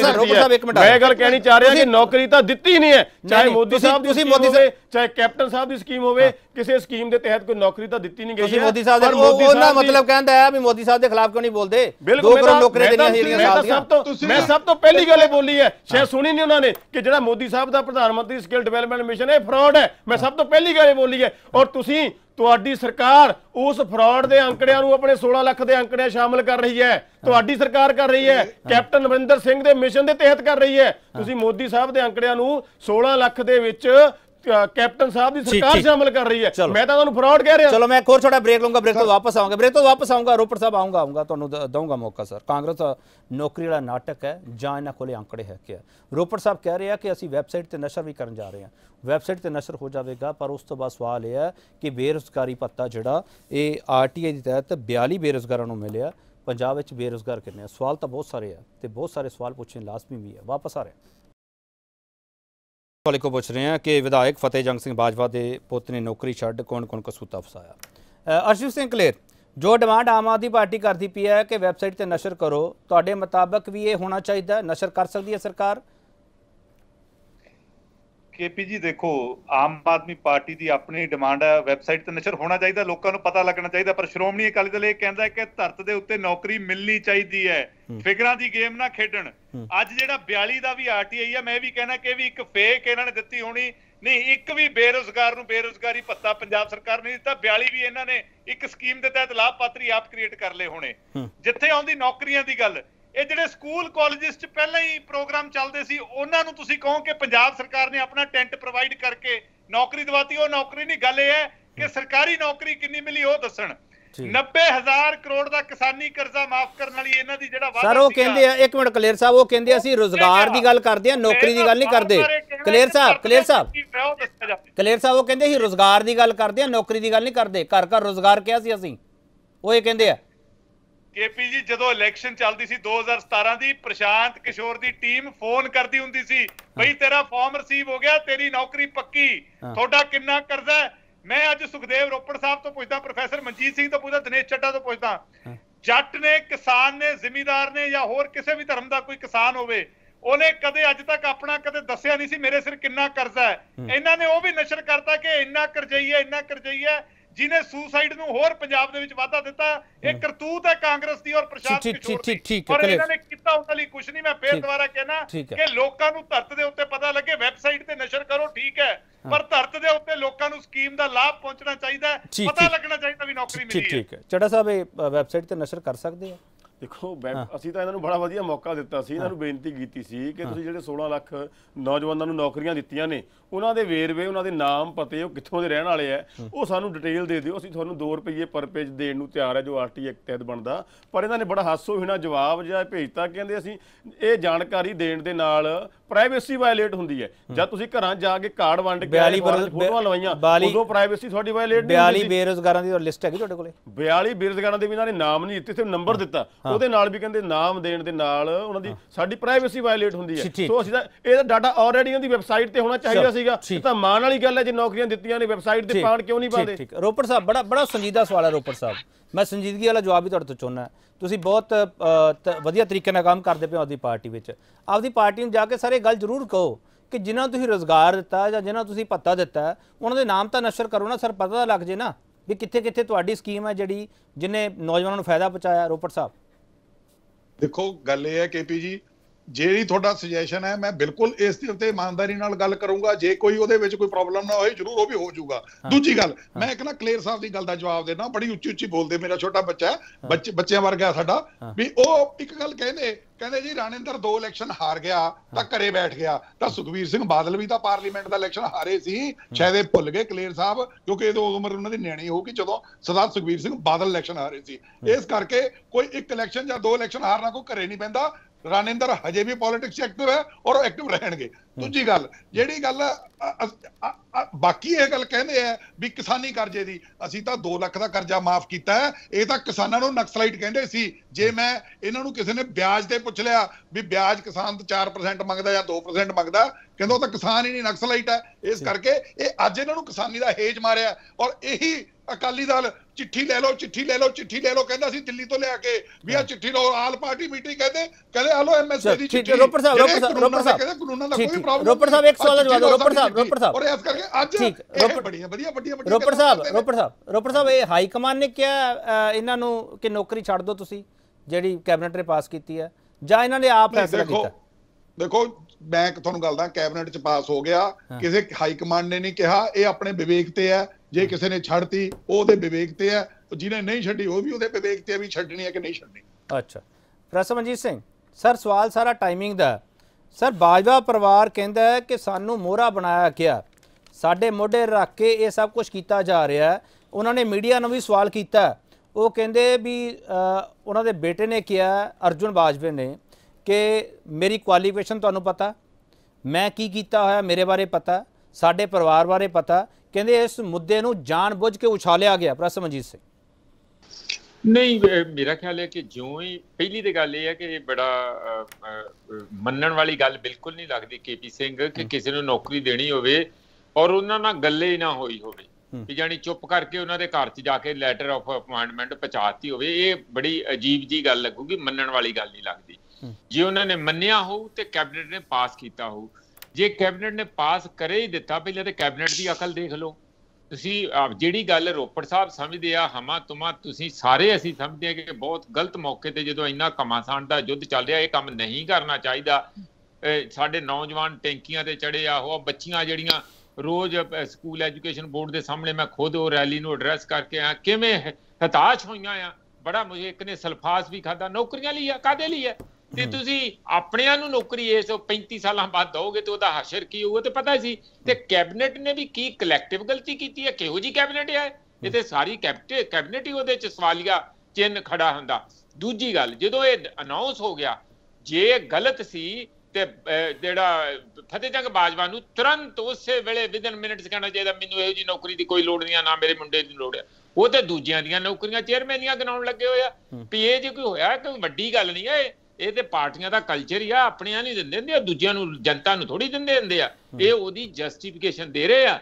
ਸਰ ਰੋਪੜ ਸਾਹਿਬ ਇੱਕ ਮਿੰਟ ਮੈਂ ਗੱਲ ਕਹਿਣੀ ਚਾਹ ਰਿਹਾ ਕਿ ਨੌਕਰੀ ਤਾਂ ਦਿੱਤੀ ਨਹੀਂ ਹੈ ਚਾਹੇ ਮੋਦੀ ਸਾਹਿਬ ਦੀ ਤੁਸੀਂ ਮੋਦੀ ਸਾਹਿਬ ਚਾਹੇ ਕੈਪਟਨ ਸਾਹਿਬ ਦੀ ਸਕੀਮ ਹੋਵੇ ਕਿਸੇ ਸਕੀਮ ਦੇ ਤਹਿਤ ਕੋਈ ਨੌਕਰੀ ਤਾਂ ਦਿੱਤੀ ਨਹੀਂ ਗਈ ਹੈ ਤੁਸੀਂ ਮੋਦੀ ਸਾਹਿਬ ਦੇ ਮਤਲਬ ਕਹਿੰਦਾ ਹੈ ਵੀ ਮੋਦੀ ਸਾਹਿਬ ਦੇ ਖਿਲਾਫ ਕਿਉਂ ਨਹੀਂ ਬੋਲਦੇ ਦੋ ਕਰੋੜ ਨੌਕਰੀਆਂ ਦੇਣੀਆਂ ਜਿਹੜੀਆਂ ਸਾਹਿਬ ਦੀਆਂ ਮੈਂ ਸਭ ਤੋਂ ਪਹਿਲੀ ਗੱਲ ਇਹ ਬੋਲੀ ਹੈ ਸ਼ਾਇ ਸੁਣੀ ਨਹੀਂ ਉਹਨਾਂ ਨੇ ਕਿ ਜਿਹੜਾ ਮੋਦੀ ਸਾਹਿਬ ਦਾ ਪ੍ਰਧਾਨ ਮੰਤਰੀ ਸਕਿੱਲ ਡਿਵੈਲਪਮੈਂਟ ਮਿਸ਼ਨ ਹੈ ਫਰਾਡ ਹੈ ਮੈਂ ਸਭ ਤੋਂ ਪਹਿਲੀ ਗੱਲ ਇਹ ਬੋਲੀ ਹੈ ਔਰ ਤੁਸੀਂ ਤੁਹਾਡੀ ਸਰਕਾਰ ਉਸ ਫਰਾਡ ਦੇ ਅੰਕੜਿਆਂ ਨੂੰ ਆਪਣੇ 16 ਲੱਖ ਦੇ ਅੰਕੜਿਆਂ ਸ਼ਾਮਲ ਕਰ ਰਹੀ ਹੈ ਤੁਹਾਡੀ ਸਰਕਾਰ ਕਰ ਰਹੀ ਹੈ ਕੈਪਟਨ ਅਮਰਿੰਦਰ ਸਿੰਘ ਦੇ ਮਿਸ਼ਨ ਦੇ ਤਹਿਤ ਕਰ ਰਹੀ ਹੈ ਤੁਸੀਂ ਮੋਦੀ ਸਾਹਿਬ ਦੇ ਅੰਕੜਿਆਂ ਨੂੰ 16 ਲੱਖ ਦੇ ਵਿੱਚ ਕੈਪਟਨ ਸਾਹਿਬ ਦੀ ਸਰਕਾਰ ਸ਼ਾਮਲ ਕਰ ਰਹੀ ਹੈ ਮੈਂ ਤਾਂ ਤੁਹਾਨੂੰ ਫਰਾਡ ਕਹਿ ਰਿਹਾ ਚਲੋ ਮੈਂ ਇੱਕ ਹੋਰ ਛੋਟਾ ਬ੍ਰੇਕ ਲਵਾਂਗਾ ਬ੍ਰੇਕ ਤੋਂ ਵਾਪਸ ਆਵਾਂਗਾ ਬ੍ਰੇਕ ਤੋਂ ਵਾਪਸ ਆਵਾਂਗਾ ਰੋਪੜ ਸਾਹਿਬ ਆਉਂਗਾ ਆਉਂਗਾ ਤੁਹਾਨੂੰ ਦਊਂਗਾ ਮੌਕਾ ਸਰ ਕਾਂਗਰਸ ਨੌਕਰੀ ਵਾਲਾ ਨਾਟਕ ਹੈ ਜਾਂ ਇਹਨਾਂ ਕੋਲੇ ਅੰਕੜੇ ਹੈ ਕਿ ਰੋਪੜ ਸਾਹਿਬ ਕਹਿ ਰਿਹਾ ਕਿ ਅਸੀਂ ਵੈਬਸਾਈਟ ਤੇ ਨਸ਼ਰ ਵੀ ਕਰਨ ਜਾ ਰਹੇ ਹਾਂ ਵੈਬਸਾਈਟ ਤੇ ਨਸ਼ਰ ਹੋ ਜਾਵੇਗਾ ਪਰ ਉਸ ਤੋਂ ਬਾਅਦ ਸਵਾਲ ਇਹ ਹੈ ਕਿ ਬੇਰੋਜ਼ਗਾਰੀ ਭੱਤਾ ਜਿਹੜਾ ਇਹ ਆਰਟੀਆਈ ਦੇ ਤਹਿਤ 42 ਬੇਰੋਜ਼ਗਾਰਾਂ ਨੂੰ ਮਿਲਿਆ ਪੰਜਾਬ ਵਿੱਚ ਬੇਰੋਜ਼ਗਾਰ ਕਿੰਨੇ ਆ ਸਵਾਲ ਤਾਂ ਬਹੁਤ ਸਾਰੇ ਆ ਤੇ ਬਹੁਤ ਸਾਰੇ ਸਵਾਲ ਪੁੱਛਣ ਲਾਜ਼ਮੀ ਵੀ ਆ ਵਾਪਸ ਆ ਰਹੇ ਵਾਲੇ ਕੋ ਪੁੱਛ ਰਹੇ ਆ ਕਿ ਵਿਧਾਇਕ ਫਤਿਹ ਜੰਗ ਸਿੰਘ ਬਾਜਵਾ ਦੇ ਪੁੱਤ ਨੇ ਨੌਕਰੀ ਛੱਡ ਕੌਣ-ਕੌਣ ਕਸੂਤਾ ਫਸਾਇਆ ਅਰਸ਼ੂ ਸਿੰਘ ਕਲੇਰ ਜੋ ਡਿਮਾਂਡ ਆਮ ਆਦੀ ਪਾਰਟੀ ਕਰਦੀ ਪਈ ਹੈ ਕਿ ਵੈਬਸਾਈਟ ਤੇ ਨਸ਼ਰ ਕਰੋ ਤੁਹਾਡੇ ਮੁਤਾਬਕ ਵੀ ਇਹ ਹੋਣਾ ਚਾਹੀਦਾ ਨਸ਼ਰ ਕਰ ਸਕਦੀ ਹੈ ਸਰਕਾਰ ਕੇਪੀ ਜੀ ਦੇਖੋ ਆਮ ਆਦਮੀ ਪਾਰਟੀ ਦੀ ਆਪਣੀ ਡਿਮਾਂਡ ਹੈ ਵੈਬਸਾਈਟ ਤੇ ਨਸ਼ਰ ਹੋਣਾ ਚਾਹੀਦਾ ਲੋਕਾਂ ਨੂੰ ਪਤਾ ਲੱਗਣਾ ਚਾਹੀਦਾ ਪਰ ਸ਼੍ਰੋਮਣੀ ਅਕਾਲੀ ਦਲ ਇਹ ਕਹਿੰਦਾ ਕਿ ਧਰਤ ਦੇ ਉੱਤੇ ਨੌਕਰੀ ਮਿਲਣੀ ਚਾਹੀਦੀ ਹੈ ਫਿਕਰਾਂ ਦੀ ਗੇਮ ਨਾ ਖੇਡਣ ਅੱਜ ਜਿਹੜਾ 42 ਦਾ ਵੀ ਆਰਟੀਆਈ ਹੈ ਮੈਂ ਵੀ ਕਹਿੰਦਾ ਕਿ ਵੀ ਇੱਕ ਫੇਕ ਇਹਨਾਂ ਨੇ ਦਿੱਤੀ ਹੋਣੀ ਨਹੀਂ ਇੱਕ ਵੀ ਬੇਰੋਜ਼ਗਾਰ ਨੂੰ ਬੇਰੋਜ਼ਗਾਰੀ ਭੱਤਾ ਪੰਜਾਬ ਸਰਕਾਰ ਨੇ ਦਿੱਤਾ 42 ਵੀ ਇਹਨਾਂ ਨੇ ਇੱਕ ਸਕੀਮ ਦੇ ਤਹਿਤ ਲਾਭਪਾਤਰੀ ਆਪ ਕ੍ਰੀਏਟ ਕਰ ਲਏ ਹੋਣੇ ਜਿੱਥੇ ਆਉਂਦੀ ਨੌਕਰੀਆਂ ਦੀ ਗੱਲ ਇਹ ਜਿਹੜੇ ਸਕੂਲ ਕਾਲਜਿਸ 'ਚ ਪਹਿਲਾਂ ਹੀ ਪ੍ਰੋਗਰਾਮ ਚੱਲਦੇ ਸੀ ਉਹਨਾਂ ਨੂੰ ਤੁਸੀਂ ਕਹੋ ਕਿ ਪੰਜਾਬ ਸਰਕਾਰ ਨੇ ਆਪਣਾ ਟੈਂਟ ਪ੍ਰੋਵਾਈਡ ਕਰਕੇ ਨੌਕਰੀ ਦਿਵਾਤੀ ਉਹ ਨੌਕਰੀ ਨਹੀਂ ਗੱਲ ਇਹ ਹੈ ਕਿ ਸਰਕਾਰੀ ਨੌਕਰੀ ਕਿੰਨੀ ਮਿਲੀ ਉਹ ਦੱਸਣ 90000 ਕਰੋੜ ਦਾ ਕਿਸਾਨੀ ਕਰਜ਼ਾ ਮਾਫ ਕਰਨ ਵਾਲੀ ਇਹਨਾਂ ਦੀ ਜਿਹੜਾ ਵਾਅਦਾ ਸਰ ਉਹ ਕਹਿੰਦੇ ਆ ਇੱਕ ਮਿੰਟ ਕਲੇਰ ਸਾਹਿਬ ਉਹ ਕਹਿੰਦੇ ਅਸੀਂ ਰੋਜ਼ਗਾਰ ਦੀ ਗੱਲ ਕਰਦੇ ਆ ਨੌਕਰੀ ਦੀ ਗੱਲ ਨਹੀਂ ਕਰਦੇ ਕਲੇਰ ਸਾਹਿਬ ਕਲੇਰ ਸਾਹਿਬ ਕਲੇਰ ਸਾਹਿਬ ਉਹ ਕਹਿੰਦੇ ਅਸੀਂ ਰੋਜ਼ਗਾਰ ਦੀ ਗੱਲ ਕਰਦੇ ਆ ਨੌਕਰੀ ਦੀ ਗੱਲ ਨਹੀਂ ਕਰਦੇ ਘਰ ਘਰ ਰੋਜ਼ਗਾਰ ਕਿਹਾ ਸੀ ਅਸੀਂ ਉਹ ਇਹ ਕਹਿੰਦੇ ਆ ਕੇਪੀ ਜੀ ਜਦੋਂ ਇਲੈਕਸ਼ਨ ਚੱਲਦੀ ਸੀ 2017 ਦੀ ਪ੍ਰਸ਼ਾਂਤ ਕਿਸ਼ੋਰ ਦੀ ਟੀਮ ਫੋਨ ਕਰਦੀ ਹੁੰਦੀ ਸੀ ਬਈ ਤੇਰਾ ਫਾਰਮ ਰਿਸੀਵ ਹੋ ਗਿਆ ਤੇਰੀ ਨੌਕਰੀ ਪੱਕੀ ਤੁਹਾਡਾ ਕਿੰਨਾ ਕਰਜ਼ਾ ਮੈਂ ਅੱਜ ਸੁਖਦੇਵ ਰੋਪੜ ਸਾਹਿਬ ਤੋਂ ਪੁੱਛਦਾ ਪ੍ਰੋਫੈਸਰ ਮਨਜੀਤ ਸਿੰਘ ਤੋਂ ਪੁੱਛਦਾ ਦਿਨੇਸ਼ ਚੱਡਾ ਤੋਂ ਪੁੱਛਦਾ ਜੱਟ ਨੇ ਕਿਸਾਨ ਨੇ ਜ਼ਿਮੀਦਾਰ ਨੇ ਜਾਂ ਹੋਰ ਕਿਸੇ ਵੀ ਧਰਮ ਦਾ ਕੋਈ ਕਿਸਾਨ ਹੋਵੇ ਉਹਨੇ ਕਦੇ ਅੱਜ ਤੱਕ ਆਪਣਾ ਕਦੇ ਦੱਸਿਆ ਨਹੀਂ ਸੀ ਮੇਰੇ ਸਿਰ ਕਿੰਨਾ ਕਰਜ਼ਾ ਹੈ ਇਹਨਾਂ ਨੇ ਉਹ ਵੀ ਨਸ਼ਰ ਕਰਤਾ ਕਿ ਇੰਨਾ ਕਰਜ਼ਈ ਹੈ ਇੰਨਾ ਕਰਜ਼ਈ ਹੈ ਜਿਨੇ ਸੁਸਾਈਡ ਨੂੰ ਹੋਰ ਪੰਜਾਬ ਦੇ ਵਿੱਚ ਵਾਧਾ ਦਿੱਤਾ ਇਹ ਕਰਤੂਤ ਹੈ ਕਾਂਗਰਸ ਦੀ ਔਰ ਪ੍ਰਸ਼ਾਸਨ ਕਿਸ਼ੋਰ ਦੀ ਔਰ ਇਹਨਾਂ ਨੇ ਕੀਤਾ ਉਹਨਾਂ ਲਈ ਕੁਝ ਨਹੀਂ ਮੈਂ ਫੇਰ ਦੁਬਾਰਾ ਕਹਿਣਾ ਕਿ ਲੋਕਾਂ ਨੂੰ ਧਰਤ ਦੇ ਉੱਤੇ ਪਤਾ ਲੱਗੇ ਵੈਬਸਾਈਟ ਤੇ ਨਸ਼ਰ ਕਰੋ ਠੀਕ ਹੈ ਪਰ ਧਰਤ ਦੇ ਉੱਤੇ ਲੋਕਾਂ ਨੂੰ ਸਕੀਮ ਦਾ ਲਾਭ ਪਹੁੰਚਣਾ ਚਾਹੀਦਾ ਪਤਾ ਲੱਗਣਾ ਚਾਹੀਦਾ ਵੀ ਨੌਕਰੀ ਮਿਲੀ ਹੈ ਠੀਕ ਠੀਕ ਹੈ ਚੜਾ ਸਾਹਿਬ ਇਹ ਵੈਬਸਾਈਟ ਤੇ ਨਸ਼ਰ ਕਰ ਸਕਦੇ ਆ ਦੇਖੋ ਬੈਂਕ ਅਸੀਂ ਤਾਂ ਇਹਨਾਂ ਨੂੰ ਬੜਾ ਵਧੀਆ ਮੌਕਾ ਦਿੱਤਾ ਸੀ ਇਹਨਾਂ ਨੂੰ ਬੇਨਤੀ ਕੀਤੀ ਸੀ ਕਿ ਤੁਸੀਂ ਜਿਹੜੇ 16 ਲੱਖ ਨੌਜਵਾਨਾਂ ਨੂੰ ਨੌਕਰੀਆਂ ਦਿੱਤੀਆਂ ਨੇ ਉਹਨਾਂ ਦੇ ਵੇਰਵੇ ਉਹਨਾਂ ਦੇ ਨਾਮ ਪਤੇ ਉਹ ਕਿੱਥੋਂ ਦੇ ਰਹਿਣ ਵਾਲੇ ਆ ਉਹ ਸਾਨੂੰ ਡਿਟੇਲ ਦੇ ਦਿਓ ਅਸੀਂ ਤੁਹਾਨੂੰ 2 ਰੁਪਏ ਪਰ ਪੇਜ ਦੇਣ ਨੂੰ ਤਿਆਰ ਹੈ ਜੋ ਆਰਟੀ ਐਕਟ ਤਹਿਤ ਬਣਦਾ ਪਰ ਇਹਨਾਂ ਨੇ ਬੜਾ ਹਾਸੋ ਹਿਣਾ ਜਵਾਬ ਜਿਹਾ ਭੇਜਤਾ ਕਹਿੰਦੇ ਅਸੀਂ ਇਹ ਜਾਣਕਾਰੀ ਦੇਣ ਦੇ ਨਾਲ ਪ੍ਰਾਈਵੇਸੀ ਵਾਇਲੇਟ ਹੁੰਦੀ ਹੈ ਜਦ ਤੁਸੀਂ ਘਰਾਂ ਜਾ ਕੇ ਕਾਰਡ ਵੰਡ ਕੇ ਫੋਟੋਆਂ ਲਵਾਈਆਂ ਉਦੋਂ ਪ੍ਰਾਈਵੇਸੀ ਤੁਹਾਡੀ ਵਾਇਲੇਟ ਨਹੀਂ ਹੁੰਦੀ 42 ਬੇਰੋਜ਼ਗਾਰਾਂ ਦੀ ਲਿਸਟ ਹੈਗੀ ਤੁਹਾਡੇ ਕੋਲੇ 42 ਬੇਰੋਜ਼ਗਾਰਾਂ ਦੇ ਵੀ ਇਹਨਾਂ ਨੇ ਨਾਮ ਨਹੀਂ ਦਿੱਤੇ ਸਿਰਫ ਨੰਬਰ ਦਿੱਤਾ ਉਹਦੇ ਨਾਲ ਵੀ ਕਹਿੰਦੇ ਨਾਮ ਦੇਣ ਦੇ ਨਾਲ ਉਹਨਾਂ ਦੀ ਸਾਡੀ ਪ੍ਰਾਈਵੇਸੀ ਵਾਇਲੇਟ ਹੁੰਦੀ ਹੈ ਸੋ ਅਸੀਂ ਤਾਂ ਡਾਟਾ ਆਲਰੇਡੀ ਉਹਦੀ ਵੈਬਸਾਈਟ ਤੇ ਹੋਣਾ ਚਾਹੀਦਾ ਸੀਗਾ ਇਹ ਤਾਂ ਮਾਣ ਵਾਲੀ ਗੱਲ ਹੈ ਜੇ ਨੌਕਰੀਆਂ ਦਿੱਤੀਆਂ ਨੇ ਵੈਬਸਾਈਟ ਤੇ ਪਾਣ ਕਿਉਂ ਨਹੀਂ ਪਾਦੇ ਠੀਕ ਠੀਕ ਰੋਪੜ ਸਾਹਿਬ ਬੜਾ ਬੜਾ ਸੰਜੀਦਾ ਸਵਾਲ ਹੈ ਰੋਪੜ ਸਾਹਿਬ ਮੈਂ ਸੰਜੀਦਗੀ ਵਾਲਾ ਜਵਾਬ ਹੀ ਤੁਹਾਡੇ ਤੋਂ ਚਾਹੁੰਦਾ ਤੁਸੀਂ ਬਹੁਤ ਵਧੀਆ ਤਰੀਕੇ ਨਾਲ ਕੰਮ ਕਰਦੇ ਪਿਓ ਆਪਦੀ ਪਾਰਟੀ ਵਿੱਚ ਆਪਦੀ ਪਾਰਟੀ ਨੂੰ ਜਾ ਕੇ ਸਾਰੇ ਗੱਲ ਜ਼ਰੂਰ ਕਹੋ ਕਿ ਜਿਨ੍ਹਾਂ ਤੁਸੀਂ ਰੋਜ਼ਗਾਰ ਦਿੱਤਾ ਜਾਂ ਜਿਨ੍ਹਾਂ ਤੁਸੀਂ ਪੱਤਾ ਦਿੱਤਾ ਉਹਨਾਂ ਦੇ ਨਾਮ ਤਾਂ ਨਸ਼ਰ ਕਰੋ ਨਾ ਸਰ ਪਤਾ ਤਾਂ ਲੱਗ ਜੇ ਨਾ ਵੀ ਕਿੱਥੇ ਕਿੱਥੇ ਤੁਹਾਡੀ ਸਕੀਮ ਹੈ ਜਿਹੜੀ ਜਿਨੇ ਨੌਜਵਾਨਾਂ ਨੂੰ ਫਾਇਦਾ ਪਹੁੰਚਾਇਆ ਰੋਪੜ ਸਾਹਿਬ ਦੇਖੋ ਗੱਲ ਇਹ ਹੈ ਕੇਪੀ ਜੀ ਜਿਹੜੀ ਤੁਹਾਡਾ ਸੁਜੈਸ਼ਨ ਹੈ ਮੈਂ ਬਿਲਕੁਲ ਇਸ ਦੇ ਉੱਤੇ ਇਮਾਨਦਾਰੀ ਨਾਲ ਗੱਲ ਕਰੂੰਗਾ ਜੇ ਕੋਈ ਉਹਦੇ ਵਿੱਚ ਕੋਈ ਪ੍ਰੋਬਲਮ ਨਾ ਹੋਏ ਜਰੂਰ ਉਹ ਵੀ ਹੋ ਜਾਊਗਾ ਦੂਜੀ ਗੱਲ ਮੈਂ ਇੱਕ ਨਾ ਕਲੇਰ ਸਾਹਿਬ ਦੀ ਗੱਲ ਦਾ ਜਵਾਬ ਦੇਣਾ ਬੜੀ ਉੱਚੀ ਉੱਚੀ ਬੋਲਦੇ ਮੇਰਾ ਛੋਟਾ ਬੱਚਾ ਬੱਚੇ ਬੱਚਿਆਂ ਵਰਗਾ ਸਾਡਾ ਵੀ ਉਹ ਇੱਕ ਗੱਲ ਕਹਿੰਦੇ ਕਹਿੰਦੇ ਜੀ ਰਾਣੇਂਦਰ ਦੋ ਇਲੈਕਸ਼ਨ ਹਾਰ ਗਿਆ ਤਾਂ ਘਰੇ ਬੈਠ ਗਿਆ ਤਾਂ ਸੁਖਵੀਰ ਸਿੰਘ ਬਾਦਲ ਵੀ ਤਾਂ ਪਾਰਲੀਮੈਂਟ ਦਾ ਇਲੈਕਸ਼ਨ ਹਾਰੇ ਸੀ ਸ਼ਾਇਦ ਇਹ ਭੁੱਲ ਗਏ ਕਲੇਰ ਸਾਹਿਬ ਕਿਉਂਕਿ ਇਹ ਦੋ ਉਮਰ ਉਹਨਾਂ ਦੀ ਨਿਆਣੀ ਹੋ ਕਿ ਜਦੋਂ ਸਰਦਾਰ ਸੁਖਵੀਰ ਸਿੰਘ ਬਾਦਲ ਇਲੈਕਸ਼ਨ ਹਾਰੇ ਸੀ ਇਸ ਕਰਕੇ ਕੋਈ ਇੱਕ ਇਲੈਕਸ਼ਨ ਜਾਂ ਦੋ ਇਲੈਕਸ਼ਨ ਹਾਰਨਾ ਕੋਈ ਘਰੇ ਨਹੀਂ ਪੈਂਦਾ ਰਾਨਿੰਦਰ ਹਜੇ ਵੀ ਪੋਲਿਟਿਕਸ ਐਕਟਿਵ ਹੈ ਔਰ ਐਕਟਿਵ ਰਹਿਣਗੇ ਦੂਜੀ ਗੱਲ ਜਿਹੜੀ ਗੱਲ ਬਾਕੀ ਇਹ ਗੱਲ ਕਹਿੰਦੇ ਆ ਵੀ ਕਿਸਾਨੀ ਕਰਜ਼ੇ ਦੀ ਅਸੀਂ ਤਾਂ 2 ਲੱਖ ਦਾ ਕਰਜ਼ਾ ਮਾਫ ਕੀਤਾ ਇਹ ਤਾਂ ਕਿਸਾਨਾਂ ਨੂੰ ਨਕਸਲਾਈਟ ਕਹਿੰਦੇ ਸੀ ਜੇ ਮੈਂ ਇਹਨਾਂ ਨੂੰ ਕਿਸੇ ਨੇ ਵਿਆਜ ਤੇ ਪੁੱਛ ਲਿਆ ਵੀ ਵਿਆਜ ਕਿਸਾਨ ਤਾਂ 4% ਮੰਗਦਾ ਜਾਂ 2% ਮੰਗਦਾ ਕਹਿੰਦਾ ਉਹ ਤਾਂ ਕਿਸਾਨ ਹੀ ਨਹੀਂ ਨਕਸਲਾਈਟ ਹੈ ਇਸ ਕਰਕੇ ਇਹ ਅੱਜ ਇਹਨਾਂ ਨੂੰ ਕਿਸਾਨੀ ਦਾ ਹੇਜ ਮਾਰਿਆ ਔਰ ਇਹੀ ਅਕਾਲੀ ਦਲ ਚਿੱਠੀ ਲੈ ਲਓ ਚਿੱਠੀ ਲੈ ਲਓ ਚਿੱਠੀ ਲੈ ਲਓ ਕਹਿੰਦਾ ਸੀ ਦਿੱਲੀ ਤੋਂ ਲਿਆ ਕੇ ਵੀ ਆ ਚਿੱਠੀ ਲਓ ਆਲ ਪਾਰਟੀ ਮੀਟਿੰਗ ਕਹਿੰਦੇ ਕਹਿੰਦੇ ਆ ਲਓ ਐਮਐਸਏ ਦੀ ਚਿੱਠੀ ਰੋਪੜ ਸਾਹਿਬ ਰੋਪੜ ਸਾਹਿਬ ਰੋਪੜ ਸਾਹਿਬ ਕਹਿੰਦੇ ਕਾਨੂੰਨਾਂ ਦਾ ਕੋਈ ਪ੍ਰੋਬਲਮ ਰੋਪੜ ਸਾਹਿਬ ਇੱਕ ਸਵਾਲ ਜਵਾਬ ਰੋਪੜ ਸਾਹਿਬ ਰੋਪੜ ਸਾਹਿਬ ਔਰ ਇਸ ਕਰਕੇ ਅੱਜ ਇਹ ਬੜੀਆਂ ਵਧੀਆ ਵੱਡੀਆਂ ਵੱਡੀਆਂ ਰੋਪੜ ਸਾਹਿਬ ਰੋਪੜ ਸਾਹਿਬ ਰੋਪੜ ਸਾਹਿਬ ਇਹ ਹਾਈ ਕਮਾਂਡ ਨੇ ਕਿਹਾ ਇਹਨਾਂ ਨੂੰ ਕਿ ਨੌਕਰੀ ਛੱਡ ਦਿਓ ਤੁਸੀਂ ਜਿਹੜੀ ਕੈਬਨਿਟ ਨੇ ਪਾਸ ਕੀਤੀ ਹੈ ਜਾਂ ਇਹਨਾਂ ਨੇ ਆਪ ਫੈਸਲਾ ਕੀਤਾ ਦੇਖੋ ਮੈਂ ਤੁਹਾਨੂੰ ਗੱਲ ਦਾ ਕੈਬਨਿਟ ਚ ਪਾਸ ਹੋ ਗਿਆ ਕਿਸੇ ਹਾਈ ਕਮਾਂਡ ਨੇ ਨਹੀਂ ਕਿਹਾ ਇਹ ਆਪਣੇ ਵਿਵੇਕ ਤੇ ਹੈ ਜੇ ਕਿਸੇ ਨੇ ਛੱਡਤੀ ਉਹਦੇ ਵਿਵੇਕ ਤੇ ਹੈ ਜਿਹਨੇ ਨਹੀਂ ਛੱਡੀ ਉਹ ਵੀ ਉਹਦੇ ਵਿਵੇਕ ਤੇ ਵੀ ਛੱਡਣੀ ਹੈ ਕਿ ਨਹੀਂ ਛੱਡਣੀ ਅੱਛਾ ਪ੍ਰਸਮ ਮਨਜੀਤ ਸਿੰਘ ਸਰ ਸਵਾਲ ਸਾਰਾ ਟਾਈਮਿੰਗ ਦਾ ਸਰ ਬਾਜਵਾ ਪਰਿਵਾਰ ਕਹਿੰਦਾ ਹੈ ਕਿ ਸਾਨੂੰ ਮੋਹਰਾ ਬਣਾਇਆ ਗਿਆ ਸਾਡੇ ਮੋਢੇ ਰੱਖ ਕੇ ਇਹ ਸਭ ਕੁਝ ਕੀਤਾ ਜਾ ਰਿਹਾ ਹੈ ਉਹਨਾਂ ਨੇ ਮੀਡੀਆ ਨੂੰ ਵੀ ਸਵਾਲ ਕੀਤਾ ਉਹ ਕਹਿੰਦੇ ਵੀ ਉਹਨਾਂ ਦੇ ਬੇਟੇ ਨੇ ਕਿਹਾ ਅਰਜੁਨ ਬਾਜਵੇ ਨੇ ਕਿ ਮੇਰੀ ਕੁਆਲੀਫਿਕੇਸ਼ਨ ਤੁਹਾਨੂੰ ਪਤਾ ਮੈਂ ਕੀ ਕੀਤਾ ਹੋਇਆ ਮੇਰੇ ਬਾਰੇ ਪਤਾ ਸਾਡੇ ਪਰਿਵਾਰ ਬਾਰੇ ਪਤਾ ਕਹਿੰਦੇ ਇਸ ਮੁੱਦੇ ਨੂੰ ਜਾਣਬੁੱਝ ਕੇ ਉਛਾਲਿਆ ਗਿਆ ਮਨਜੀਤ ਸਿੰਘ ਨਹੀਂ ਮੇਰਾ ਖਿਆਲ ਹੈ ਕਿ ਜਿਉਂ ਹੀ ਪਹਿਲੀ ਤੇ ਗੱਲ ਇਹ ਹੈ ਕਿ ਇਹ ਬੜਾ ਮੰਨਣ ਵਾਲੀ ਗੱਲ ਬਿਲਕੁਲ ਨਹੀਂ ਲੱਗਦੀ ਕੇਪੀ ਸਿੰਘ ਕਿ ਕਿਸੇ ਨੂੰ ਨੌਕਰੀ ਦੇਣੀ ਹੋਵੇ ਔਰ ਉਹਨਾਂ ਨਾਲ ਗੱਲੇ ਹੀ ਨਾ ਹੋਈ ਹੋਵੇ ਕਿ ਜਾਨੀ ਚੁੱਪ ਕਰਕੇ ਉਹਨਾਂ ਦੇ ਘਰ 'ਚ ਜਾ ਕੇ ਲੈਟਰ ਆਫ ਅਪਾਇੰਟਮੈਂਟ ਪਹੁੰਚਾਤੀ ਹੋਵੇ ਇਹ ਬੜੀ ਅਜੀਬ ਜੀ ਗੱਲ ਲੱਗੂਗੀ ਮੰਨਣ ਵਾਲੀ ਗੱਲ ਨਹੀਂ ਲੱਗਦੀ ਜੇ ਉਹਨਾਂ ਨੇ ਮੰਨਿਆ ਹੋ ਤੇ ਕੈਬਨਿਟ ਨੇ ਪਾਸ ਕੀਤਾ ਹੋ ਜੇ ਕੈਬਨਿਟ ਨੇ ਪਾਸ ਕਰੇ ਹੀ ਦਿੱਤਾ ਪਹਿਲਾਂ ਤੇ ਕੈਬਨਿਟ ਦੀ ਅਕਲ ਦੇਖ ਲਓ ਤੁਸੀਂ ਜਿਹੜੀ ਗੱਲ ਰੋਪੜ ਸਾਹਿਬ ਸਮਝਦੇ ਆ ਹਮਾ ਤੁਮਾ ਤੁਸੀਂ ਸਾਰੇ ਅਸੀਂ ਸਮਝਦੇ ਆ ਕਿ ਬਹੁਤ ਗਲਤ ਮੌਕੇ ਤੇ ਜਦੋਂ ਇੰਨਾ ਕਮਾਸਾਨ ਦਾ ਯੁੱਧ ਚੱਲ ਰਿਹਾ ਇਹ ਕੰਮ ਨਹੀਂ ਕਰਨਾ ਚਾਹੀਦਾ ਸਾਡੇ ਨੌਜਵਾਨ ਟੈਂਕੀਆਂ ਤੇ ਚੜੇ ਆ ਉਹ ਬੱਚੀਆਂ ਜਿਹੜੀਆਂ ਰੋਜ਼ ਸਕੂਲ ਐਜੂਕੇਸ਼ਨ ਬੋਰਡ ਦੇ ਸਾਹਮਣੇ ਮੈਂ ਖੁਦ ਉਹ ਰੈਲੀ ਨੂੰ ਐਡਰੈਸ ਕਰਕੇ ਆ ਕਿਵੇਂ ਹਤਾਸ਼ ਹੋਈਆਂ ਆ ਬੜਾ ਮੁਝੇ ਇੱਕ ਨੇ ਸਲਫਾਸ ਵੀ ਖਾਦਾ ਨੌਕਰੀਆਂ ਲਈ ਆ ਕਾਦੇ ਲਈ ਆ ਤੇ ਤੁਸੀਂ ਆਪਣਿਆਂ ਨੂੰ ਨੌਕਰੀ ਇਸ 35 ਸਾਲਾਂ ਬਾਅਦ ਦਿਓਗੇ ਤੇ ਉਹਦਾ ਹਸ਼ਰ ਕੀ ਹੋਊਗਾ ਤੇ ਪਤਾ ਸੀ ਤੇ ਕੈਬਨਿਟ ਨੇ ਵੀ ਕੀ ਕਲੈਕਟਿਵ ਗਲਤੀ ਕੀਤੀ ਹੈ ਕਿਹੋ ਜੀ ਕੈਬਨਿਟ ਹੈ ਇਹ ਤੇ ਸਾਰੀ ਕੈਬਨਿਟ ਹੀ ਉਹਦੇ ਚ ਸਵਾਲੀਆ ਚਿੰਨ ਖੜਾ ਹੁੰਦਾ ਦੂਜੀ ਗੱਲ ਜਦੋਂ ਇਹ ਅਨਾਉਂਸ ਹੋ ਗਿਆ ਜੇ ਗਲਤ ਸੀ ਤੇ ਜਿਹੜਾ ਫਤਿਹ ਜੰਗ ਬਾਜਵਾ ਨੂੰ ਤੁਰੰਤ ਉਸੇ ਵੇਲੇ ਵਿਦਨ ਮਿੰਟਸ ਕਹਿਣਾ ਚਾਹੀਦਾ ਮੈਨੂੰ ਇਹੋ ਜੀ ਨੌਕਰੀ ਦੀ ਕੋਈ ਲੋੜ ਨਹੀਂ ਆ ਨਾ ਮੇਰੇ ਮੁੰਡੇ ਦੀ ਲੋੜ ਹੈ ਉਹ ਤੇ ਦੂਜਿਆਂ ਦੀਆਂ ਨੌਕਰੀਆਂ ਚੇਅਰਮੈਨ ਦੀਆਂ ਗਨਾਉਣ ਲੱਗੇ ਹੋਇਆ ਪੀ ਇਹ ਜੇ ਕੋਈ ਹੋਇਆ ਕੋਈ ਵੱਡੀ ਗੱਲ ਨਹੀਂ ਹੈ ਇਹ ਤੇ ਪਾਰਟੀਆਂ ਦਾ ਕਲਚਰ ਹੀ ਆ ਆਪਣੀਆਂ ਨਹੀਂ ਦਿੰਦੇ ਹੁੰਦੇ ਦੂਜਿਆਂ ਨੂੰ ਜਨਤਾ ਨੂੰ ਥੋੜੀ ਦਿੰਦੇ ਹੁੰਦੇ ਆ ਇਹ ਉਹਦੀ ਜਸਟੀਫਿਕੇਸ਼ਨ ਦੇ ਰਹੇ ਆ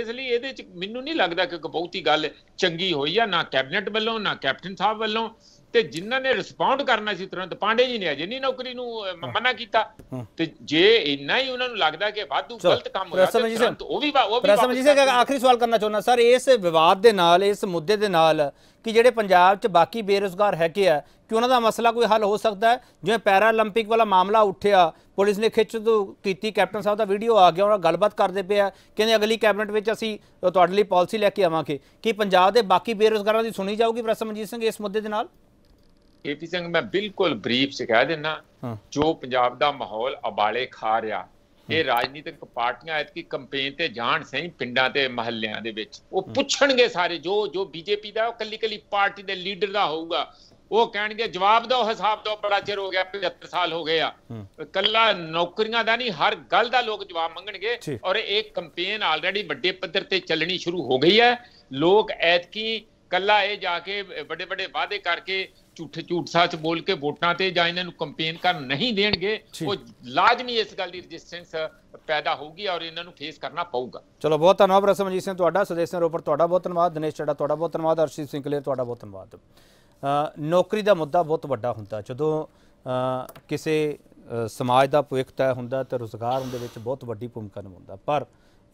ਇਸ ਲਈ ਇਹਦੇ ਚ ਮੈਨੂੰ ਨਹੀਂ ਲੱਗਦਾ ਕਿ ਬਹੁਤੀ ਗੱਲ ਚੰਗੀ ਹੋਈ ਆ ਨਾ ਕੈਬਨਿਟ ਵੱਲੋਂ ਨਾ ਕੈਪਟਨ ਸਾਹਿਬ ਵੱਲੋਂ ਤੇ ਜਿਨ੍ਹਾਂ ਨੇ ਰਿਸਪੌਂਡ ਕਰਨਾ ਸੀ ਤੁਰੰਤ ਪਾਂਡੇ ਜੀ ਨੇ ਅਜੇ ਨਹੀਂ ਨੌਕਰੀ ਨੂੰ ਮਨਾ ਕੀਤਾ ਤੇ ਜੇ ਇੰਨਾ ਹੀ ਉਹਨਾਂ ਨੂੰ ਲੱਗਦਾ ਕਿ ਵਾਧੂ ਗਲਤ ਕੰਮ ਹੋ ਰਿਹਾ ਹੈ ਤਾਂ ਉਹ ਵੀ ਉਹ ਵੀ ਰਸਮ ਜੀ ਸੇ ਆਖਰੀ ਸਵਾਲ ਕਰਨਾ ਚਾਹੁੰਦਾ ਸਰ ਇਸ ਵਿਵਾਦ ਦੇ ਨਾਲ ਇਸ ਮੁੱਦੇ ਦੇ ਨਾਲ ਕਿ ਜਿਹੜੇ ਪੰਜਾਬ 'ਚ ਬਾਕੀ ਬੇਰੋਜ਼ਗਾਰ ਹੈਗੇ ਆ ਕਿ ਉਹਨਾਂ ਦਾ ਮਸਲਾ ਕੋਈ ਹੱਲ ਹੋ ਸਕਦਾ ਹੈ ਜਿਵੇਂ ਪੈਰਾਲੰਪਿਕ ਵਾਲਾ ਮਾਮਲਾ ਉੱਠਿਆ ਪੁਲਿਸ ਨੇ ਖਿੱਚ ਕੀਤੀ ਕੈਪਟਨ ਸਾਹਿਬ ਦਾ ਵੀਡੀਓ ਆ ਗਿਆ ਉਹਨਾਂ ਗੱਲਬਾਤ ਕਰਦੇ ਪਿਆ ਕਹਿੰਦੇ ਅਗਲੀ ਕੈਬਨਿਟ ਵਿੱਚ ਅਸੀਂ ਤੁਹਾਡੇ ਲਈ ਪਾਲਿਸੀ ਲੈ ਕੇ ਆਵਾਂਗੇ ਕਿ ਪੰਜਾਬ ਦੇ ਬਾਕੀ ਬੇਰੋਜ਼ਗਾਰਾਂ ਦੀ ਸੁਣੀ ਜਾਊਗੀ ਪ੍ਰਸਮਨਜੀਤ ਸਿੰਘ ਇਸ ਮੁੱਦੇ ਦੇ ਨਾਲ ਕੇਪੀ ਸਿੰਘ ਮੈਂ ਬਿਲਕੁਲ ਬਰੀਫ ਚ ਕਹਿ ਦਿੰਨਾ ਜੋ ਪੰਜਾਬ ਦਾ ਮਾਹੌਲ ਅਬਾਲੇ ਖਾ ਰਿਹਾ ਇਹ ਰਾਜਨੀਤਿਕ ਪਾਰਟੀਆਂ ਕੀ ਕੰਪੇਨ ਤੇ ਜਾਣ ਸਹੀ ਪਿੰਡਾਂ ਤੇ ਮਹੱਲਿਆਂ ਦੇ ਵਿੱਚ ਉਹ ਪੁੱਛਣਗੇ ਸਾਰੇ ਜੋ ਜੋ ਬੀਜੇਪੀ ਦਾ ਉਹ ਕੱਲੀ ਕੱਲੀ ਪਾਰਟੀ ਦੇ ਲੀਡਰ ਦਾ ਹੋਊਗਾ ਉਹ ਕਹਿਣਗੇ ਜਵਾਬ ਉਹ ਹਿਸਾਬ ਦਾ ਬੜਾ ਚਿਰ ਹੋ ਗਿਆ 75 ਸਾਲ ਹੋ ਗਏ ਆ ਕੱਲਾ ਨੌਕਰੀਆਂ ਦਾ ਨਹੀਂ ਹਰ ਗੱਲ ਦਾ ਲੋਕ ਜਵਾਬ ਮੰਗਣਗੇ ਔਰ ਇਹ ਕੰਪੇਨ ਆਲਰੇਡੀ ਵੱਡੇ ਪੱਧਰ ਤੇ ਚੱਲਣੀ ਸ਼ੁਰੂ ਹੋ ਗਈ ਹੈ ਲੋਕ ਕੀ ਕੱਲਾ ਇਹ ਜਾ ਕੇ ਵੱਡੇ ਵੱਡੇ ਵਾਅਦੇ ਕਰਕੇ ਝੂਠੇ ਝੂਠ ਸੱਚ ਬੋਲ ਕੇ ਵੋਟਾਂ ਤੇ ਜਾਂ ਇਹਨਾਂ ਨੂੰ ਕੰਪੇਨ ਕਰ ਨਹੀਂ ਦੇਣਗੇ ਉਹ ਲਾਜ਼ਮੀ ਇਸ ਗੱਲ ਦੀ ਰੈਜ਼ਿਸਟੈਂਸ ਪੈਦਾ ਹੋਊਗੀ ਔਰ ਇਹਨਾਂ ਨੂੰ ਫੇਸ ਕਰਨਾ ਪਊਗਾ ਚਲੋ ਬਹੁਤ ਧੰਨਵਾਦ ਰਸਮਜੀਤ ਸਿੰਘ ਤੁਹਾਡਾ ਸੁਦੇਸ਼ ਰੋਪਰ ਤੁਹਾਡਾ ਬਹੁਤ ਧੰਨਵਾਦ ਦਿਨੇਸ਼ ਚੱਡਾ ਤੁਹਾਡਾ ਬਹੁਤ ਧੰਨਵਾਦ ਅਰਸ਼ਦੀਪ ਸਿੰਘ ਕਲੇਰ ਤੁਹਾਡਾ ਬਹੁਤ ਧੰਨਵਾਦ ਨੌਕਰੀ ਦਾ ਮੁੱਦਾ ਬਹੁਤ ਵੱਡਾ ਹੁੰਦਾ ਜਦੋਂ ਕਿਸੇ ਸਮਾਜ ਦਾ ਭਵਿੱਖ ਹੁੰਦਾ ਤੇ ਰੋਜ਼ਗਾਰ ਉਹਦੇ ਵਿੱਚ ਬਹੁਤ ਵੱਡੀ ਭੂਮਿਕਾ ਨਿਭਾਉਂਦਾ ਪਰ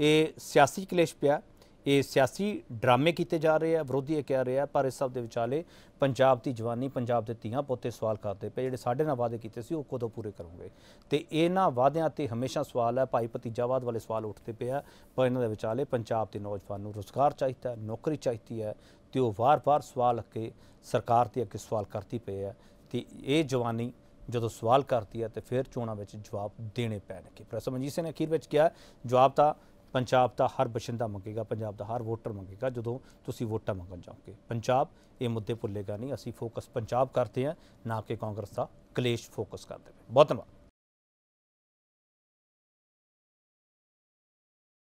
ਇਹ ਸਿਆਸੀ ਕਲੇਸ਼ ਪਿਆ ਇਹ ਸਿਆਸੀ ਡਰਾਮੇ ਕੀਤੇ ਜਾ ਰਹੇ ਆ ਵਿਰੋਧੀ ਇਹ ਕਹਿ ਰਹੇ ਆ ਪਰ ਇਸ ਸਭ ਦੇ ਵਿਚਾਲੇ ਪੰਜਾਬ ਦੀ ਜਵਾਨੀ ਪੰਜਾਬ ਦੇ ਧੀਆਂ ਪੁੱਤੇ ਸਵਾਲ ਕਰਦੇ ਪਏ ਜਿਹੜੇ ਸਾਡੇ ਨਾਲ ਵਾਅਦੇ ਕੀਤੇ ਸੀ ਉਹ ਕਦੋਂ ਪੂਰੇ ਕਰੋਗੇ ਤੇ ਇਹਨਾਂ ਵਾਅਦਿਆਂ ਤੇ ਹਮੇਸ਼ਾ ਸਵਾਲ ਹੈ ਭਾਈ ਭਤੀਜਾਵਾਦ ਵਾਲੇ ਸਵਾਲ ਉੱਠਦੇ ਪਏ ਆ ਪਰ ਇਹਨਾਂ ਦੇ ਵਿਚਾਲੇ ਪੰਜਾਬ ਦੇ ਨੌਜਵਾਨ ਨੂੰ ਰੋਜ਼ਗਾਰ ਚਾਹੀਦਾ ਨੌਕਰੀ ਚਾਹੀਦੀ ਹੈ ਤੇ ਉਹ ਵਾਰ-ਵਾਰ ਸਵਾਲ ਕੇ ਸਰਕਾਰ ਤੇ ਅੱਗੇ ਸਵਾਲ ਕਰਦੀ ਪਏ ਆ ਤੇ ਇਹ ਜਵਾਨੀ ਜਦੋਂ ਸਵਾਲ ਕਰਦੀ ਹੈ ਤੇ ਫਿਰ ਚੋਣਾਂ ਵਿੱਚ ਜਵਾਬ ਦੇਣੇ ਪੈਣਗੇ ਪ੍ਰਸਮਨਜੀਤ ਸਿੰਘ ਨੇ ਅਖੀਰ ਵਿੱਚ ਕਿਹਾ ਜਵਾਬ ਤਾਂ ਪੰਜਾਬ ਦਾ ਹਰ ਬਸ਼ਿੰਦਾ ਮੰਗੇਗਾ ਪੰਜਾਬ ਦਾ ਹਰ ਵੋਟਰ ਮੰਗੇਗਾ ਜਦੋਂ ਤੁਸੀਂ ਵੋਟਾਂ ਮੰਗਣ ਜਾਓਗੇ ਪੰਜਾਬ ਇਹ ਮੁੱਦੇ ਭੁੱਲੇਗਾ ਨਹੀਂ ਅਸੀਂ ਫੋਕਸ ਪੰਜਾਬ ਕਰਦੇ ਆ ਨਾ ਕਿ ਕਾਂਗਰਸ ਦਾ ਕਲੇਸ਼ ਫੋਕਸ ਕਰਦੇ ਬਹੁਤ ਧੰਨਵਾਦ